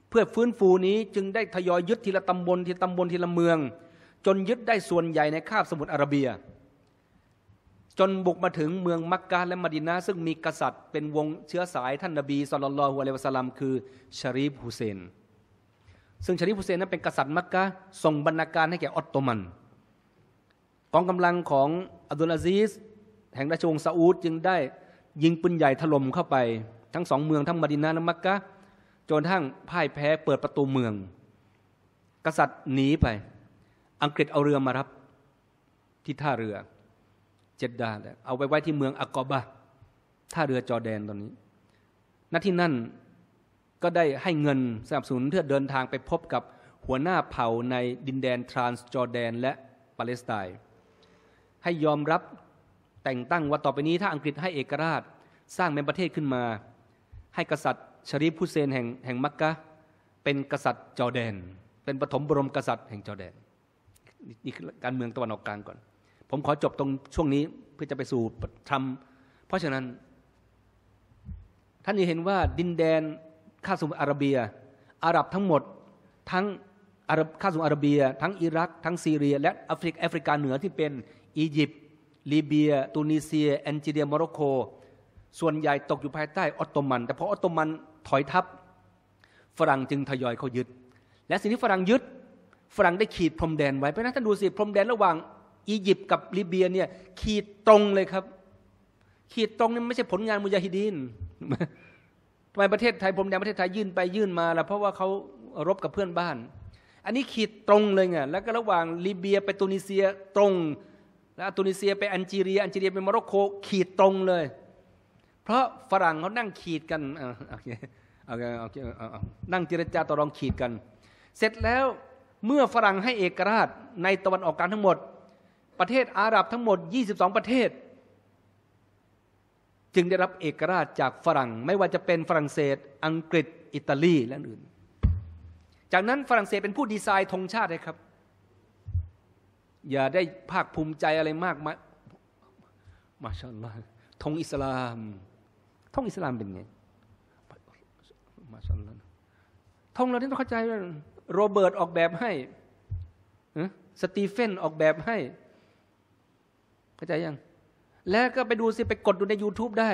เพื่อฟื้นฟูนี้ จึงได้ทยอยยึดทีละตำบล ทีละตำบลทีละเมือง จนยึดได้ส่วนใหญ่ในคาบสมุทรอาระเบียจนบุกมาถึงเมืองมักกะและมดินาซึ่งมีกษัตริย์ เป็นวงเชื้อสายท่านนบีสุลต่านลฮ์อะลวะสลัมคือชารีฟฮุเซน ซึ่งชารีฟฮุเซนนั้นเป็นกษัตริย์มักกะส่งบรรณาการให้แก่ออตโตมันกองกำลังของอับดุลอาซีสแห่งราชวงศ์ซาอุดจึงได้ยิงปืนใหญ่ถล่มเข้าไป ทั้งสองเมืองทั้งมดินาและมักกะจนทั้งพ่ายแพ้เปิดประตูเมือง กษัตริย์หนีไป อังกฤษเอาเรือมารับที่ท่าเรือเจดดาแลเอาไปไว้ที่เมืองอักกอบะท่าเรือจอแดนตอนนี้ ณที่นั่นก็ได้ให้เงินสนับสนุนเพื่อเดินทางไปพบกับหัวหน้าเผ่าในดินแดนทรานส์จอร์แดน และปาเลสไตน์ให้ยอมรับแต่งตั้งว่าต่อไปนี้ถ้าอังกฤษให้เอกราชสร้างเป็นประเทศขึ้นมา ให้กษัตริย์ชริฟผู้เซนแห่งแห่งมักกะ เป็นกษัตริย์จอร์แดน เป็นปฐมบรมกษัตริย์แห่งจอร์แดนนี่คือการเมืองตะวันออกกลางก่อนผมขอจบตรงช่วงนี้เพื่อจะไปสู่ธรรมเพราะฉะนั้นท่านจะเห็นว่าดินแดนข้าสุมอาระเบีย อาหรับทั้งหมดทั้งอาหรับ้าสุมอาระเบีย ทั้งอิรัก ทั้งซีเรีย และแอฟริกแอฟริกาเหนือที่เป็นอียิปต์ลิเบียตูนิเซีย แอนจีเรียโมร็อกโกส่วนใหญ่ตกอยู่ภายใต้ ออตโตมัน แต่พอออตโตมันถอยทัพฝรั่งจึงทยอยเขายึดและสิ่งที่ฝรั่งยึดฝรั่งได้ขีดพรมแดน ไว้เพราะนั้นท่านดูสิพรมแดนระหว่างอียิปต์กับลิเบียเนี่ยขีดตรงเลยครับ ขีดตรงนี่ไม่ใช่ผลงานมุญาฮิดีนทำไมประเทศไทยผมแดงประเทศไทยยื่นไปยื่นมาล่ะเพราะว่าเขารบกับเพื่อนบ้าน อันนี้ขีดตรงเลยไงแล้วก็ระหว่างลิเบียไปตุนิเซียตรงแล้วตุนิเซียไปอันจีเรียอันจีเรียไปโมร็อกโกขีดตรงเลย เพราะฝรั่งเขานั่งขีดกันโอเคโอคเอคนั่งเจรจาต่อรองขีดกัน เสร็จแล้วเมื่อฝรั่งให้เอกราชในตะวันออกกลางทั้งหมดประเทศอาหรับทั้งหมด 22 ประเทศ จึงได้รับเอกราชจากฝรั่ง ไม่ว่าจะเป็นฝรั่งเศส อังกฤษ อิตาลี และอื่น จากนั้นฝรั่งเศสเป็นผู้ดีไซน์ธงชาติเลยครับ อย่าได้ภาคภูมิใจอะไรมากมายมาชาอัลลอฮ์ธงอิสลาม ธงอิสลามเป็นไงมาชาอัลลอฮ์ธงเราที่ต้องเข้าใจว่าโรเบิร์ตออกแบบให้ สตีเฟนออกแบบให้เข้าใจยัง แล้วก็ไปดูสิ ไปกดดูใน YouTube ได้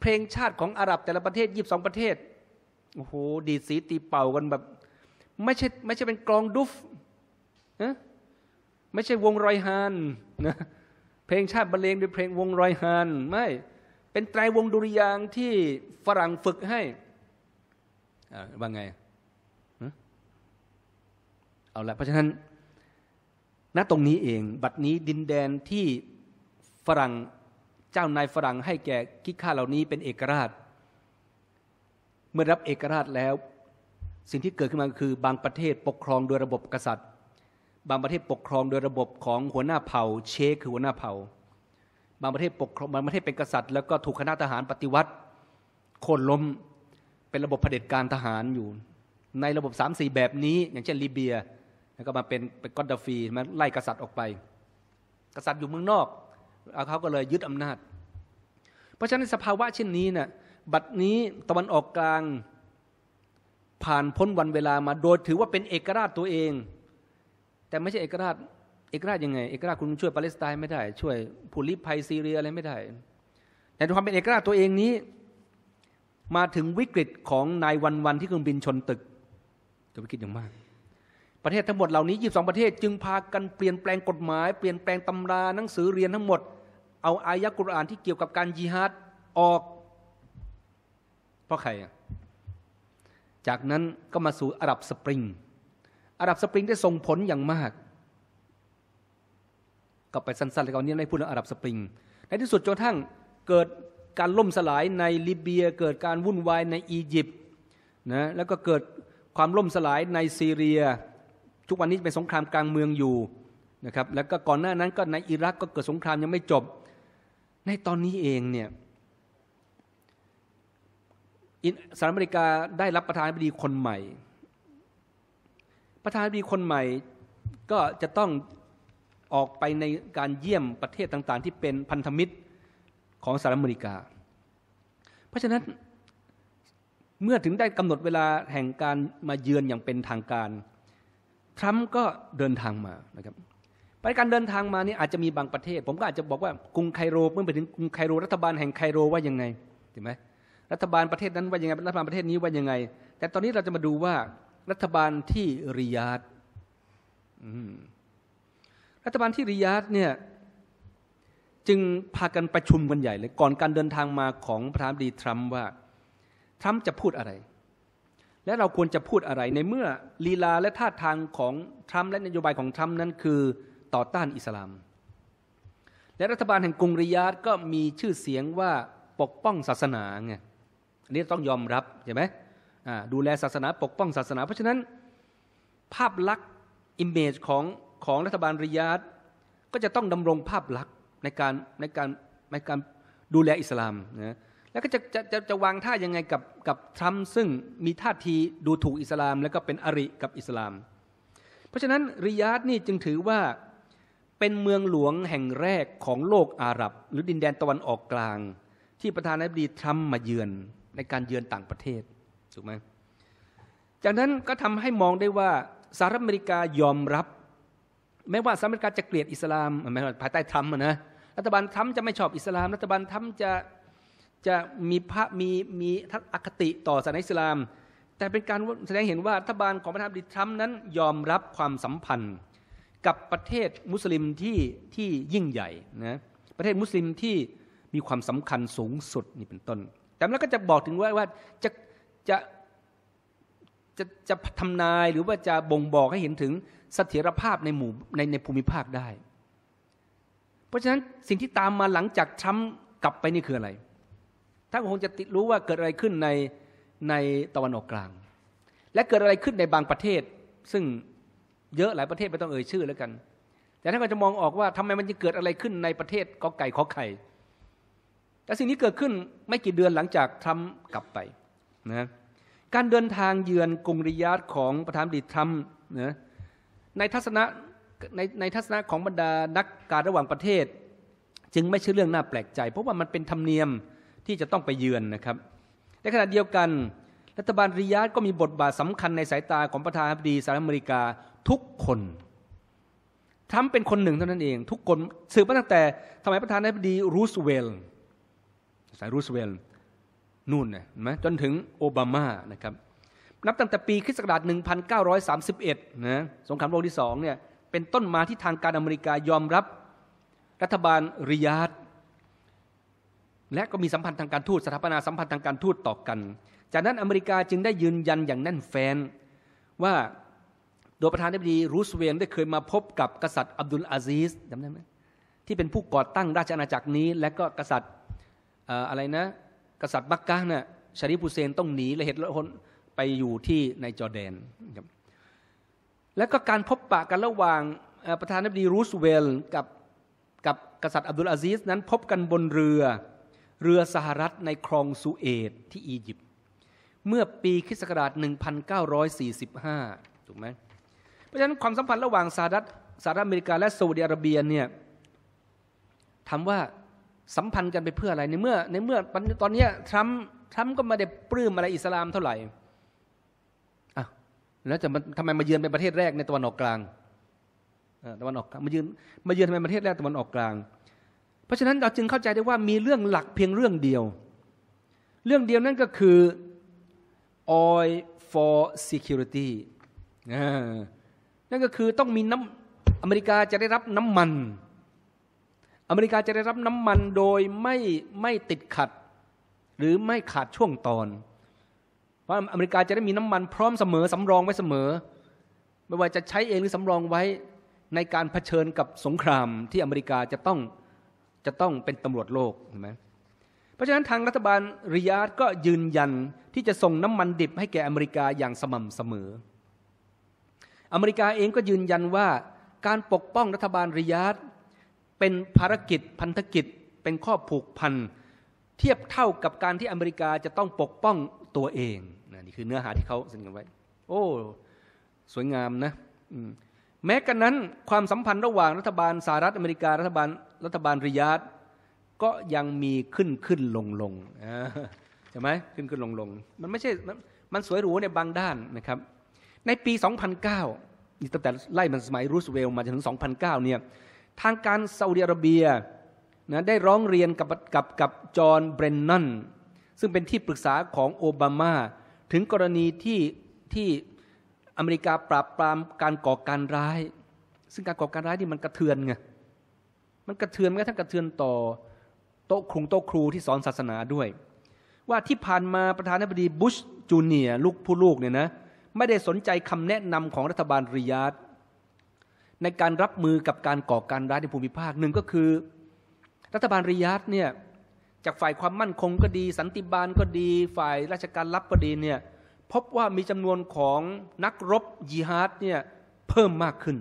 เพลงชาติของอาหรับแต่ละประเทศยีบสองประเทศ โอ้โห ดีสีตีเป่ากันแบบ ไม่ใช่ไม่ใช่เป็นกลองดุฟนะไม่ใช่วงรอยฮานนะ เพลงชาติบรรเลงด้วยเพลงวงรอยฮาน ไม่ เป็นไตรวงดุริยางที่ฝรั่งฝึกให้ว่าไงเอาละ เพราะฉะนั้น ณตรงนี้เอง บัดนี้ดินแดนที่ฝรั่ง เจ้านายฝรั่งให้แก่คิดค่าเหล่านี้เป็นเอกราช เมื่อรับเอกราชแล้ว สิ่งที่เกิดขึ้นมาคือบางประเทศปกครองโดยระบบกษัตริย์ บางประเทศปกครองโดยระบบของหัวหน้าเผ่า เชคคือหัวหน้าเผ่า บางประเทศปกครองบางประเทศเป็นกษัตริย์แล้วก็ถูกคณะทหารปฏิวัติโค่นล้มเป็นระบบเผด็จการทหารอยู่ ในระบบ3ามสี่แบบนี้ อย่างเช่นลิเบียแล้วก็มาเป็นเป็นกอดดาฟีมาไล่กษัตริย์ออกไป กษัตริย์อยู่เมืองนอกแล้วเขาก็เลยยึดอำนาจ เพราะฉะนั้นสภาวะเช่นนี้นะ่ยบัดนี้ตะวันออกกลางผ่านพ้นวันเวลามาโดยถือว่าเป็นเอกราชตัวเอง แต่ไม่ใช่เอกราช เอกราชยังไง เอกราชคุณช่วยปาเลสไตน์ไม่ได้ ช่วยผู้ลี้ภัยซีเรียอะไรไม่ได้แต่ความเป็นเอกราชตัวเองนี้มาถึงวิกฤตของนายวันวันที่เครื่องบินชนตึกจะวิกฤตอย่างมาก ประเทศทั้งหมดเหล่านี้22ประเทศ จึงพากันเปลี่ยนแปลงกฎหมาย เปลี่ยนแปลงตำราหนังสือเรียนทั้งหมดเอาอายะกุรอานที่เกี่ยวกับการยิฮัดออก เพราะใคร จากนั้นก็มาสู่อาหรับสปริง อาหรับสปริงได้ส่งผลอย่างมาก กลับไปสั้นๆเลยก่อนนี้ไม่พูดเรื่องอาหรับสปริง ในที่สุดจนทั้งเกิดการล่มสลายในลิเบียเกิดการวุ่นวายในอียิปต์นะแล้วก็เกิดความล่มสลายในซีเรีย ทุกวันนี้เป็นสงครามกลางเมืองอยู่นะครับแล้วก็ก่อนหน้านั้นก็ในอิรักก็เกิดสงครามยังไม่จบในตอนนี้เองเนี่ยสหรัฐอเมริกาได้รับประธานาธิบดีคนใหม่ประธานาธิบดีคนใหม่ก็จะต้องออกไปในการเยี่ยมประเทศต่าง ๆ ที่เป็นพันธมิตรของสหรัฐอเมริกา เพราะฉะนั้นเมื่อถึงได้กำหนดเวลาแห่งการมาเยือนอย่างเป็นทางการทรัมป์ก็เดินทางมานะครับไปการเดินทางมานี่อาจจะมีบางประเทศ ผมก็อาจจะบอกว่ากรุงไคโรเมื่อไปถึงกรุงไคโร รัฐบาลแห่งไคโร ว่ายังไงถูกไหมรัฐบาลประเทศนั้นว่ายังไงรัฐบาลประเทศนี้ว่ายังไง แต่ตอนนี้เราจะมาดูว่ารัฐบาลที่ริยาดรัฐบาลที่ริยาดเนี่ย จึงพากันประชุมกันใหญ่เลยก่อนการเดินทางมาของประธานดีทรัมป์ว่าทรัมป์จะพูดอะไร และเราควรจะพูดอะไร ในเมื่อลีลาและท่าทางของทรัมป์และนโยบายของทรัมป์นั้นคือต่อต้านอิสลาม และรัฐบาลแห่งกรุงริยาดก็มีชื่อเสียงว่าปกป้องศาสนาไง อันนี้ต้องยอมรับใช่ไหมดูแลศาสนา ปกป้องศาสนา เพราะฉะนั้นภาพลักษณ์อิมเมจของของรัฐบาลริยาดก็จะต้องดำรงภาพลักษณ์ในการในการในการดูแลอิสลามนะ แล้วก็จะจะจะจะวางท่ายังไงกับกับทรัมป์ซึ่งมีท่าทีดูถูกอิสลาม แล้วก็เป็นอริกับอิสลาม เพราะฉะนั้นริยาดนี่จึงถือว่าเป็นเมืองหลวงแห่งแรกของโลกอาหรับหรือดินแดนตะวันออกกลาง ที่ประธานาธิบดีทรัมป์มาเยือนในการเยือนต่างประเทศถูกไหมจากนั้นก็ทำให้มองได้ว่าสหรัฐอเมริกายอมรับ แม้ว่าสหรัฐอเมริกาจะเกลียดอิสลามแม่ภายใต้ทรัมป์นะรัฐบาลทรัมป์จะไม่ชอบ อิสลาม รัฐบาลทรัมป์จะจะมีพระมีมีทัศอคติต่อศาสนาอิสลาม แต่เป็นการแสดงเห็นว่ารัฐบาลของประธานาธิบดีทรัมป์นั้นยอมรับความสัมพันธ์กับประเทศมุสลิมที่ที่ยิ่งใหญ่นะประเทศมุสลิมที่มีความสำคัญสูงสุดนี่เป็นต้น แต่แล้วก็จะบอกถึงว่าว่าจะจะจะจะทำนายหรือว่าจะบ่งบอกให้เห็นถึงเสถียรภาพในหมู่ในในภูมิภาคได้ เพราะฉะนั้นสิ่งที่ตามมาหลังจากทรัมป์กลับไปนี่คืออะไรท่านคงจะติดรู้ว่าเกิดอะไรขึ้นในในตะวันออกกลาง และเกิดอะไรขึ้นในบางประเทศซึ่งเยอะหลายประเทศไม่ต้องเอ่ยชื่อแล้วกัน แต่ท่านก็จะมองออกว่าทำไมมันจะเกิดอะไรขึ้นในประเทศกอไก่ขอไข่ แต่สิ่งนี้เกิดขึ้นไม่กี่เดือนหลังจากทำกลับไปนะ การเดินทางเยือนกรุงริยาดของประธานดิทรัมนะในทัศนะในในทัศนะของบรรดานักการระหว่างประเทศ จึงไม่ใช่เรื่องน่าแปลกใจ เพราะว่ามันเป็นธรรมเนียมที่จะต้องไปเยือนนะครับ ในขณะเดียวกันรัฐบาลริยาดก็มีบทบาทสำคัญในสายตาของประธานาธิบดีสหรัฐอเมริกาทุกคนทำเป็นคนหนึ่งเท่านั้นเอง ทุกคนสืบมาตั้งแต่สมัยประธานาธิบดี รูสเวลล์สายรูสเวลล์นู่นนะนะจนถึงโอบามานะครับ นับตั้งแต่ปีคศร1931 นะสงครามโลกที่สองเนี่ยเป็นต้นมาที่ทางการอเมริกายอมรับรัฐบาลริยาดและก็มีสัมพันธ์ทางการทูต สถาปนาสัมพันธ์ทางการทูตต่อกันจากนั้น อเมริกาจึงได้ยืนยันอย่างแน่นแฟนว่าโดยประธานาธิบดีรูสเวลได้เคยมาพบกับกษัตริย์อับดุลอาซีสจำได้ไหมที่เป็นผู้ก่อตั้งราชอาณาจักรนี้ และก็กษัตริย์อะไรนะกษัตริย์บักกะนะ่ะชาริฟูเซนต้องหนีและเหตุผลไปอยู่ที่ในจอร์แดน และก็การพบปะกันระหว่างประธานาธิบดีรูสเวลกับกับกษัตริย์อับดุลอาซีสนั้นพบกันบนเรือเรือสหรัฐในคลองสุเอตที่อียิปต์เมื่อปีคิสศัการ1945ถูกไหม เพราะฉะนั้นความสัมพันธ์ระหว่างสหรัฐสหรัฐอเมริกาและซาอุดิอาระเบียเนี่ยถามว่าสัมพันธ์กันไปเพื่ออะไร ในเมื่อ ในเมื่อตอนนี้ทรัมป์ทรัมป์ก็ไม่ได้ปลื้มอะไรอิสลามเท่าไหร่อ่ะแล้วจะมันทำไมมาเยือนเป็นประเทศแรกในตะวันออกกลางตะวันออกมาเยือนมาเยือนทำไมประเทศแรกตะวันออกกลาง เพราะฉะนั้นเราจึงเข้าใจได้ว่ามีเรื่องหลักเพียงเรื่องเดียว เรื่องเดียวนั่นก็คือ oil for security นั่นก็คือต้องมีน้ำอเมริกาจะได้รับน้ำมันอเมริกาจะได้รับน้ำมันโดยไม่ไม่ติดขัด หรือไม่ขาดช่วงตอน เพราะอเมริกาจะได้มีน้ำมันพร้อมเสมอสำรองไว้เสมอ ไม่ว่าจะใช้เองหรือสำรองไว้ในการเผชิญกับสงครามที่อเมริกาจะต้องจะต้องเป็นตำรวจโลกเห็นไหมเพราะฉะนั้นทางรัฐบาลริยาดก็ยืนยันที่จะส่งน้ำมันดิบให้แก่อเมริกาอย่างสม่ำเสมอ อเมริกาเองก็ยืนยันว่าการปกป้องรัฐบาลริยาดเป็นภารกิจพันธกิจเป็นข้อผูกพันเทียบเท่ากับการที่อเมริกาจะต้องปกป้องตัวเองนี่คือเนื้อหาที่เขาเซ็นกันไว้ โอ้สวยงามนะแม้กรนนั้นความสัมพันธ์ระหว่างรัฐบาลสหรัฐอเมริการัฐบาลรัฐบาลริยาดก็ยังมีขึ้นขึ้นลงลงใช่ไหมขึ้นขึ้นลงลงมันไม่ใช่มันสวยหรูในบางด้านนะครับ ในปี 2009นี่ตั้งแต่ไล่มันสมัยรูสเวลมาจนถึง 2009 เนี่ยทางการซาอุดิอาระเบียนะได้ร้องเรียนกับกับกับจอห์นเบรนนันซึ่งเป็นที่ปรึกษาของโอบามา ถึงกรณีที่ ที่อเมริกาปราบปรามการก่อการร้าย ซึ่งการก่อการร้ายนี่มันกระเทือนไงมันกระเทือนแม้กระทั่งกระเทือนต่อโต๊ะครูโต๊ะครูที่สอนศาสนาด้วย ว่าที่ผ่านมาประธานาธิบดีบุชจูเนียลูกผู้ลูกเนี่ยนะไม่ได้สนใจคำแนะนำของรัฐบาลริยาดในการรับมือกับการก่อการร้ายในภูมิภาคหนึ่งก็คือ รัฐบาลริยาดเนี่ยจากฝ่ายความมั่นคงก็ดี สันติบาลก็ดีฝ่ายราชการรับก็ดีเนี่ยพบว่ามีจำนวนของนักรบยิฮาดเนี่ยเพิ่มมากขึ้น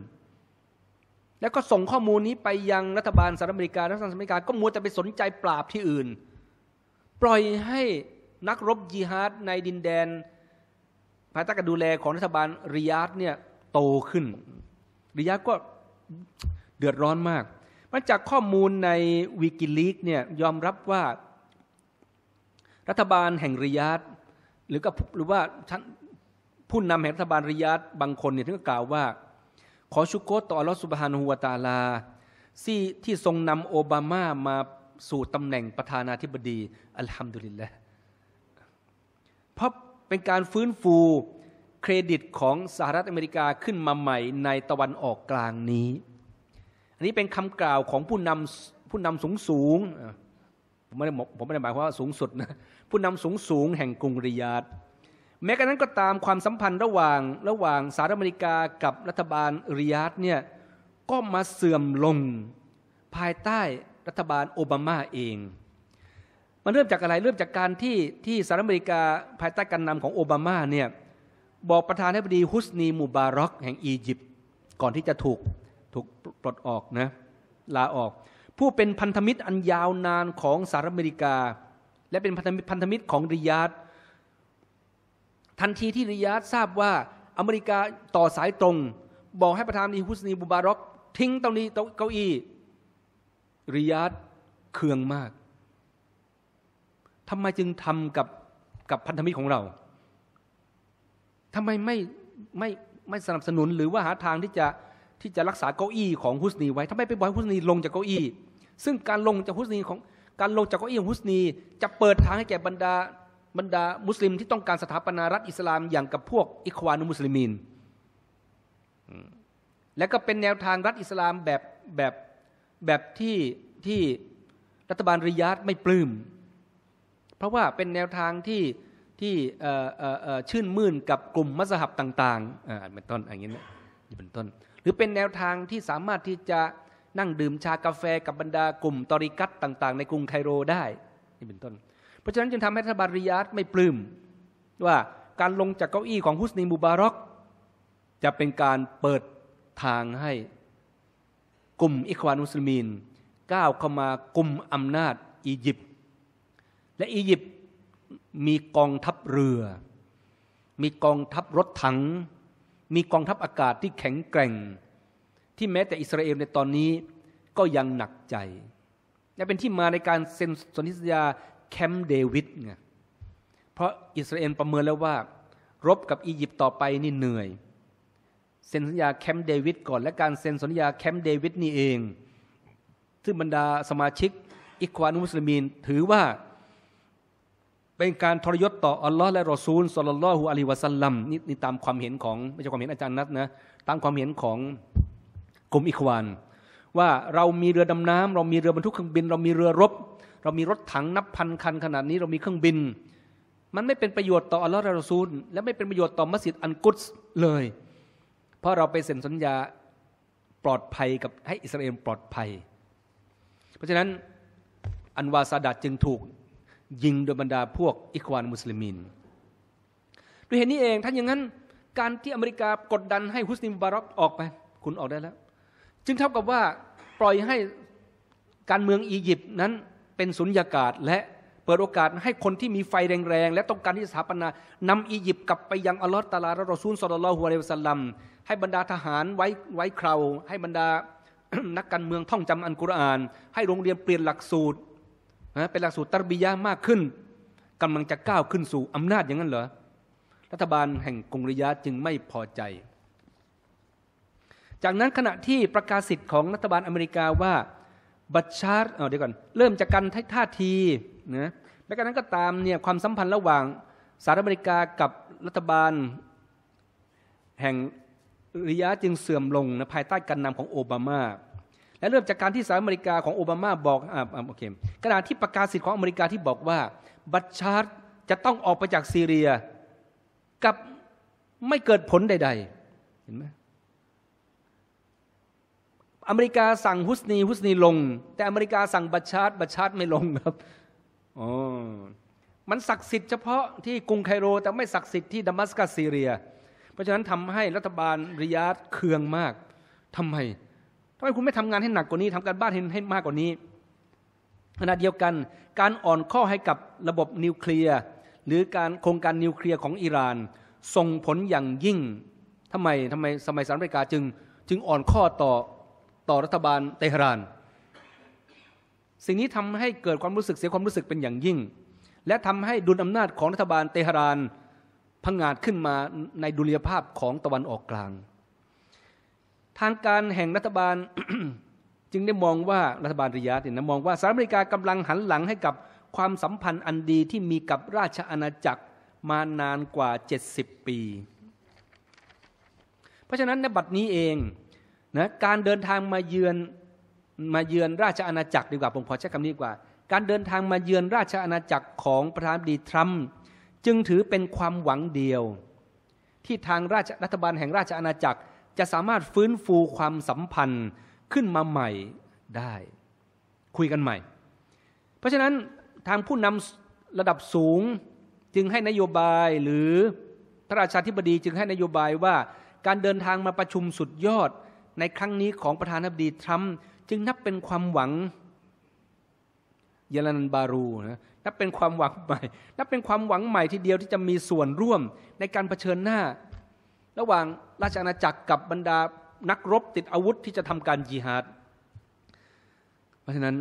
แล้วก็ส่งข้อมูลนี้ไปยังรัฐบาลสหรัฐอเมริกา รัฐบาลสหรัฐอเมริกาก็มัวแต่ไปสนใจปราบที่อื่น ปล่อยให้นักรบยิฮาดในดินแดน ภายใต้การดูแลของรัฐบาลริยาดเนี่ยโตขึ้น ริยาดก็เดือดร้อนมากมาจากข้อมูลในวิกิลีกเนี่ยยอมรับว่ารัฐบาลแห่งริยาดหรือก็หรือว่าผู้นำแห่งรัฐบาลริยาดบางคนเนี่ยถึงกล่าวว่าขอชุกโกตต่ออัลลอฮฺสุบฮานูวตาลา ที่ที่ทรงนำโอบามามาสู่ตำแหน่งประธานาธิบดีอัลฮัมดุลิลละเพราะเป็นการฟื้นฟูเครดิตของสหรัฐอเมริกาขึ้นมาใหม่ในตะวันออกกลางนี้ อันนี้เป็นคำกล่าวของผู้นำผู้นำสูงสูงผมไม่ได้ผมไม่ได้หมายความว่าสูงสุดนะผู้นำสูงสูงแห่งกรุงริยาดแม้กระนั้นก็ตามความสัมพันธ์ระหว่างระหว่างสหรัฐอเมริกากับรัฐบาลริยาดเนี่ยก็มาเสื่อมลงภายใต้รัฐบาลโอบามาเอง มันเริ่มจากอะไร เริ่มจากการที่ที่สหรัฐอเมริกา ภายใต้การนำของโอบามาเนี่ยบอกประธานาธิบดีฮุสนีมูบารอกแห่งอียิปต์ก่อนที่จะถูกถูกปลดออกนะลาออก ผู้เป็นพันธมิตรอันยาวนานของสหรัฐอเมริกา และเป็นพันธมิตรของริยา์ทันทีที่ริยาดทราบว่าอเมริกาต่อสายตรง บอกให้ประธานดีฮุสนีบูบารอกทิ้งเตรงนี้เก้าอี้ริยาดเคืองมากทำไมจึงทำกับกับพันธมิตรของเราทำไมไม่ไม่ไม่สนับสนุน หรือว่าหาทางที่จะที่จะรักษาเก้าอี้ของฮุสนี ไว้ทำไมไปบอกฮุสนีลงจากเก้าอี้ซึ่งการลงจากฮุสนีของการลงจากเก้าอี้ของฮุสนีจะเปิดทางให้แก่บรรดาบรรดามุสลิมที่ต้องการสถาปนารัฐอิสลามอย่างกับพวกอิควานุมุสลิมีนและก็เป็นแนวทางรัฐอิสลามแบบแบบแบบที่ที่รัฐบาลริยาตไม่ปลื้ม เพราะว่าเป็นแนวทางที่ที่ชื่นมื่นกับกลุ่มมัสฮับต่างๆเป็นต้นอย่างนี้นะเป็นต้น หรือเป็นแนวทางที่สามารถที่จะนั่งดื่มชากาแฟกับบรรดากลุ่มตอริกัตต่าง ๆในกรุงไคโรได้นี่เป็นต้นราะฉะนั้นจึงทำให้รัฐบาลริยาดไม่ปลื้มว่าการลงจากเก้าอี้ของฮุสนีมูบารอกจะเป็นการเปิดทางให้กลุ่มอิควานุสลีนก้าวเข้ามากลุ่มอำนาจอียิปต์และอียิปต์มีกองทัพเรือ มีกองทัพรถถัง มีกองทัพอากาศที่แข็งแกร่ง ที่แม้แต่อิสราเอลในตอนนี้ก็ยังหนักใจและเป็นที่มาในการเซ็นสนธิสัญญาแคมป์เดวิดไง เพราะอิสราเอลประเมินแล้วว่ารบกับอียิปต์ต่อไปนี่เหนื่อยเซ็นสัญญาแคมป์เดวิดก่อนและการเซ็นสัญญาแคมป์เดวิดนี่เองซึ่งบรรดาสมาชิกอิควานุมุสลิมีนถือว่าเป็นการ ทรยศต่ออัลลอฮ์และรอซูลสลลลอฮุอะลัยวะสัลลัมนี่นี่ตามความเห็นของไม่ใช่ความเห็นอาจารย์นัทนะตามความเห็นของกลุ่มอิควานว่าเรามีเรือดำน้ำเรามีเรือบรรทุกเครื่องบิน เรามีเรือรบเรามีรถถังนับพันคันขนาดนี้เรามีเครื่องบิน มันไม่เป็นประโยชน์ต่ออัลลอฮ์แราซูล และไม่เป็นประโยชน์ต่อมัสยิดอันกุศเลย เพราะเราไปเซ็นสัญญาปลอดภัยกับให้อิสราเอลปลอดภัย เพราะฉะนั้นอันวาซาดัดจึงถูกยิงโดยบรรดาพวกอิควานมุสลิมินด้วยเหตุนี้เองท่านอย่างนั้นการที่อเมริกากดดันให้ฮุสนิมบารอกออกไป คุณออกได้แล้ว จึงเท่ากับว่าปล่อยให้การเมืองอียิปต์นั้นเป็นสุญญากาศและเปิดโอกาสให้คนที่มีไฟแรง ๆ และต้องการที่สถาปนา นำอียิปต์กลับไปยังอัลลอฮ์ตาลาและรอซูลสลลลฮุอะลัยวะสัลลัมให้บรรดาทหารไว้ไว้คราวให้บรรดานักการเมืองท่องจำอันกุรอาน ให้โรงเรียนเปลี่ยนหลักสูตรนะเป็นหลักสูตรตรบียะมากขึ้นกำลังจะก้าวขึ้นสู่อำนาจอย่างนั้นเหรอรัฐบาลแห่งกรุงริยาจึงไม่พอใจ จากนั้นขณะที่ประกาศสิทธิ์ของรัฐบาลอเมริกาว่าบัชชาร์เดี๋ยวก่อน เริ่มจากการท่าทีนะแล้กาะนั้นก็ตาม เนี่ย ความสัมพันธ์ระหว่างสหรัฐอเมริกากับรัฐบาลแห่งริยะจึงเสื่อมลงนะภายใต้การนำของโอบามา และเริ่มจากการที่สหรัฐอเมริกาของโอบามาบอก อ่าโอเคกระดาษที่ประกาศสิทธิของอเมริกาที่บอกว่า บัชชาร์จะต้องออกไปจากซีเรีย กับไม่เกิดผลใด ๆ เห็นไหมอเมริกาสั่งฮุสนีฮุสนีลง แต่อเมริกาสั่งบัชชาร์ดบัชชาร์ดไม่ลงครับอ๋อมันศักดิ์สิทธิ์เฉพาะที่กรุงไคโร แต่ไม่ศักดิ์สิทธิ์ที่ดามัสกัสซีเรีย เพราะฉะนั้นทำให้รัฐบาลริยาดเคืองมาก ทำไมทำไมคุณไม่ทำงานให้หนักกว่านี้ ทำการบ้านให้ให้มากกว่านี้ขณะเดียวกัน การอ่อนข้อให้กับระบบนิวเคลียร์หรือการโครงการนิวเคลียร์ของอิหร่านส่งผลอย่างยิ่ง ทำไมทำไมสมัยสหรัฐอเมริกาจึง จึงอ่อนข้อต่อต่อรัฐบาลเตหรานสิ่งนี้ทำให้เกิดความรู้สึกเสียความรู้สึกเป็นอย่างยิ่ง และทำให้ดุลอำนาจของรัฐบาลเตหรานพังงาดขึ้นมาในดุลยภาพของตะวันออกกลาง ทางการแห่งรัฐบาลจึงได้มองว่ารัฐบาลริยาตเนี่ยนะมองว่าสหรัฐอเมริกากำลังหันหลังให้กับความสัมพันธ์อันดีที่มีกับราชอาณาจักรมานานกว่า70ปี เพราะฉะนั้นในบัดนี้เองนะการเดินทางมาเยือนมาเยือนราชอาณาจักรดีกว่าผมขอใช้คำนี้ดีกว่า การเดินทางมาเยือนราชอาณาจักรของประธานดีทรัมป์จึงถือเป็นความหวังเดียว ที่ทางราชรัฐบาลแห่งราชอาณาจักรจะสามารถฟื้นฟูความสัมพันธ์ขึ้นมาใหม่ได้ คุยกันใหม่ เพราะฉะนั้นทางผู้นำระดับสูงจึงให้นโยบายหรือพระราชาธิบดีจึงให้นโยบายว่าการเดินทางมาประชุมสุดยอดในครั้งนี้ของประธานาธิบดีทรัมป์จึงนับเป็นความหวังเยลนันบารูนะนับเป็นความหวังใหม่นับเป็นความหวังใหม่ทีเดียวที่จะมีส่วนร่วมในการเผชิญหน้า ระหว่างราชอาณาจักรกับบรรดานักรบ ติดอาวุธที่จะทำการยิฮาดเพราะฉะนั้น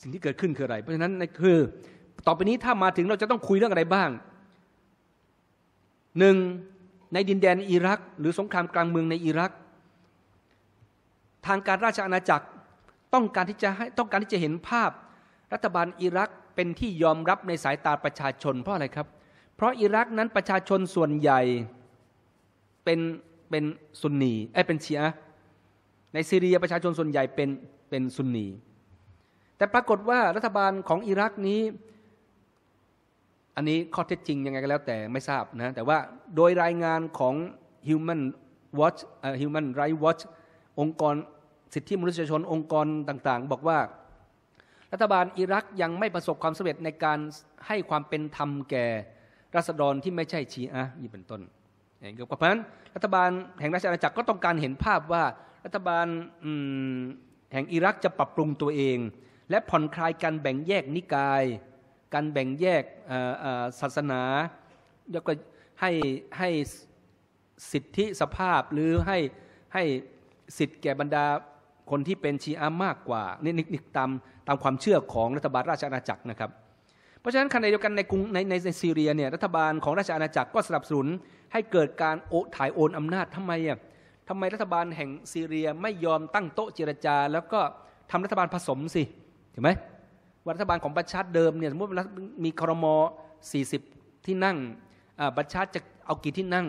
สิ่งที่เกิดขึ้นคืออะไร เพราะฉะนั้นคือต่อไปนี้ถ้ามาถึงเราจะต้องคุยเรื่องอะไรบ้างหนึ่งในดินแดนอิรัก หรือสงครามกลางเมืองในอิรักทางการราชอาณาจักรต้องการที่จะให้ต้องการที่จะเห็นภาพรัฐบาลอิรักเป็นที่ยอมรับในสายตาประชาชน เพราะอะไรครับเพราะอิรักนั้นประชาชนส่วนใหญ่เป็นเป็นซุนนีเอ้เป็นเชียในซีเรียประชาชนส่วนใหญ่เป็นเป็นซุนนีแต่ปรากฏว่ารัฐบาลของอิรักนี้อันนี้ข้อเท็จจริงยังไงก็แล้วแต่ไม่ทราบนะแต่ว่าโดยรายงานของ Human Watch uh, Human Rights Watch องค์กรสิทธิมนุษยชนองค์กรต่าง ๆ บอกว่ารัฐบาลอิรักยังไม่ประสบความสำเร็จในการให้ความเป็นธรรมแก่รัษฎรที่ไม่ใช่ชีอะนี่เป็นต้นเพราะฉะนั้นรัฐบาลแห่งราชอาณาจักรก็ต้องการเห็นภาพว่ารัฐบาลแห่งอิรักจะปรับปรุงตัวเอง และผ่อนคลายการแบ่งแยกนิกาย การแบ่งแยกศาสนาแล้วก็ให้ให้สิทธิสภาพหรือให้ให้สิทธิแก่บรรดาคนที่เป็นชีอะมากกว่านี่นี่ตามตามความเชื่อของรัฐบาลราชอาณาจักรนะครับเพราะฉะนั้นขณะเดียวกันในกรุงในในซีเรียเนี่ยรัฐบาลของราชอาณาจักรก็สนับสนุนให้เกิดการโอถ่ายโอนอำนาจทำไมอ่ะทำไมรัฐบาลแห่งซีเรียไม่ยอมตั้งโต๊ะเจรจา แล้วก็ทำรัฐบาลผสมสิถูกไหมว่ารัฐบาลของบัะชาตเดิมเนี่ยสมมติมีคอรมอ40 ที่นั่งบัะชาตจะเอากี่ที่นั่ง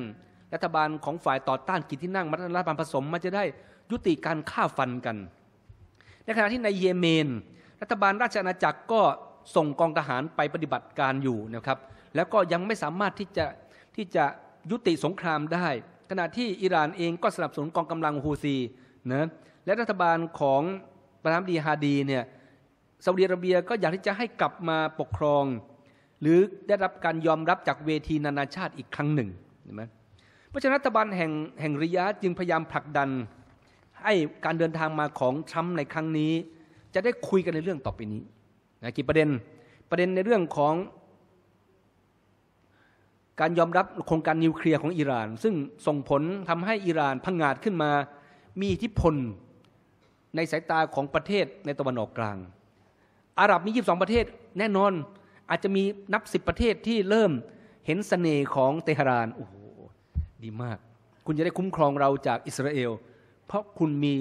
รัฐบาลของฝ่ายต่อต้านกี่ที่นั่งรัฐบาลผสมมันจะได้ยุติการฆ่าฟันกัน ในขณะที่ในเยเมน รัฐบาลราชอาณาจักรก็ส่งกองทหารไปปฏิบัติการอยู่นะครับ แล้วก็ยังไม่สามารถที่จะที่จะยุติสงครามได้ ขณะที่อิหร่านเองก็สนับสนุนกองกำลังฮูซีนะและรัฐบาลของ ประธานาดีฮาดีเนี่ยซาอุดิอาระเบียก็อยากที่จะให้กลับมาปกครอง หรือได้รับการยอมรับจากเวทีนานาชาติอีกครั้งหนึ่งเห็นไหมเพราะฉะนั้นรัฐบาลแห่งแห่งริยาจึงพยายามผลักดันไอ้การเดินทางมาของทรัมป์ในครั้งนี้ จะได้คุยกันในเรื่องต่อไปนี้นะกี่ประเด็นประเด็นในเรื่องของการยอมรับโครงการนิวเคลียร์ของอิหร่าน ซึ่งส่งผลทำให้อิหร่านพังงาดขึ้นมา มีอิทธิพลในสายตาของประเทศในตะวันออกกลาง อาหรับมี 22 ประเทศ แน่นอนอาจจะมีนับสิบประเทศที่เริ่มเห็นสเสน่ห์ของเตหะรานโอ้โหดีมาก คุณจะได้คุ้มครองเราจากอิสราเอลเพราะคุณมี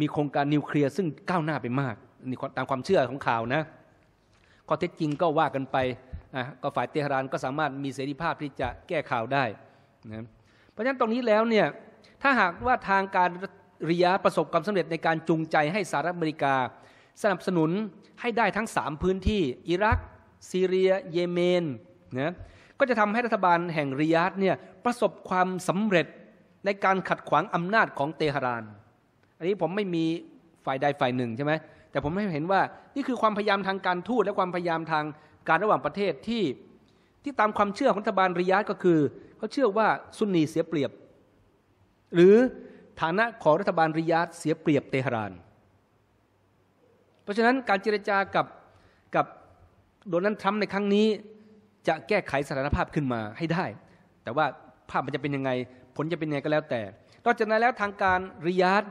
มีโครงการนิวเคลียร์ซึ่งก้าวหน้าไปมากนี่ตามความเชื่อของข่าวนะข้อเท็จจริงก็ว่ากันไปนะก็ฝ่ายเตหรานก็สามารถมีเสรีภาพที่จะแก้ข่าวได้นะเพราะฉะนั้นตรงนี้แล้วเนี่ยถ้าหากว่าทางการริยาประสบความสำเร็จในการจูงใจให้สหรัฐอเมริกา สนับสนุนให้ได้ทั้ง 3 พื้นที่อิรัก ซีเรีย เยเมนนะก็จะทำให้รัฐบาลแห่งริยาดเนี่ยประสบความสำเร็จในการขัดขวางอำนาจของเตหราน อันนี้ผมไม่มีฝ่ายใดฝ่ายหนึ่งใช่ไหม แต่ผมให้เห็นว่านี่คือความพยายามทางการทูตและความพยายามทางการระหว่างประเทศที่ที่ตามความเชื่อของรัฐบาลริยาตก็คือ เขาเชื่อว่าซุนนีเสียเปรียบ หรือฐานะของรัฐบาลริยาตเสียเปรียบเตหรานเพราะฉะนั้นการเจรจากับกับโดนัลด์ทรัมป์ในครั้งนี้จะแก้ไขสถานภาพขึ้นมาให้ได้ แต่ว่าภาพมันจะเป็นยังไงผลจะเป็นยังไงก็แล้วแต่นอกจากนั้นแล้วทางการริยาด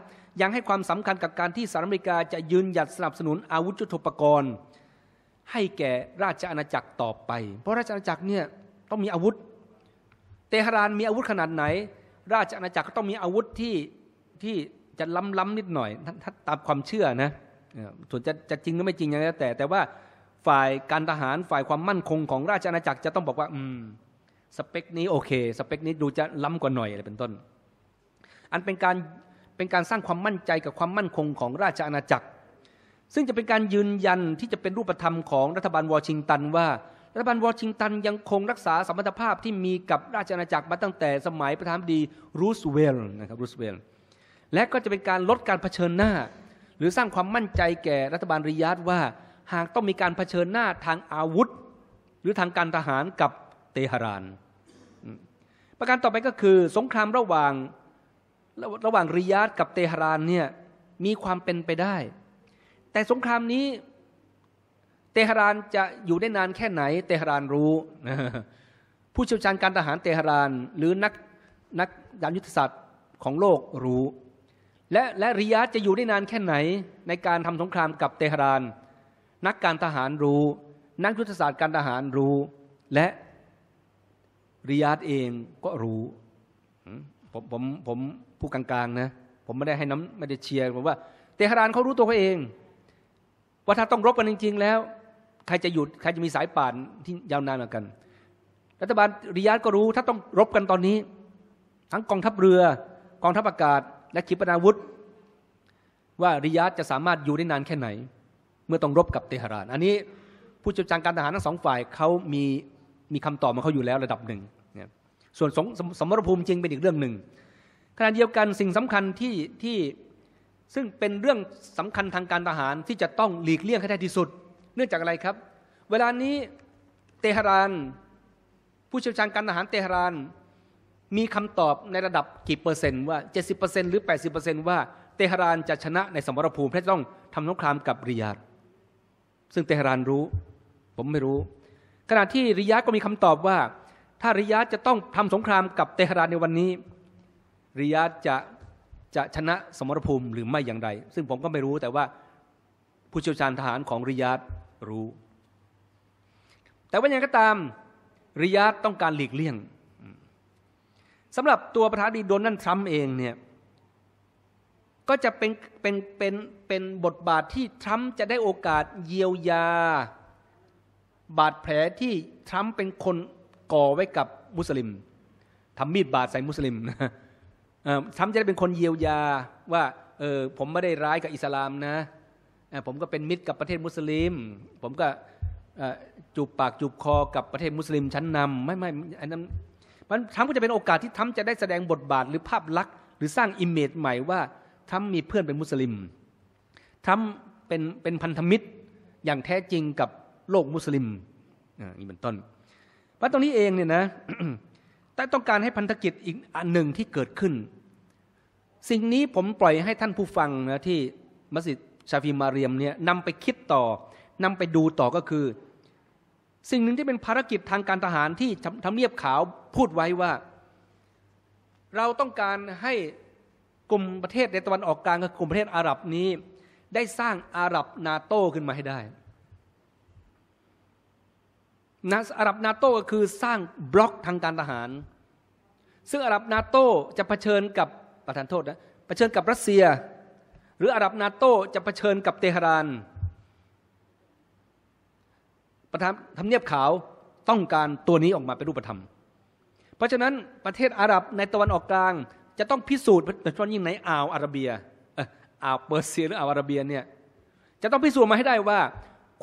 ยังให้ความสำคัญกับการที่สหรัฐอเมริกาจะยืนหยัดสนับสนุนอาวุธยุทโธปกรณ์ ให้แก่ราชอาณาจักรต่อไป เพราะราชอาณาจักรเนี่ยต้องมีอาวุธ เตหะรานมีอาวุธขนาดไหน ราชอาณาจักรก็ต้องมีอาวุธที่ที่จะล้ำล้ำนิดหน่อย ถ้าตามความเชื่อนะ ส่วนจะจะจริงหรือไม่จริงอย่างไงแต่ แต่ว่าฝ่ายการทหารฝ่ายความมั่นคงของราชอาณาจักรจะต้องบอกว่าอืมสเปคนี้ โอเค สเปคนี้ดูจะล้ำากว่าหน่อยอะไรเป็นต้น อันเป็นการเป็นการสร้างความมั่นใจกับความมั่นคงของราชอาณาจักร ซึ่งจะเป็นการยืนยันที่จะเป็นรูปธรรมของรัฐบาลวอชิงตัน ว่ารัฐบาลวอชิงตัน ยังคงรักษาสมรรถภาพที่มีกับราชอาณาจักรมาตั้งแต่สมัยประธานดีรูสเวลนะครับรูสเวลและก็จะเป็นการลดการเผชิญหน้า หรือสร้างความมั่นใจแก่รัฐบาลริยาดว่าหากต้องมีการเผชิญหน้าทางอาวุธหรือทางการทหารกับเตหราน ประการต่อไปก็คือสงครามระหว่างระระหว่างริยาดกับเตหรานเนี่ยมีความเป็นไปได้ แต่สงครามนี้เตหรานจะอยู่ได้นานแค่ไหน เตหรานรู้ ผู้เชี่ยวชาญการทหารเตหรานหรือนักนักยานยุทธศาสตร์ของโลกรู้ และและริยาดจะอยู่ได้นานแค่ไหน ในการทำสงครามกับเตหรานนักการทหารรู้ นักยุทธศาสตร์การทหารรู้และริยาตเองก็รู้ผมผมผม ผู้กลางๆนะ ผมไม่ได้ให้น้ำไม่ได้เชียร์ผมว่า เตหะรานเขารู้ตัวเขาเองว่าถ้าต้องรบกันจริงๆ แล้ว ใครจะหยุดใครจะมีสายป่านที่ยาวนานเหมือนกัน รัฐบาล ริยาตก็รู้ถ้าต้องรบกันตอนนี้ ทั้งกองทัพเรือ กองทัพอากาศและขีปนาวุธ ว่าริยาตจะสามารถอยู่ได้นานแค่ไหน เมื่อต้องรบกับเตหะรานอันนี้ผู้จัดการการทหารทั้งสองฝ่ายเขามีมีคำตอบมาเขาอยู่แล้วระดับหนึ่งส่วนสสมรภูมิจริงเป็นอีกเรื่องหนึ่ง ขณะเดียวกันสิ่งสำคัญที่ที่ซึ่งเป็นเรื่องสำคัญทางการทหารที่จะต้องหลีกเลี่ยงให้ได้ที่สุด เนื่องจากอะไรครับ เวลานี้เตหะรานผู้เชี่ยวชาญการทหารเตหะรานมีคำตอบในระดับกี่เปอร์เซนต์ว่า70%หรือ 80%ว่าเตหะรานจะชนะในสมรภูมิแลระต้องทำสงครามกับริยาดซึ่งเตหะรานรู้ ผมไม่รู้ ขณะที่ริยาดก็มีคำตอบว่าถ้าริยาจะต้องทำสงครามกับเตหะรานในวันนี้ ริยาจะจะชนะสมรภูมิหรือไม่อย่างไร ซึ่งผมก็ไม่รู้แต่ว่าผู้เชี่ยวชาญทหารของริยาตรู้ แต่ว่าอย่างก็ตามริยาตต้องการหลีกเลี่ยงสำหรับตัวประธานดีโดนนั่นทรัมป์เองเนี่ยก็จะเป็นเป็นเป็นเป็นบทบาทที่ทรัมป์จะได้โอกาสเยียวยา บาดแผลที่ทรัมป์เป็นคนก่อไว้กับมุสลิมทำมีดบาดใส่มุสลิมนะทำจะได้เป็นคนเยียวยาว่าเออผมไม่ได้ร้ายกับอิสลามนะผมก็เป็นมิตรกับประเทศมุสลิม ผมก็จูบปากจูบคอกับประเทศมุสลิมชั้นนำไม่ไม่อันนั้นมันทั้งก็จะเป็นโอกาสที่ทั้มจะได้แสดงบทบาทหรือภาพลักษณ์หรือสร้างอิมเมจใหม่ว่าทั้มมีเพื่อนเป็นมุสลิมทั้มเป็นเป็นพันธมิตรอย่างแท้จริงกับโลกมุสลิมอ่านี่เป็นต้นพราะตรงนี้เองเนี่ยนะ แต่ต้องการให้พันธกิจอีกอันหนึ่งที่เกิดขึ้น สิ่งนี้ผมปล่อยให้ท่านผู้ฟังนะที่มัสยิดชาฟีมาเรียมเนี่ยนำไปคิดต่อ นำไปดูต่อก็คือ สิ่งหนึ่งที่เป็นภารกิจทางการทหารที่ทำเนียบขาวพูดไว้ว่า เราต้องการให้กลุ่มประเทศในตะวันออกกลางกับกลุ่มประเทศอาหรับนี้ได้สร้างอาหรับนาโต้ขึ้นมาให้ได้นะอาหรับนาโต้ก็คือสร้างบล็อกทางการทหาร ซึ่งอาหรับนาโต้จะเผชิญกับประธานโทษนะเผชิญกับรัสเซีย หรืออาหรับนาโต้จะเผชิญกับเตหะรานประธานทำเนียบขาวต้องการตัวนี้ออกมาเป็นรูปธรรม เพราะฉะนั้นประเทศอาหรับในตะวันออกกลาง จะต้องพิสูจน์โดยเฉพาะยิ่งในอ่าวอาระเบียอ่าวเปอร์เซียหรืออ่าวอาระเบียเนี่ยจะต้องพิสูจน์มาให้ได้ว่า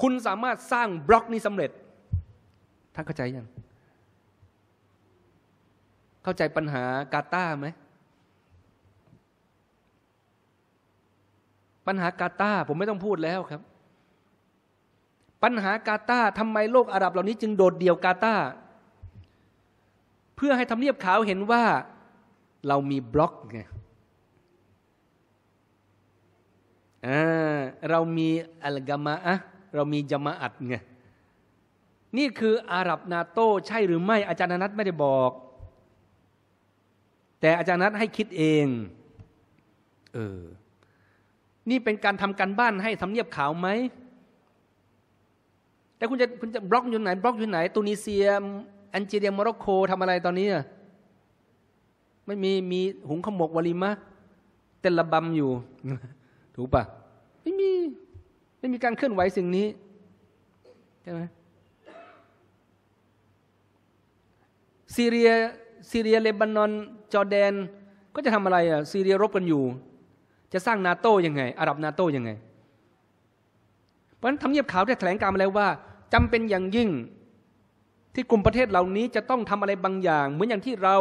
คุณสามารถสร้างบล็อกนี้สำเร็จท่านเข้าใจยัง เข้าใจปัญหากาตาไหม ปัญหากาตาผมไม่ต้องพูดแล้วครับ ปัญหากาตาทำไมโลกอาหรับ เหล่านี้จึงโดดเดี่ยวกาตาเพื่อให้ทำเนียบขาวเห็นว่าเรามีบล็อกไงเรามีอัลกามะเรามีจามะอัดไงนี่คืออาหรับนาโต้ใช่หรือไม่ อาจารย์นัทไม่ได้บอก แต่อาจารย์นัทให้คิดเองเออ นี่เป็นการทำการบ้านให้ทำเนียบขาวไหม แต่คุณจะคุณจะบล็อกอยู่ไหน บล็อกอยู่ไหนตุนิเซียแอนจีเรียโมร็อกโกทำอะไรตอนนี้ไม่มีมีหุงขมกวลิมะเตลนระบำอยู่ ถูกปะไม่มี ไม่มีการเคลื่อนไหวสิ่งนี้ใช่ไหมซีเรีย ซีเรีย เลบานอน จอร์แดน ก็จะทำอะไรอ่ะ ซีเรียรบกันอยู่ จะสร้างนาโต้ยังไงอาหรับนาโต้ยังไงเพราะฉะนั้นทำเนียบขาวได้แถลงการมาแล้วว่า จำเป็นอย่างยิ่งที่กลุ่มประเทศเหล่านี้จะต้องทำอะไรบางอย่าง เหมือนอย่างที่เรา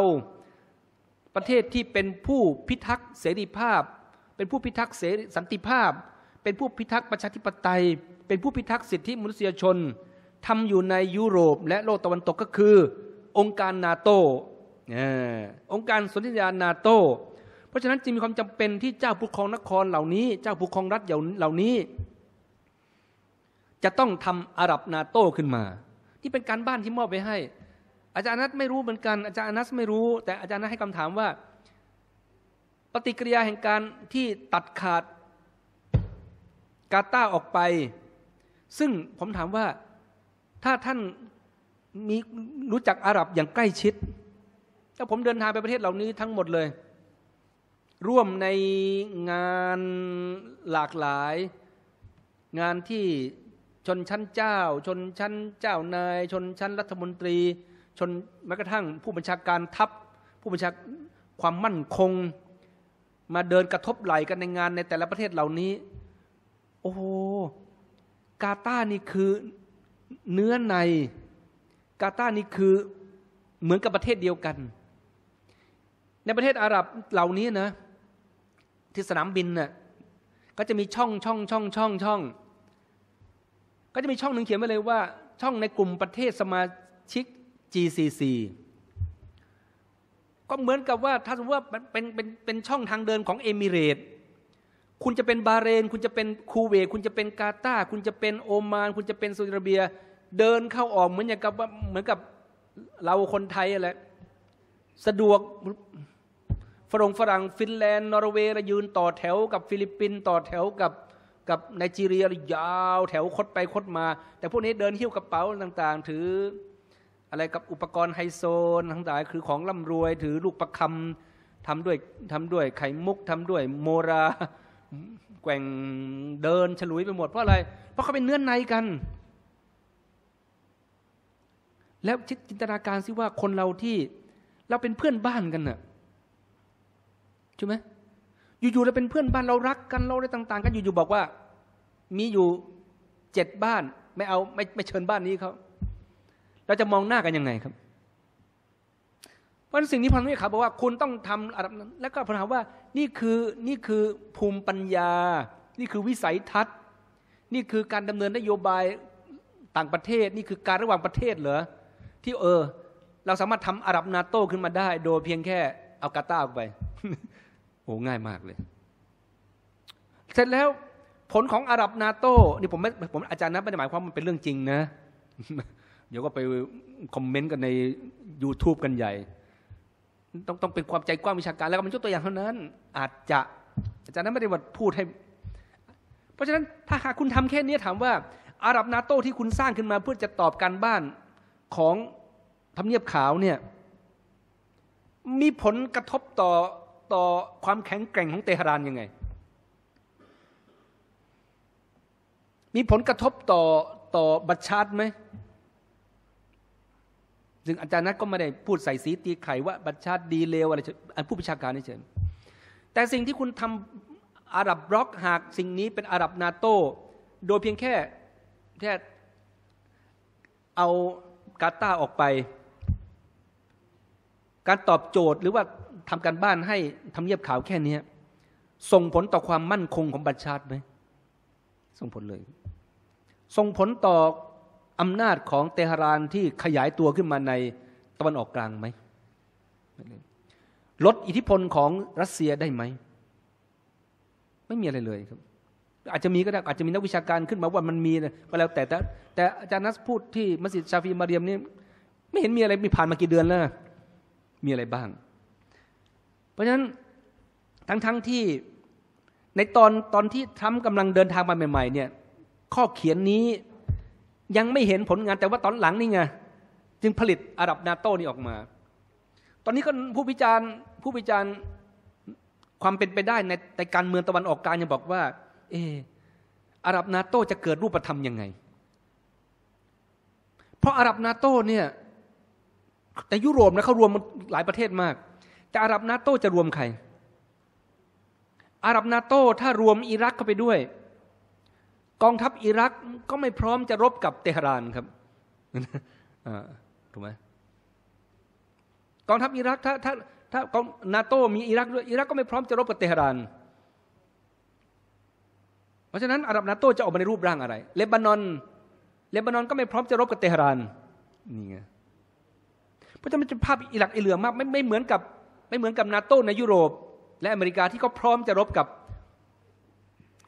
ประเทศที่เป็นผู้พิทักษ์เสรีภาพ เป็นผู้พิทักษ์เสรีสันติภาพ เป็นผู้พิทักษ์ประชาธิปไตย เป็นผู้พิทักษ์สิทธิมนุษยชน ทำอยู่ในยุโรป และโลกตะวันตกก็คือองค์การนาโตองค์การสนธิญาณนาโตเพราะฉะนั้นจึงมีความจำเป็นที่เจ้าปกครองนครเหล่านี้ เจ้าปกครองรัฐเหล่านี้ จะต้องทำอาหรับนาโตขึ้นมา ที่เป็นการบ้านที่มอบไปให้ อาจารย์นัทไม่รู้เหมือนกัน อาจารย์นัทไม่รู้ แต่อาจารย์นัทให้คำถามว่า ปฏิกิริยาแห่งการที่ตัดขาดกาตาออกไป ซึ่งผมถามว่าถ้าท่านมีรู้จักอาหรับอย่างใกล้ชิดแล้วผมเดินทางไปประเทศเหล่านี้ทั้งหมดเลย ร่วมในงานหลากหลาย งานที่ชนชั้นเจ้า ชนชั้นเจ้านายชนชั้นรัฐมนตรี ชนแม้กระทั่งผู้บัญชาการทัพ ผู้บัญชาความมั่นคง มาเดินกระทบไหลกันในงานในแต่ละประเทศเหล่านี้ โอ้โหกาตานี่คือเนื้อในกาตานี่คือเหมือนกับประเทศเดียวกัน ในประเทศอาหรับเหล่านี้นะที่สนามบินน่ะก็จะมีช่องช่องช่องช่องช่องก็จะมีช่องหนึ่งเขียนไว้เลยว่าช่องในกลุ่มประเทศสมาชิก GCC ก็เหมือนกับว่าถ้าสมมติว่าเป็นเป็นเป็นช่องทางเดินของเอมิเรต คุณจะเป็นบาเรนคุณจะเป็นคูเวตคุณจะเป็นกาตาคุณจะเป็นโอมานคุณจะเป็นซาอุดิอาระเบียเดินเข้าออกเหมือนอย่างกับว่าเหมือนกับเราคนไทยอะไรสะดวกฝรั่งฝรั่ง ฟินแลนด์นอร์เวย์ยืนต่อแถว กับฟิลิปปินส์ต่อแถวกับกับไนจีเรียยาวแถวคดไปคดมา แต่พวกนี้เดินหิ้วกระเป๋าต่าง ๆ ถืออะไรกับอุปกรณ์ไฮโซน ทั้งหลายคือของร่ำรวยถือลูกประคำทำด้วยทำด้วยไข่มุกทำด้วยโมราแกว่งเดินฉลุยไปหมด เพราะอะไร เพราะเขาเป็นเนื้อในกันแล้วจินตนาการซิว่าคนเราที่เราเป็นเพื่อนบ้านกันเน่ะใช่ไหมอยู่ๆเราเป็นเพื่อนบ้านเรารักกันเราอะไรต่าง ๆ กันอยู่ ๆ บอกว่า มีอยู่เจ็ดบ้านไม่เอาไม่ไม่เชิญบ้านนี้เขาเราจะมองหน้ากันยังไงครับ เพราะสิ่งนี้พันธุ์นี่ครับบอกว่าคุณต้องทำอะไรนั้นแล้วก็พันธา์ว่านี่คือนี่คือภูมิปัญญา นี่คือวิสัยทัศน์ นี่คือการดำเนินนโยบายต่างประเทศ นี่คือการระหว่างประเทศเหรอที่เออ เราสามารถทำอารับนาโต้ขึ้นมาได้โดยเพียงแค่เอากาตาออกไป โอ้ง่ายมากเลย เสร็จแล้วผลของอารับนาโต้นี่ผมไม่ผมอาจารย์นะไม่ได้หมายความมันเป็นเรื่องจริงนะ เดี๋ยวก็ไปคอมเมนต์กันใน YouTube กันใหญ่ ต้องต้องเป็นความใจกว้างวิชาการแล้วก็มันยกตัวอย่างเท่านั้น อาจจะอาจารย์นั้นไม่ได้วัดพูดให้ เพราะฉะนั้นถ้าหากคุณทำแค่นี้ถามว่าอารับนาโต้ที่คุณสร้างขึ้นมาเพื่อจะตอบการบ้านของทำเนียบขาวเนี่ยมีผลกระทบต่อต่อความแข็งแกร่งของเตหะรานยังไง มีผลกระทบต่อต่อบัตชาตไหมซึ่งอาจารย์นัทก็ไม่ได้พูดใส่สีตีไข่ว่าบัตชาตดีเลวอะไรอันผู้ประชาการนี่เฉยแต่สิ่งที่คุณทำอาหรับบล็อก หากสิ่งนี้เป็นอาหรับนาโตโดยเพียงแค่แค่เอากาตาออกไป การตอบโจทย์หรือว่าทำการบ้านให้ทำเยียบขาวแค่นี้ ส่งผลต่อความมั่นคงของประชาติไหม ส่งผลเลย ส่งผลต่ออำนาจของเตหรานที่ขยายตัวขึ้นมาในตะวันออกกลางไหม ลดอิทธิพลของรัสเซียได้ไหม ไม่มีอะไรเลยครับอาจจะมีก็ได้อาจจะมีนักวิชาการขึ้นมาว่ามันมีก็แล้วแต่แต่แต่อาจารย์นัสพูดที่มัสยิดชาฟีมาเรียมนี่ไม่เห็นมีอะไรมีผ่านมากี่เดือนแล้วมีอะไรบ้าง เพราะฉะนั้นทั้งๆทที่ในตอนตอนที่ทรัมป์กำลังเดินทางมาใหม่ ๆเนี่ยข้อเขียนนี้ยังไม่เห็นผลงาน แต่ว่าตอนหลังนี่ไงจึงผลิตอาดรับนาโต้นี่ออกมา ตอนนี้ก็ผู้วิจารณ์ผู้วิจารณ์ความเป็นไปได้ในในการเมืองตะวันออกกลางยังบอกว่าเออาหรับนาโต้จะเกิดรูปธรรมยังไง เพราะอาหรับนาโต้เนี่ยแต่ยุโรปนะเขารวมหลายประเทศมาก แต่อาหรับนาโต้จะรวมใคร อาหรับนาโต้ถ้ารวมอิรักเข้าไปด้วย กองทัพอิรักก็ไม่พร้อมจะรบกับเตหะรานครับถูกไหมกองทัพอิรักถ้าถ้าถ้ากองนาโต้มีอิรักด้วยอิรัก ก็ไม่พร้อมจะรบกับเตหะรานราะฉะนั้น อาหรับนาโต้จะออกมาในรูปร่างอะไรเลบานอนเลบานอนก็ไม่พร้อมจะรบกับเตหะรานนี่ไงเพราะฉะนั้นมันจะภาพอิหลักอิเหลือมากไม่ไม่เหมือนกับ ไม่เหมือนกับนาโต้ในยุโรป และอเมริกาที่เขาพร้อมจะรบกับ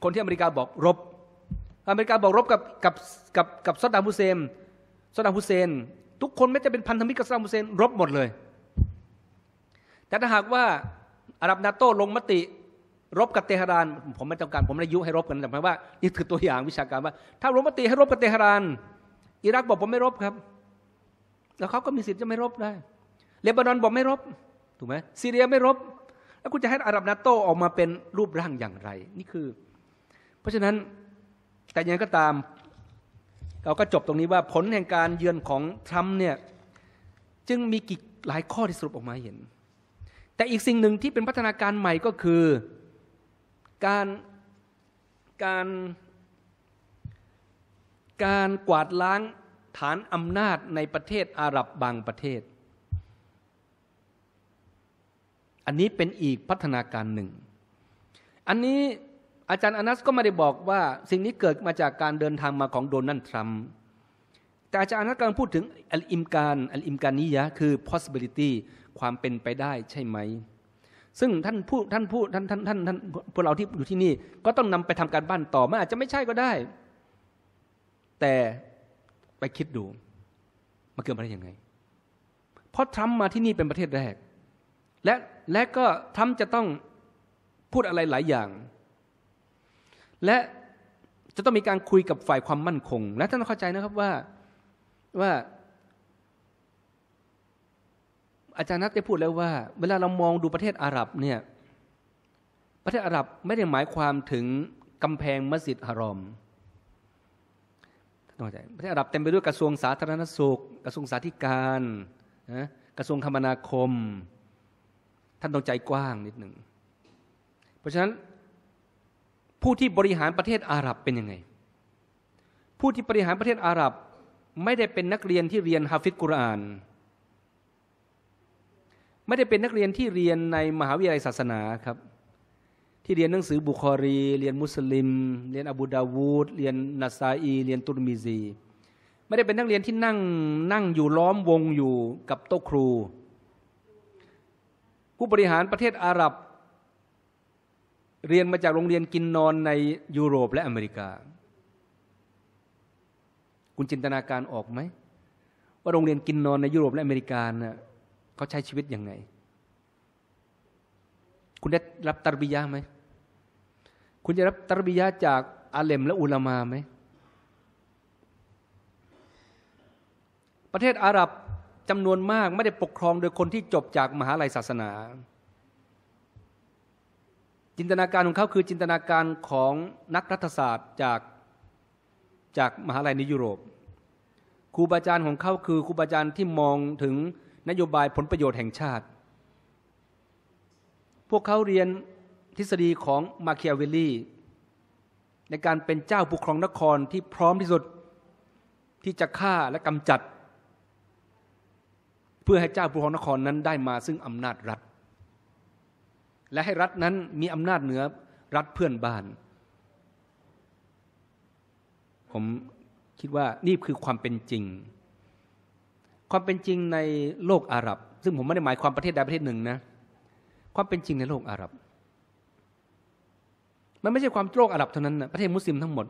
คนที่อเมริกาบอกรบ อเมริกาบอกรบกับกับกับกับซาดามุเซนซาดามุเซน ทุกคนไม่จะเป็นพันธมิตรกับซาดามุเซน รบหมดเลย แต่ถ้าหากว่าอาหรับนาโต้ลงมติรบกับเตหะรานผมไม่ต้องการผมได้ยุให้รบกันแต่หมายว่านี่คือตัวอย่างวิชาการว่า ถ้าลงมติให้รบกับเตหะรานอิรักบอกผมไม่รบครับแล้วเขาก็มีสิทธิ์จะไม่รบได้ เลบานอนบอกไม่รบถูกไหมซีเรียไม่รบ แล้วคุณจะให้อาหรับนาโตออกมาเป็นรูปร่างอย่างไร นี่คือ เพราะฉะนั้นแต่ยังไงก็ตามเราก็จบตรงนี้ว่าผลแห่งการเยือนของทรัมป์เนี่ยจึงมีกี่หลายข้อที่สรุปออกมาเห็น แต่อีกสิ่งหนึ่งที่เป็นพัฒนาการใหม่ก็คือการการการกวาดล้างฐานอำนาจในประเทศอาหรับบางประเทศ อันนี้เป็นอีกพัฒนาการหนึ่ง อันนี้อาจารย์อนัสก็ไม่ได้บอกว่าสิ่งนี้เกิดมาจากการเดินทางมาของโดนัลด์ทรัมป์แต่อาจารย์อนัสกำลังพูดถึงอัลอิมการอัลอิมการนิยะ คือ possibility ความเป็นไปได้ใช่ไหมซึ่งท่านผู้ ท่านผู้ท่านท่านท่านท่านพวกเราที่อยู่ที่นี่ ก็ต้องนำไปทำการบ้านต่อมันอาจจะไม่ใช่ก็ได้ แต่ไปคิดดูมาเกิดมาได้ยังไงเพราะทรัมป์มาที่นี่เป็นประเทศแรกและและก็ทรัมป์จะต้องพูดอะไรหลายอย่าง และจะต้องมีการคุยกับฝ่ายความมั่นคง และท่านเข้าใจนะครับว่าว่าอาจารย์นัทได้พูดแล้วว่า เวลาเรามองดูประเทศอาหรับเนี่ยประเทศอาหรับไม่ได้หมายความถึงกำแพงมัสยิดฮารอมต้องเข้าใจประเทศอาหรับเต็มไปด้วยกระทรวงสาธารณสุขกระทรวงสาธิการนะกระทรวงคมนาคม ท่านต้องใจกว้างนิดหนึ่งเพราะฉะนั้นผู้ที่บริหารประเทศอาหรับเป็นยังไง ผู้ที่บริหารประเทศอาหรับ ไม่ได้เป็นนักเรียนที่เรียนฮาฟิซกุรอานไม่ได้เป็นนักเรียนที่เรียนในมหาวิทยาลัยศาสนาครับ ที่เรียนหนังสือ บุคอรีเรียนมุสลิม เรียนอบูดาวูดเรียนนาซาอีเรียนตุรมิซี ไม่ได้เป็นนักเรียนที่นั่งนั่งอยู่ล้อมวงอยู่กับโต๊ะครู ผู้บริหารประเทศอาหรับ เรียนมาจากโรงเรียนกินนอนในยุโรปและอเมริกา คุณจินตนาการออกไหมว่าโรงเรียนกินนอนในยุโรปและอเมริกานะ่ะเขาใช้ชีวิตยังไง คุณได้รับตรบิยาไหม คุณจะรับตรบิยาจากอาเลมและอุลามาไหม ประเทศอาหรับจำนวนมากไม่ได้ปกครองโดยคนที่จบจากมหาลัยศาสนา จินตนาการของเขาคือ จินตนาการของนักรัฐศาสตร์จากจากมหาลัยในยุโรปครูบาอาจารย์ของเขาคือครูบาอาจารย์ที่มองถึงนโยบายผลประโยชน์แห่งชาติ พวกเขาเรียนทฤษฎีของมาเคียเวลลีในการเป็นเจ้าปกครองนครที่พร้อมที่สุด ที่จะฆ่าและกำจัด เพื่อให้เจ้าปกครองนครนั้นได้มาซึ่งอำนาจรัฐ และให้รัฐนั้นมีอำนาจเหนือรัฐเพื่อนบ้าน ผมคิดว่านี่คือความเป็นจริงความเป็นจริงในโลกอาหรับ ซึ่งผมไม่ได้หมายความประเทศใดประเทศหนึ่งนะความเป็นจริงในโลกอาหรับมันไม่ใช่ความโลกอาหรับเท่านั้นนะประเทศมุสลิมทั้งหมด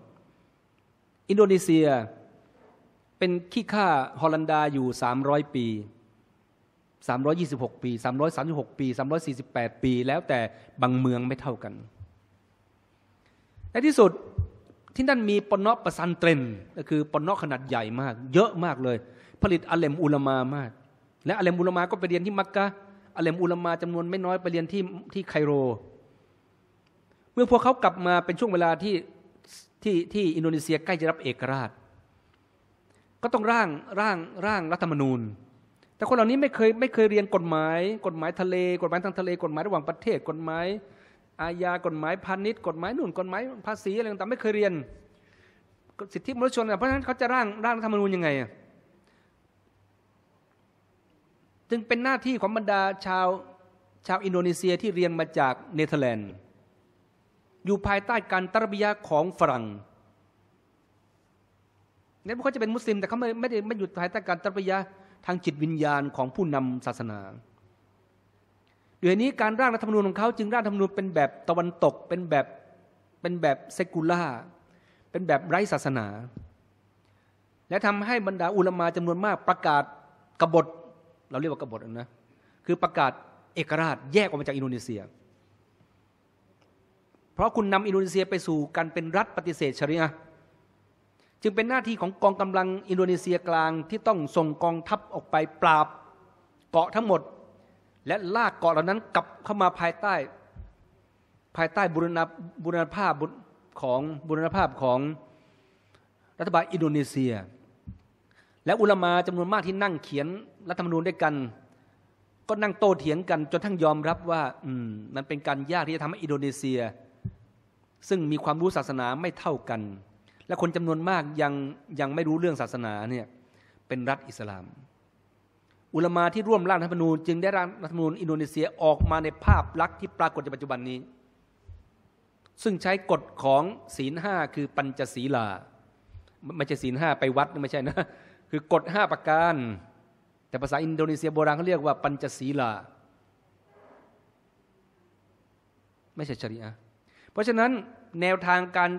อินโดนีเซียเป็นขี้ข้าฮอลันดาอยู่ 300 ปี 326 ปี 336 ปี 348 ปี แล้วแต่บางเมืองไม่เท่ากันในที่สุดที่นั่นมีปนนอปสันเทรนก็คือปนนอขนาดใหญ่มาก เยอะมากเลยผลิตอัลเลมอุลามามากและอัลเลมอุลามาก็ไปเรียนที่มักกะอัลเลมอุลามาจำนวนไม่น้อยไปเรียนที่ที่ไคโร เมื่อพวกเขากลับมาเป็นช่วงเวลาที่ที่ที่อินโดนีเซียใกล้จะรับเอกราช ก็ต้องร่างร่างร่างรัฐธรรมนูญ แต่คนเหล่านี้ไม่เคยไม่เคยเรียนกฎหมาย กฎหมายทะเล กฎหมายทางทะเลกฎหมายระหว่างประเทศกฎหมายอาญากฎหมายพาณิชย์ กฎหมายนู่น กฎหมายภาษีอะไรต่างๆไม่เคยเรียนสิทธิมนุษยชนเพราะฉะนั้นเขาจะร่างร่างรัฐธรรมนูญยังไงจึงเป็นหน้าที่ของบรรดาชาวชาวอินโดนีเซียที่เรียนมาจากเนเธอร์แลนด์ อยู่ภายใต้การตรบิยาของฝรั่งเนี่ยพวกเขาจะเป็นมุสลิมแต่เขาไม่ไม่ได้ไม่หยุดภายใต้การตรบิยาทางจิตวิญญาณของผู้นำศาสนาเดี๋ยวนี้การร่างรัฐธรรมนูญของเขาจึงร่างธรรมนูญเป็นแบบตะวันตกเป็นแบบเป็นแบบเซกุล่าเป็นแบบไร้ศาสนา และทำให้บรรดาอุลามาจำนวนมากประกาศกบฏเราเรียกว่ากบฏนะ คือประกาศเอกราชแยกออกมาจากอินโดนีเซีย เพราะคุณนำอินโดนีเซียไปสู่การเป็นรัฐปฏิเสธชริอะจึงเป็นหน้าที่ของกองกำลังอินโดนีเซียกลางที่ต้องส่งกองทัพออกไปปราบ เกาะทั้งหมด และลากเกาะเหล่านั้นกลับเข้ามาภายใต้ภายใต้บุรณบุรณภาพของบุรณภาพของรัฐบาลอินโดนีเซีย และอุลมาจำนวนมากที่นั่งเขียนรัฐธรรมนูญด้วยกันก็นั่งโต้เถียงกันจนทั้งยอมรับว่าอืมมันเป็นการยาก ที่จะทำให้อินโดนีเซีย ซึ่งมีความรู้ศาสนาไม่เท่ากัน และคนจำนวนมากยังยังไม่รู้เรื่องศาสนาเนี่ยเป็นรัฐอิสลาม อุลมาที่ร่วมร่างรัฐธรรมนูญ จึงได้ร่างรัฐธรรมนูญอินโดนีเซียออกมาในภาพลักษณ์ที่ปรากฏในปัจจุบันนี้ ซึ่งใช้กฎของศีลห้าคือปัญจศีลาไม่ใช่ศีลห้าไปวัดไม่ใช่นะคือกฎห้าประการแต่ภาษาอินโดนีเซียโบราณเขาเรียกว่าปัญจศีลาไม่ใช่ชริอะเพราะฉะนั้นแนวทางการ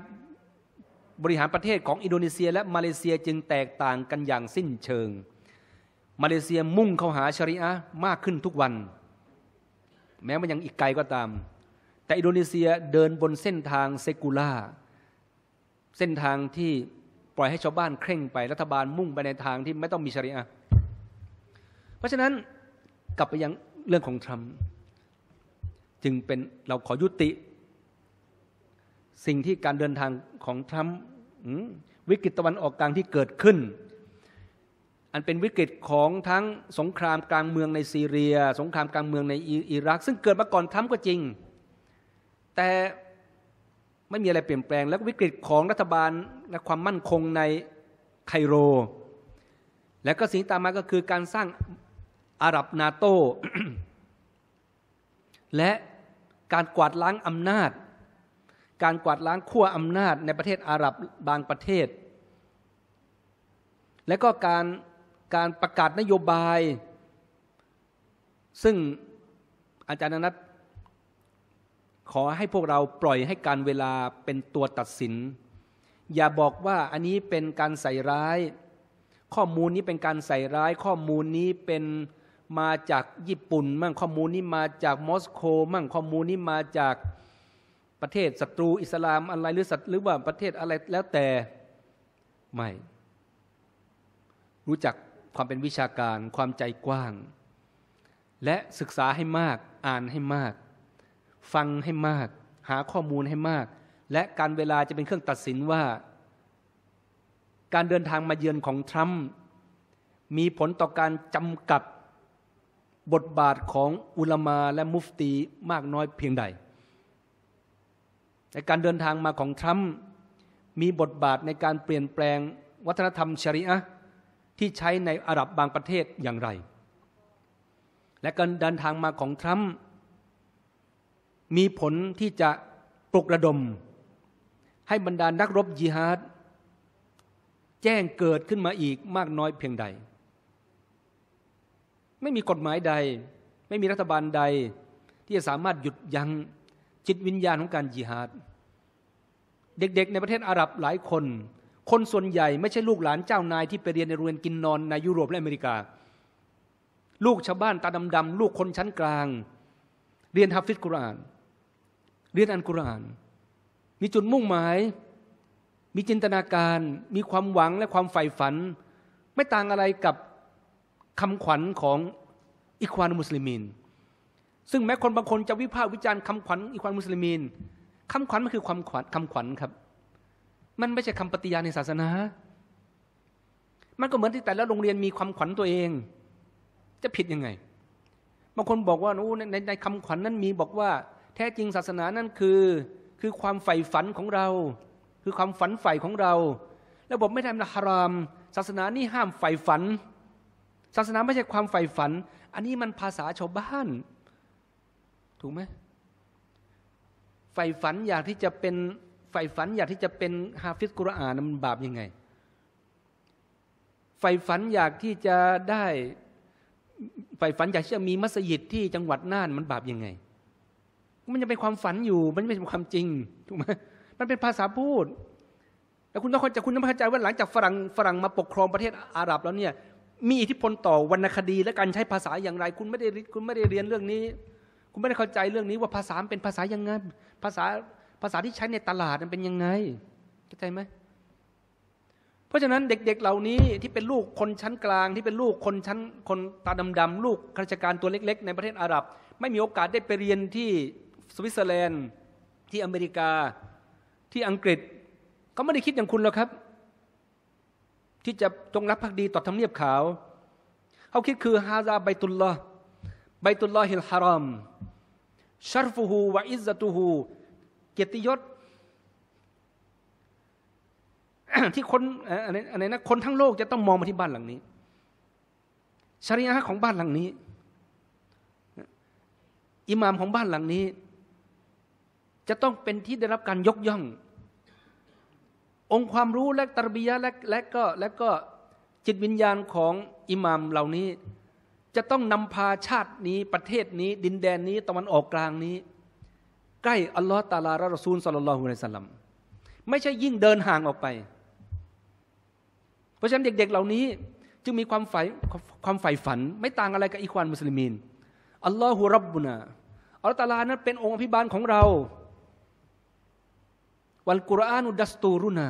บริหารประเทศของอินโดนีเซียและมาเลเซียจึงแตกต่างกันอย่างสิ้นเชิง มาเลเซียมุ่งเข้าหาชริอะมากขึ้นทุกวัน แม้มันยังอีกไกลก็ตาม แต่อินโดนีเซียเดินบนเส้นทางเซกุล่าเส้นทางที่ปล่อยให้ชาวบ้านเคร่งไปรัฐบาลมุ่งไปในทางที่ไม่ต้องมีชริอะห์เพราะฉะนั้นกลับไปยังเรื่องของทรัมป์จึงเป็นเราขอยุติสิ่งที่การเดินทางของทรัมป์วิกฤตตะวันออกกลางที่เกิดขึ้น อันเป็นวิกฤตของทั้งสงครามกลางเมืองในซีเรีย สงครามกลางเมืองในอิรัก ซึ่งเกิดมาก่อนทรัมป์ก็จริง แต่ไม่มีอะไรเปลี่ยนแปลงและวิกฤตของรัฐบาลและความมั่นคงในไคโร และก็สิ่งตามมาก็คือการสร้างอาหรับนาโตและการกวาดล้างอำนาจ การกวาดล้างขั้วอำนาจในประเทศ อาหรับ บางประเทศ และก็การการประกาศนโยบาย ซึ่งอาจารย์นัทขอให้พวกเราปล่อยให้การเวลาเป็นตัวตัดสิน อย่าบอกว่าอันนี้เป็นการใส่ร้าย ข้อมูลนี้เป็นการใส่ร้ายข้อมูลนี้เป็นมาจากญี่ปุ่นมั่งข้อมูลนี้มาจากมอสโกมั่งข้อมูลนี้มาจากประเทศศัตรูอิสลามอะไรหรือสัตว์หรือว่าประเทศอะไรแล้วแต่ ไม่ รู้จักความเป็นวิชาการ ความใจกว้าง และศึกษาให้มากอ่านให้มาก ฟังให้มาก หาข้อมูลให้มาก และการเวลาจะเป็นเครื่องตัดสินว่า การเดินทางมาเยือนของทรัมป์มีผลต่อการจำกัดบทบาทของอุลมาและมุฟตีมากน้อยเพียงใด ในการเดินทางมาของทรัมป์มีบทบาทในการเปลี่ยนแปลงวัฒนธรรมชริอะที่ใช้ในอาหรับบางประเทศอย่างไร และการเดินทางมาของทรัมป์มีผลที่จะปลุกระดม ให้บรรดานักรบยิฮาดแจ้งเกิดขึ้นมาอีกมากน้อยเพียงใดไม่มีกฎหมายใดไม่มีรัฐบาลใด ที่จะสามารถหยุดยั้งจิตวิญญาณของการยิฮาด เด็กๆในประเทศอาหรับหลายคน คนส่วนใหญ่ไม่ใช่ลูกหลานเจ้านายที่ไปเรียนในโรงเรียนกินนอนในยุโรปและอเมริกา ลูกชาวบ้านตาดำๆลูกคนชั้นกลาง เรียนฮับฟิซกุราน เรียนอันกุราน มีจุดมุ่งหมายมีจินตนาการมีความหวังและความใฝ่ฝันไม่ต่างอะไรกับคำขวัญของอิควานมุสลิมินซึ่งแม้คนบางคนจะวิพากษ์วิจารณ์คำขวัญอิควานมุสลิมินคำขวัญมันคือความขวัญคำขวัญครับ มันไม่ใช่คำปฏิญาณในศาสนา มันก็เหมือนที่แต่ละโรงเรียนมีความขวัญตัวเอง จะผิดยังไงบางคนบอกว่าโอ้ในในคำขวัญนนั้นมี บอกว่าแท้จริงศาสนานั่นคือคือความใฝ่ฝันของเรา คือความฝันใฝ่ของเรา แล้วบอกไม่ทำละฮารามศาสนานี่ห้ามใฝ่ฝันศาสนาไม่ใช่ความใฝ่ฝัน อันนี้มันภาษาชาวบ้าน ถูกไหมใฝ่ฝันอยากที่จะเป็นใฝ่ฝัน อยากที่จะเป็นฮาฟิซกุรอาน มันบาปยังไงใฝ่ฝันอยากที่จะได้ใฝ่ฝัน อยากจะมีมัสยิดที่จังหวัดน่าน มันบาปยังไง มันยังเป็นความฝันอยู่ มันไม่เป็นความจริง ถูกไหมมันเป็นภาษาพูด แล้วคุณต้องเข้าใจคุณต้องเข้าใจ ว่าหลังจากฝรั่งฝรั่งมาปกครองประเทศอาหรับแล้วเนี่ยมีอิทธิพลต่อวรรณคดีและการใช้ภาษาอย่างไรคุณไม่ได้คุณไม่ได้เรียนเรื่องนี้ คุณไม่ได้เข้าใจเรื่องนี้ว่าภาษาเป็นภาษายังไงภาษาภาษาที่ใช้ในตลาดมันเป็นยังไง เข้าใจไหมเพราะฉะนั้นเด็กๆเเหล่านี้ที่เป็นลูกคนชั้นกลาง ที่เป็นลูกคนชั้นคนตาดำๆลูกข้าราชการตัวเล็ก ๆ ในประเทศอาหรับไม่มีโอกาสได้ไปเรียนที่สวิตเซอร์แลนด์ที่อเมริกา ที่อังกฤษ เขาไม่ได้คิดอย่างคุณหรอกครับที่จะจงรับภักดีต่อทำเนียบขาว เขาคิดคือฮาซาไบตุลลอไบตุลลอฮิลฮารอมชารฟูฮูวะอิซตูฮู เกียรติยศที่คนอะไรนะคนทั้งโลกจะต้องมองมาที่บ้านหลังนี้ชริยะของบ้านหลังนี้ อิหมามของบ้านหลังนี้ จะต้องเป็นที่ได้รับการยกย่ององค์ความรู้ และตรบียะและและก็และก็จิตวิญญาณของอิหมามเหล่านี้ จะต้องนำพาชาตินี้ประเทศนี้ ดินแดนนี้ตะวันออกกลางนี้ ใกล้ อัลลอฮ์ตาลารละรซูลสลลัลฮุลัยสลัมไม่ใช่ยิ่งเดินห่างออกไป เพราะฉะนั้นเด็กๆเเหล่านี้ จึงมีความใฝ่ความใฝ่ฝัน ไม่ต่างอะไรกับอิควานมุสลิมีน อัลลอฮ์ฮุรับบุนาอัลตาลานั้นเป็นองค์อภิบาลของเราัลกุรอานุดัสตูรุนา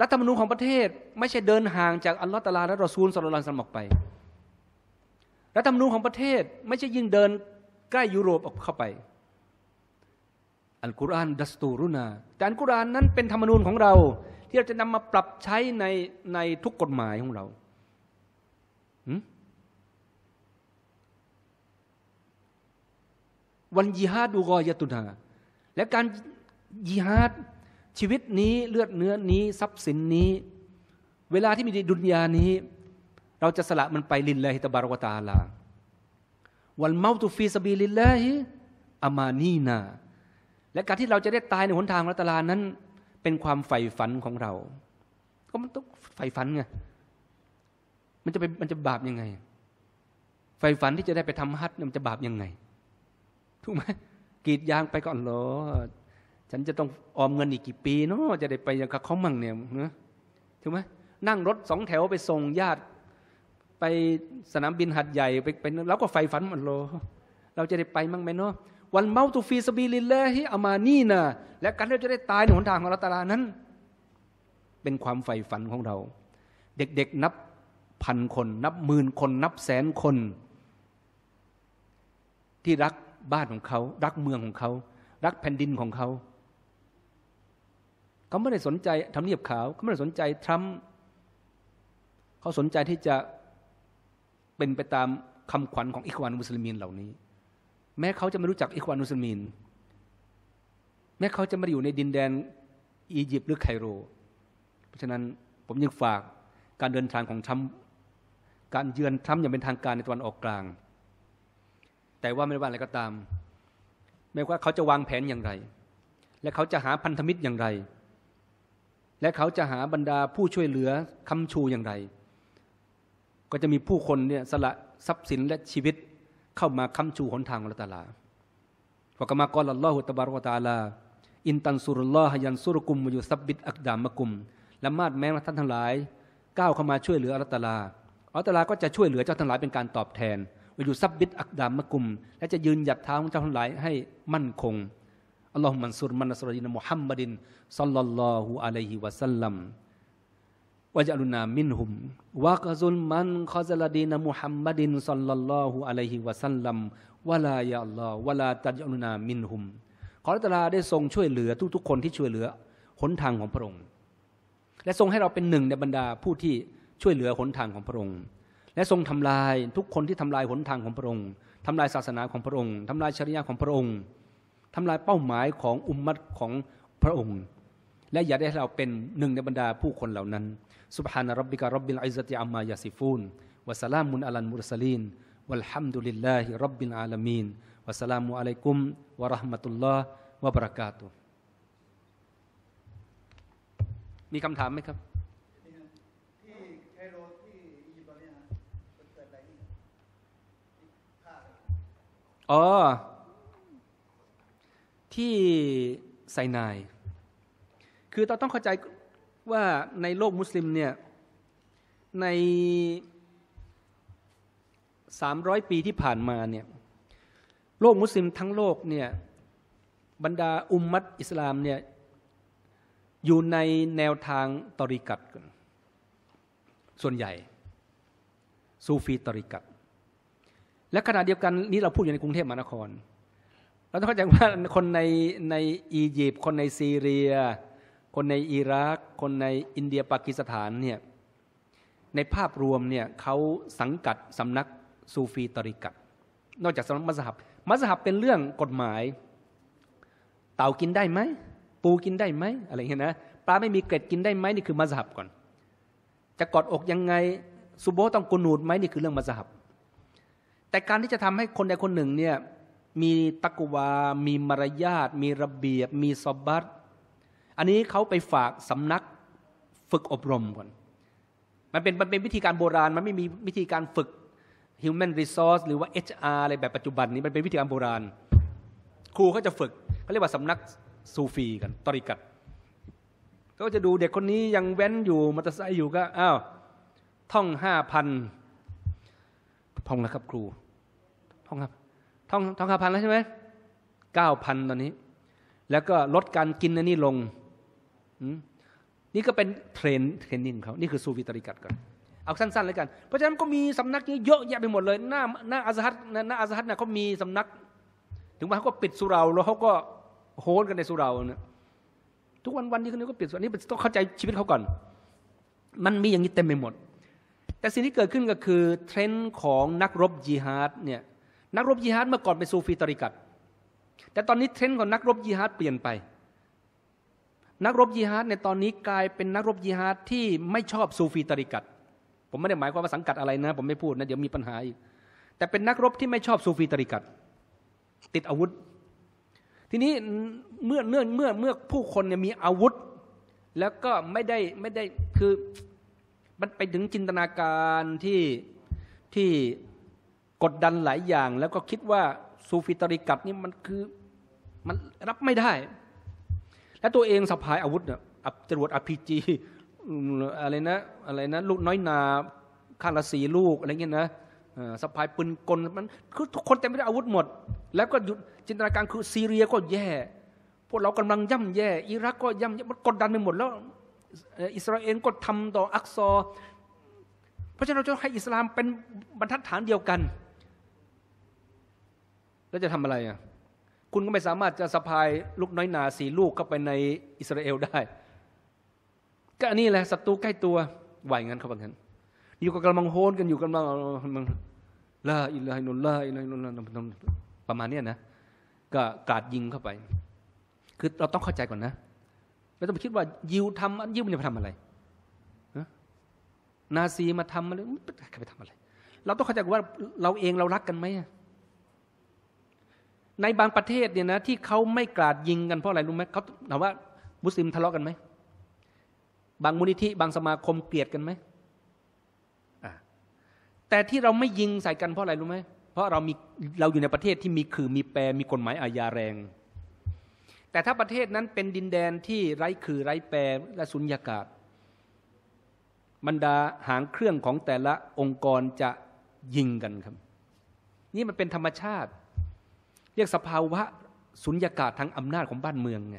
รัฐธรรมนูญของประเทศ ไม่ใช่เดินห่างจากอัลลอฮฺตาลาและรอซูลสุลลันสมอกไปรัฐธรรมนูญของประเทศไม่ใช่ยิ่งเดินใกล้ยุโรปออกเข้าไปอัลกุรอานดัสตูรุนาแต่อัลกุรอานนั้นเป็นธรรมนูญของเรา ที่เราจะนำมาปรับใช้ในในทุกกฎหมายของเราวันยิฮาดูกอยตุนาและการยิฮาด ชีวิตนี้เลือดเนื้อนี้ทรัพย์สินนี้ เวลาที่มีในดุนยานี้ เราจะสละมันไปลินเลาฮิตบารวตาลา วันเมาตุฟีสบีลินเลาฮิอามานีนาและการที่เราจะได้ตายในหนทางรัตลานั้น เป็นความใฝ่ฝันของเรา ก็มันต้องใฝ่ฝันไงมันจะเป็นมันจะบาปยังไงใฝ่ฝันที่จะได้ไปทำฮัทมันจะบาปยังไงถูกไหมกีดยางไปก่อนเหรอฉันจะต้องออมเงินอีกกี่ปีเนาะจะได้ไปอย่างเขามั่งเนี่ยนะถูกไหมนั่งรถสองแถวไปส่งญาติ ไปสนามบินหัดใหญ่ไปไปแล้วก็ไฟฝันมันโลเราจะได้ไปมั่งไหมเนาะวันเมาตุฟีสบีลินแลฮิอามานีนะและการเราจะได้ตายในหนทางของเราตลานั้น เป็นความใฝ่ฝันของเรา เด็กๆนับพันคน นับหมื่นคน นับแสนคนที่รักบ้านของเขา รักเมืองของเขา รักแผ่นดินของเขา เขาไม่ได้สนใจทำเนียบขาว เขาไม่ได้สนใจทรัมป์ เขาสนใจที่จะเป็นไปตามคำขวัญของอิควานมุสลิมีนเหล่านี้ แม้เขาจะไม่รู้จักอิควานมุสลิมีน แม้เขาจะมาอยู่ในดินแดนอียิปต์หรือไคโร เพราะฉะนั้นผมยังฝากการเดินทางของทรัมป์ การเยือนทรัมป์อย่างเป็นทางการในตะวันออกกลางแต่ว่าไม่ว่าอะไรก็ตาม ไม่ว่าเขาจะวางแผนอย่างไร และเขาจะหาพันธมิตรอย่างไร และเขาจะหาบรรดาผู้ช่วยเหลือคำชูอย่างไร ก็จะมีผู้คนเนี่ยสละทรัพย์สินและชีวิตเข้ามาคำชูหนทางของละตาลาฟกมากรลลอฮุตบารุตาลาอินตันสุรุลลอฮยันสุรกุมมายุสับบิดอักดามกุมละมาดแม้ท่านทั้งหลาย ก้าวเข้ามาช่วยเหลืออัลตาลาอัลตาลาก็จะช่วยเหลือเจ้าทั้งหลายเป็นการตอบแทนไปอยู่ซับบิดอักดามมะกุมและจะยืนหยัดเท้าของเจ้าทั้งหลายให้มั่นคงอัลลอฮุมันซุรมันสรดินมุฮัมมัดินสัลลัลลอฮุอะลัยฮิวะสัลลัมวะจัลุนามินหุมวะกซุลมันคอซลดีนมุฮัมมัดินสัลลัลลอฮุอะลัยฮิวะสัลลัมวะลายะอัลลอฮ์วะลาตัจัลุนามินหุมขออัตลาได้ทรงช่วยเหลือทุกๆคนที่ช่วยเหลือหนทางของพระองค์ และทรงให้เราเป็นหนึ่งในบรรดาผู้ที่ช่วยเหลือหนทางของพระองค์และทรงทำลายทุกคนที่ทำลายหนทางของพระองค์ทำลายศาสนาของพระองค์ทำลายชริยาของพระองค์ทำลายเป้าหมายของอุมมัดของพระองค์ และอย่าได้เราเป็นหนึ่งในบรรดาผู้คนเหล่านั้นสุบฮานะรับบิการับบิลอิซติอัมมายาซิฟูนวะสลามุนอัลันมุรสลีนวัลฮัมดุลิลลาฮิรับบิลอาลามีนวะสลามุอะลัยกุมวะราะห์มะตุลลอฮ์วะบะเราะกาตุมีคำถามไหมครับอ๋อ ที่ไซนาย คือเราต้องเข้าใจว่าในโลกมุสลิมเนี่ยใน 300 ปีที่ผ่านมาเนี่ยโลกมุสลิมทั้งโลกเนี่ยบรรดาอุมมัตอิสลามเนี่ยอยู่ในแนวทางตริกัดส่วนใหญ่ซูฟีตริกัดและขณะเดียวกันนี้เราพูดอยู่ในกรุงเทพมหานคร เราต้องเข้าใจว่าคนในในอียิปต์ คนในซีเรีย คนในอิรัก คนในอินเดียปากีสถานเนี่ย ในภาพรวมเนี่ยเขาสังกัดสำนักซูฟีตริกัดนอกจากสำนักมัสฮับ มัสฮับเป็นเรื่องกฎหมาย เต่ากินได้ไหม ปูกินได้ไหมอะไรเงี้ยนะ ปลาไม่มีเกล็ดกินได้ไหมนี่คือมัสฮับก่อน จะกอดอกยังไงซูโบต้องกุนูดไหมนี่คือเรื่องมัสฮับแต่การที่จะทำให้คนใดคนหนึ่งเนี่ยมีตะกวา มีมารยาทมีระเบียบ มีสอบบัตอันนี้เขาไปฝากสำนักฝึกอบรมก่อนมันเป็นมันเป็นวิธีการโบราณมันไม่มีวิธีการฝึก Human Resource หรือว่า HR อะไรแบบปัจจุบันนี้มันเป็นวิธีการโบราณครูเขาจะฝึกเขาเรียกว่าสำนักซูฟีกันตริกัดก็จะดูเด็กคนนี้ยังแว้นอยู่มอเตอร์ไซค์อยู่ก็อ้าวท่องห้าพันท่องแล้วครับครูท่องครับท่องท่องข้าพันแล้วใช่ไหมเก้าพันตอนนี้ แล้วก็ลดการกินอันนี้ลง นี่ก็เป็นเทรนเทรนนิ่งเขานี่คือสูวิตริกัดก่อนเอาสั้นๆเลยกันเพราะฉะนั้นก็มีสำนักนี้เยอะแยะไปหมดเลย หน้าหน้าอาซฮัดหน้าอาซฮัดนะเขามีสำนักถึงว่าเขาก็ปิดสุรา แล้วเขาก็โฮนกันในสุราเนี่ยทุกวันวันนี้าเนียก็ปิดสุรนนี้ต้องเข้าใจชีวิตเขาก่อน มันมีอย่างนี้เต็มไปหมดแต่สิ่งที่เกิดขึ้นก็คือ เทรนด์ของนักรบยิฮาดเนี่ยนักรบยิฮาดเมื่อก่อนเป็นซูฟีตริกัดแต่ตอนนี้เทรนด์ของนักรบยิฮาดเปลี่ยนไป นักรบยิฮาดในตอนนี้กลายเป็นนักรบยิฮาดที่ไม่ชอบซูฟีตริกัดผมไม่ได้หมายความว่าสังกัดอะไรนะผมไม่พูดนะเดี๋ยวมีปัญหาอีกแต่เป็นนักรบที่ไม่ชอบซูฟีตริกัดติดอาวุธ ทีนี้เมื่อเมื่อเมื่อเมื่อผู้คนเนี่ยมีอาวุธ แล้วก็ไม่ได้ไม่ได้คือมันไปถึงจินตนาการที่ที่กดดันหลายอย่าง แล้วก็คิดว่าซูฟิตริกัดนี่มันคือมันรับไม่ได้ และตัวเองสะพายอาวุธเนี่ยจรวดอพีจีอะไรนะอะไรนะลูกน้อยนาข้าละสีลูกอะไรเงี้ยนะสะพายปืนกลมันคือทุกคนเต็มไปด้วยอาวุธหมด แล้วก็หยุดจินตนาการคือซีเรียก็แย่ พวกเรากำลังย่ำแย่อิรักก็ย่ำแย่มันกดดันไปหมดแล้วอิสราเอลก็ทำต่ออักซอเพราะฉะนั้นเราจะให้อิสลามเป็นบรรทัดฐานเดียวกัน แล้วจะทำอะไรอ่ะคุณก็ไม่สามารถจะสะพายลูกน้อยนาสีลูกเข้าไปในอิสราเอลได้ ก็อันนี้แหละศัตรูใกล้ตัวไหวงั้นเขาบอกงั้น อยู่กับกำลังโฮนกันอยู่กำลังมัลาอิลาฮินุลลาอิลาฮินุลลาประมาณนี้นะก็กาดยิงเข้าไป คือเราต้องเข้าใจก่อนนะไม่ต้องไปคิดว่า ยิวทำยิวมันจะไปทำอะไร นาซีมาทำไรเลยไปทำอะไร เราต้องเข้าใจว่าเราเองเรารักกันไหมในบางประเทศเนี่ยนะที่เขาไม่กราดยิงกันเพราะอะไรรู้ไหมเขาถามว่ามุสลิมทะเลาะกันไหม บางมูลนิธิ บางสมาคม เกลียดกันไหม แต่ที่เราไม่ยิงใส่กันเพราะอะไร รู้ไหม เพราะเรามีเราอยู่ในประเทศที่มีคือ มีแปรมีกฎหมายอาญาแรงแต่ถ้าประเทศนั้นเป็นดินแดนที่ไร้คือไร้แปรและสุญญากาศบรรดาหางเครื่องของแต่ละองค์กรจะยิงกันครับ นี่มันเป็นธรรมชาติ เรียกสภาวะสุญญากาศทางอำนาจของบ้านเมืองไง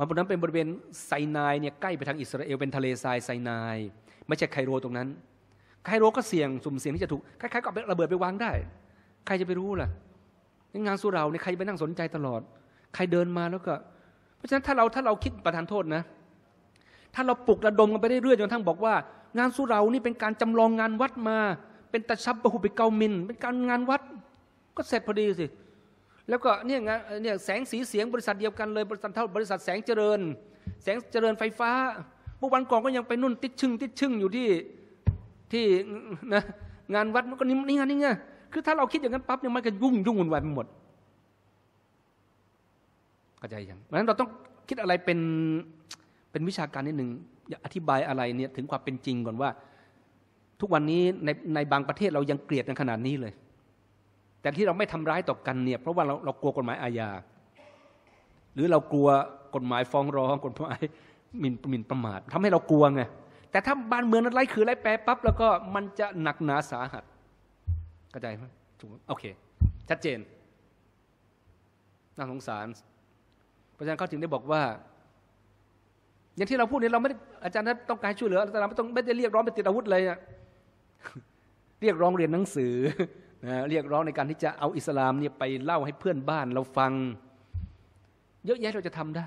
มันนั้นเป็นบริเวณไซนายเนี่ยใกล้ไปทางอิสราเอลเป็นทะเลทรายไซนายไม่ใช่ไคโรตรงนั้นไคโรก็เสี่ยงสุ่มเสี่ยงที่จะถูกคล้ายๆกับระเบิดไปวางได้ ใครจะไปรู้ล่ะงานสู้เราเนี่ยใครไปนั่งสนใจตลอดใครเดินมาแล้วก็ เพราะฉะนั้นถ้าเราถ้าเราคิดประทานโทษนะ ถ้าเราปลุกระดมกันไปเรื่อยจนทั้งบอกว่า งานสุเรานี่เป็นการจำลองงานวัดมา เป็นตะชับบะหุปิเกามิน เป็นการงานวัดก็เสร็จพอดีสิ แล้วก็เนี่ยงเนี่ยแสงสีเสียงบริษัทเดียวกันเลยบริษัทเท่าบริษัทแสงเจริญ แสงเจริญไฟฟ้าเมื่อวันก่อนก็ยังไปนุ่นติดชึ่งติดชึ่งอยู่ที่ที่นะงานวัดมันก็นี่งานนี่ไงคือถ้าเราคิดอย่างนั้นปั๊บเนี่ยมันก็ยุ่งยุ่งวุ่นวายไปหมดเข้าใจยังเพราะฉะนั้นเราต้องคิดอะไรเป็นเป็นวิชาการนิดหนึ่งอธิบายอะไรเนี่ย ถึงความเป็นจริงก่อนว่า ทุกวันนี้ในในบางประเทศเรายังเกลียดกันขนาดนี้เลย แต่ที่เราไม่ทำร้ายต่อกันเนี่ย เพราะว่าเราเรากลัวกฎหมายอาญาหรือเรากลัวกฎหมายฟ้องร้องกฎหมายหมิ่นหมิ่นประมาททำให้เรากลัวไงแต่ถ้าบ้านเมืองนั้นไรคือไรแปรปั๊บแล้วก็มันจะหนักหนาสาหัสเข้าใจไหมโอเคชัดเจนน่าสงสารราะฉะนั้นเขาถึงได้บอกว่า อย่างที่เราพูดเนี่ยเราไม่ได้อาจารย์ต้องการช่วยเหลืออาจารย์ไม่ต้องไม่ได้เรียกร้องไปติดอาวุธเลยอะเรียกร้องเรียนหนังสือนะเรียกร้องในการที่จะเอาอิสลามเนี่ยไปเล่าให้เพื่อนบ้าน เราฟัง เยอะแยะเราจะทำได้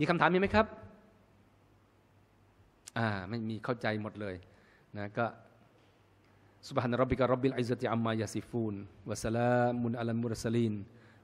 มีคำถามมีไหมครับอ่าไม่มีเข้าใจหมดเลยนะก็ุานรรบบบิกัิ ب ح ا ن ิ ب ك رب ا มา ز ة عما يصفون وسلام ع ัลมุร ر สลีน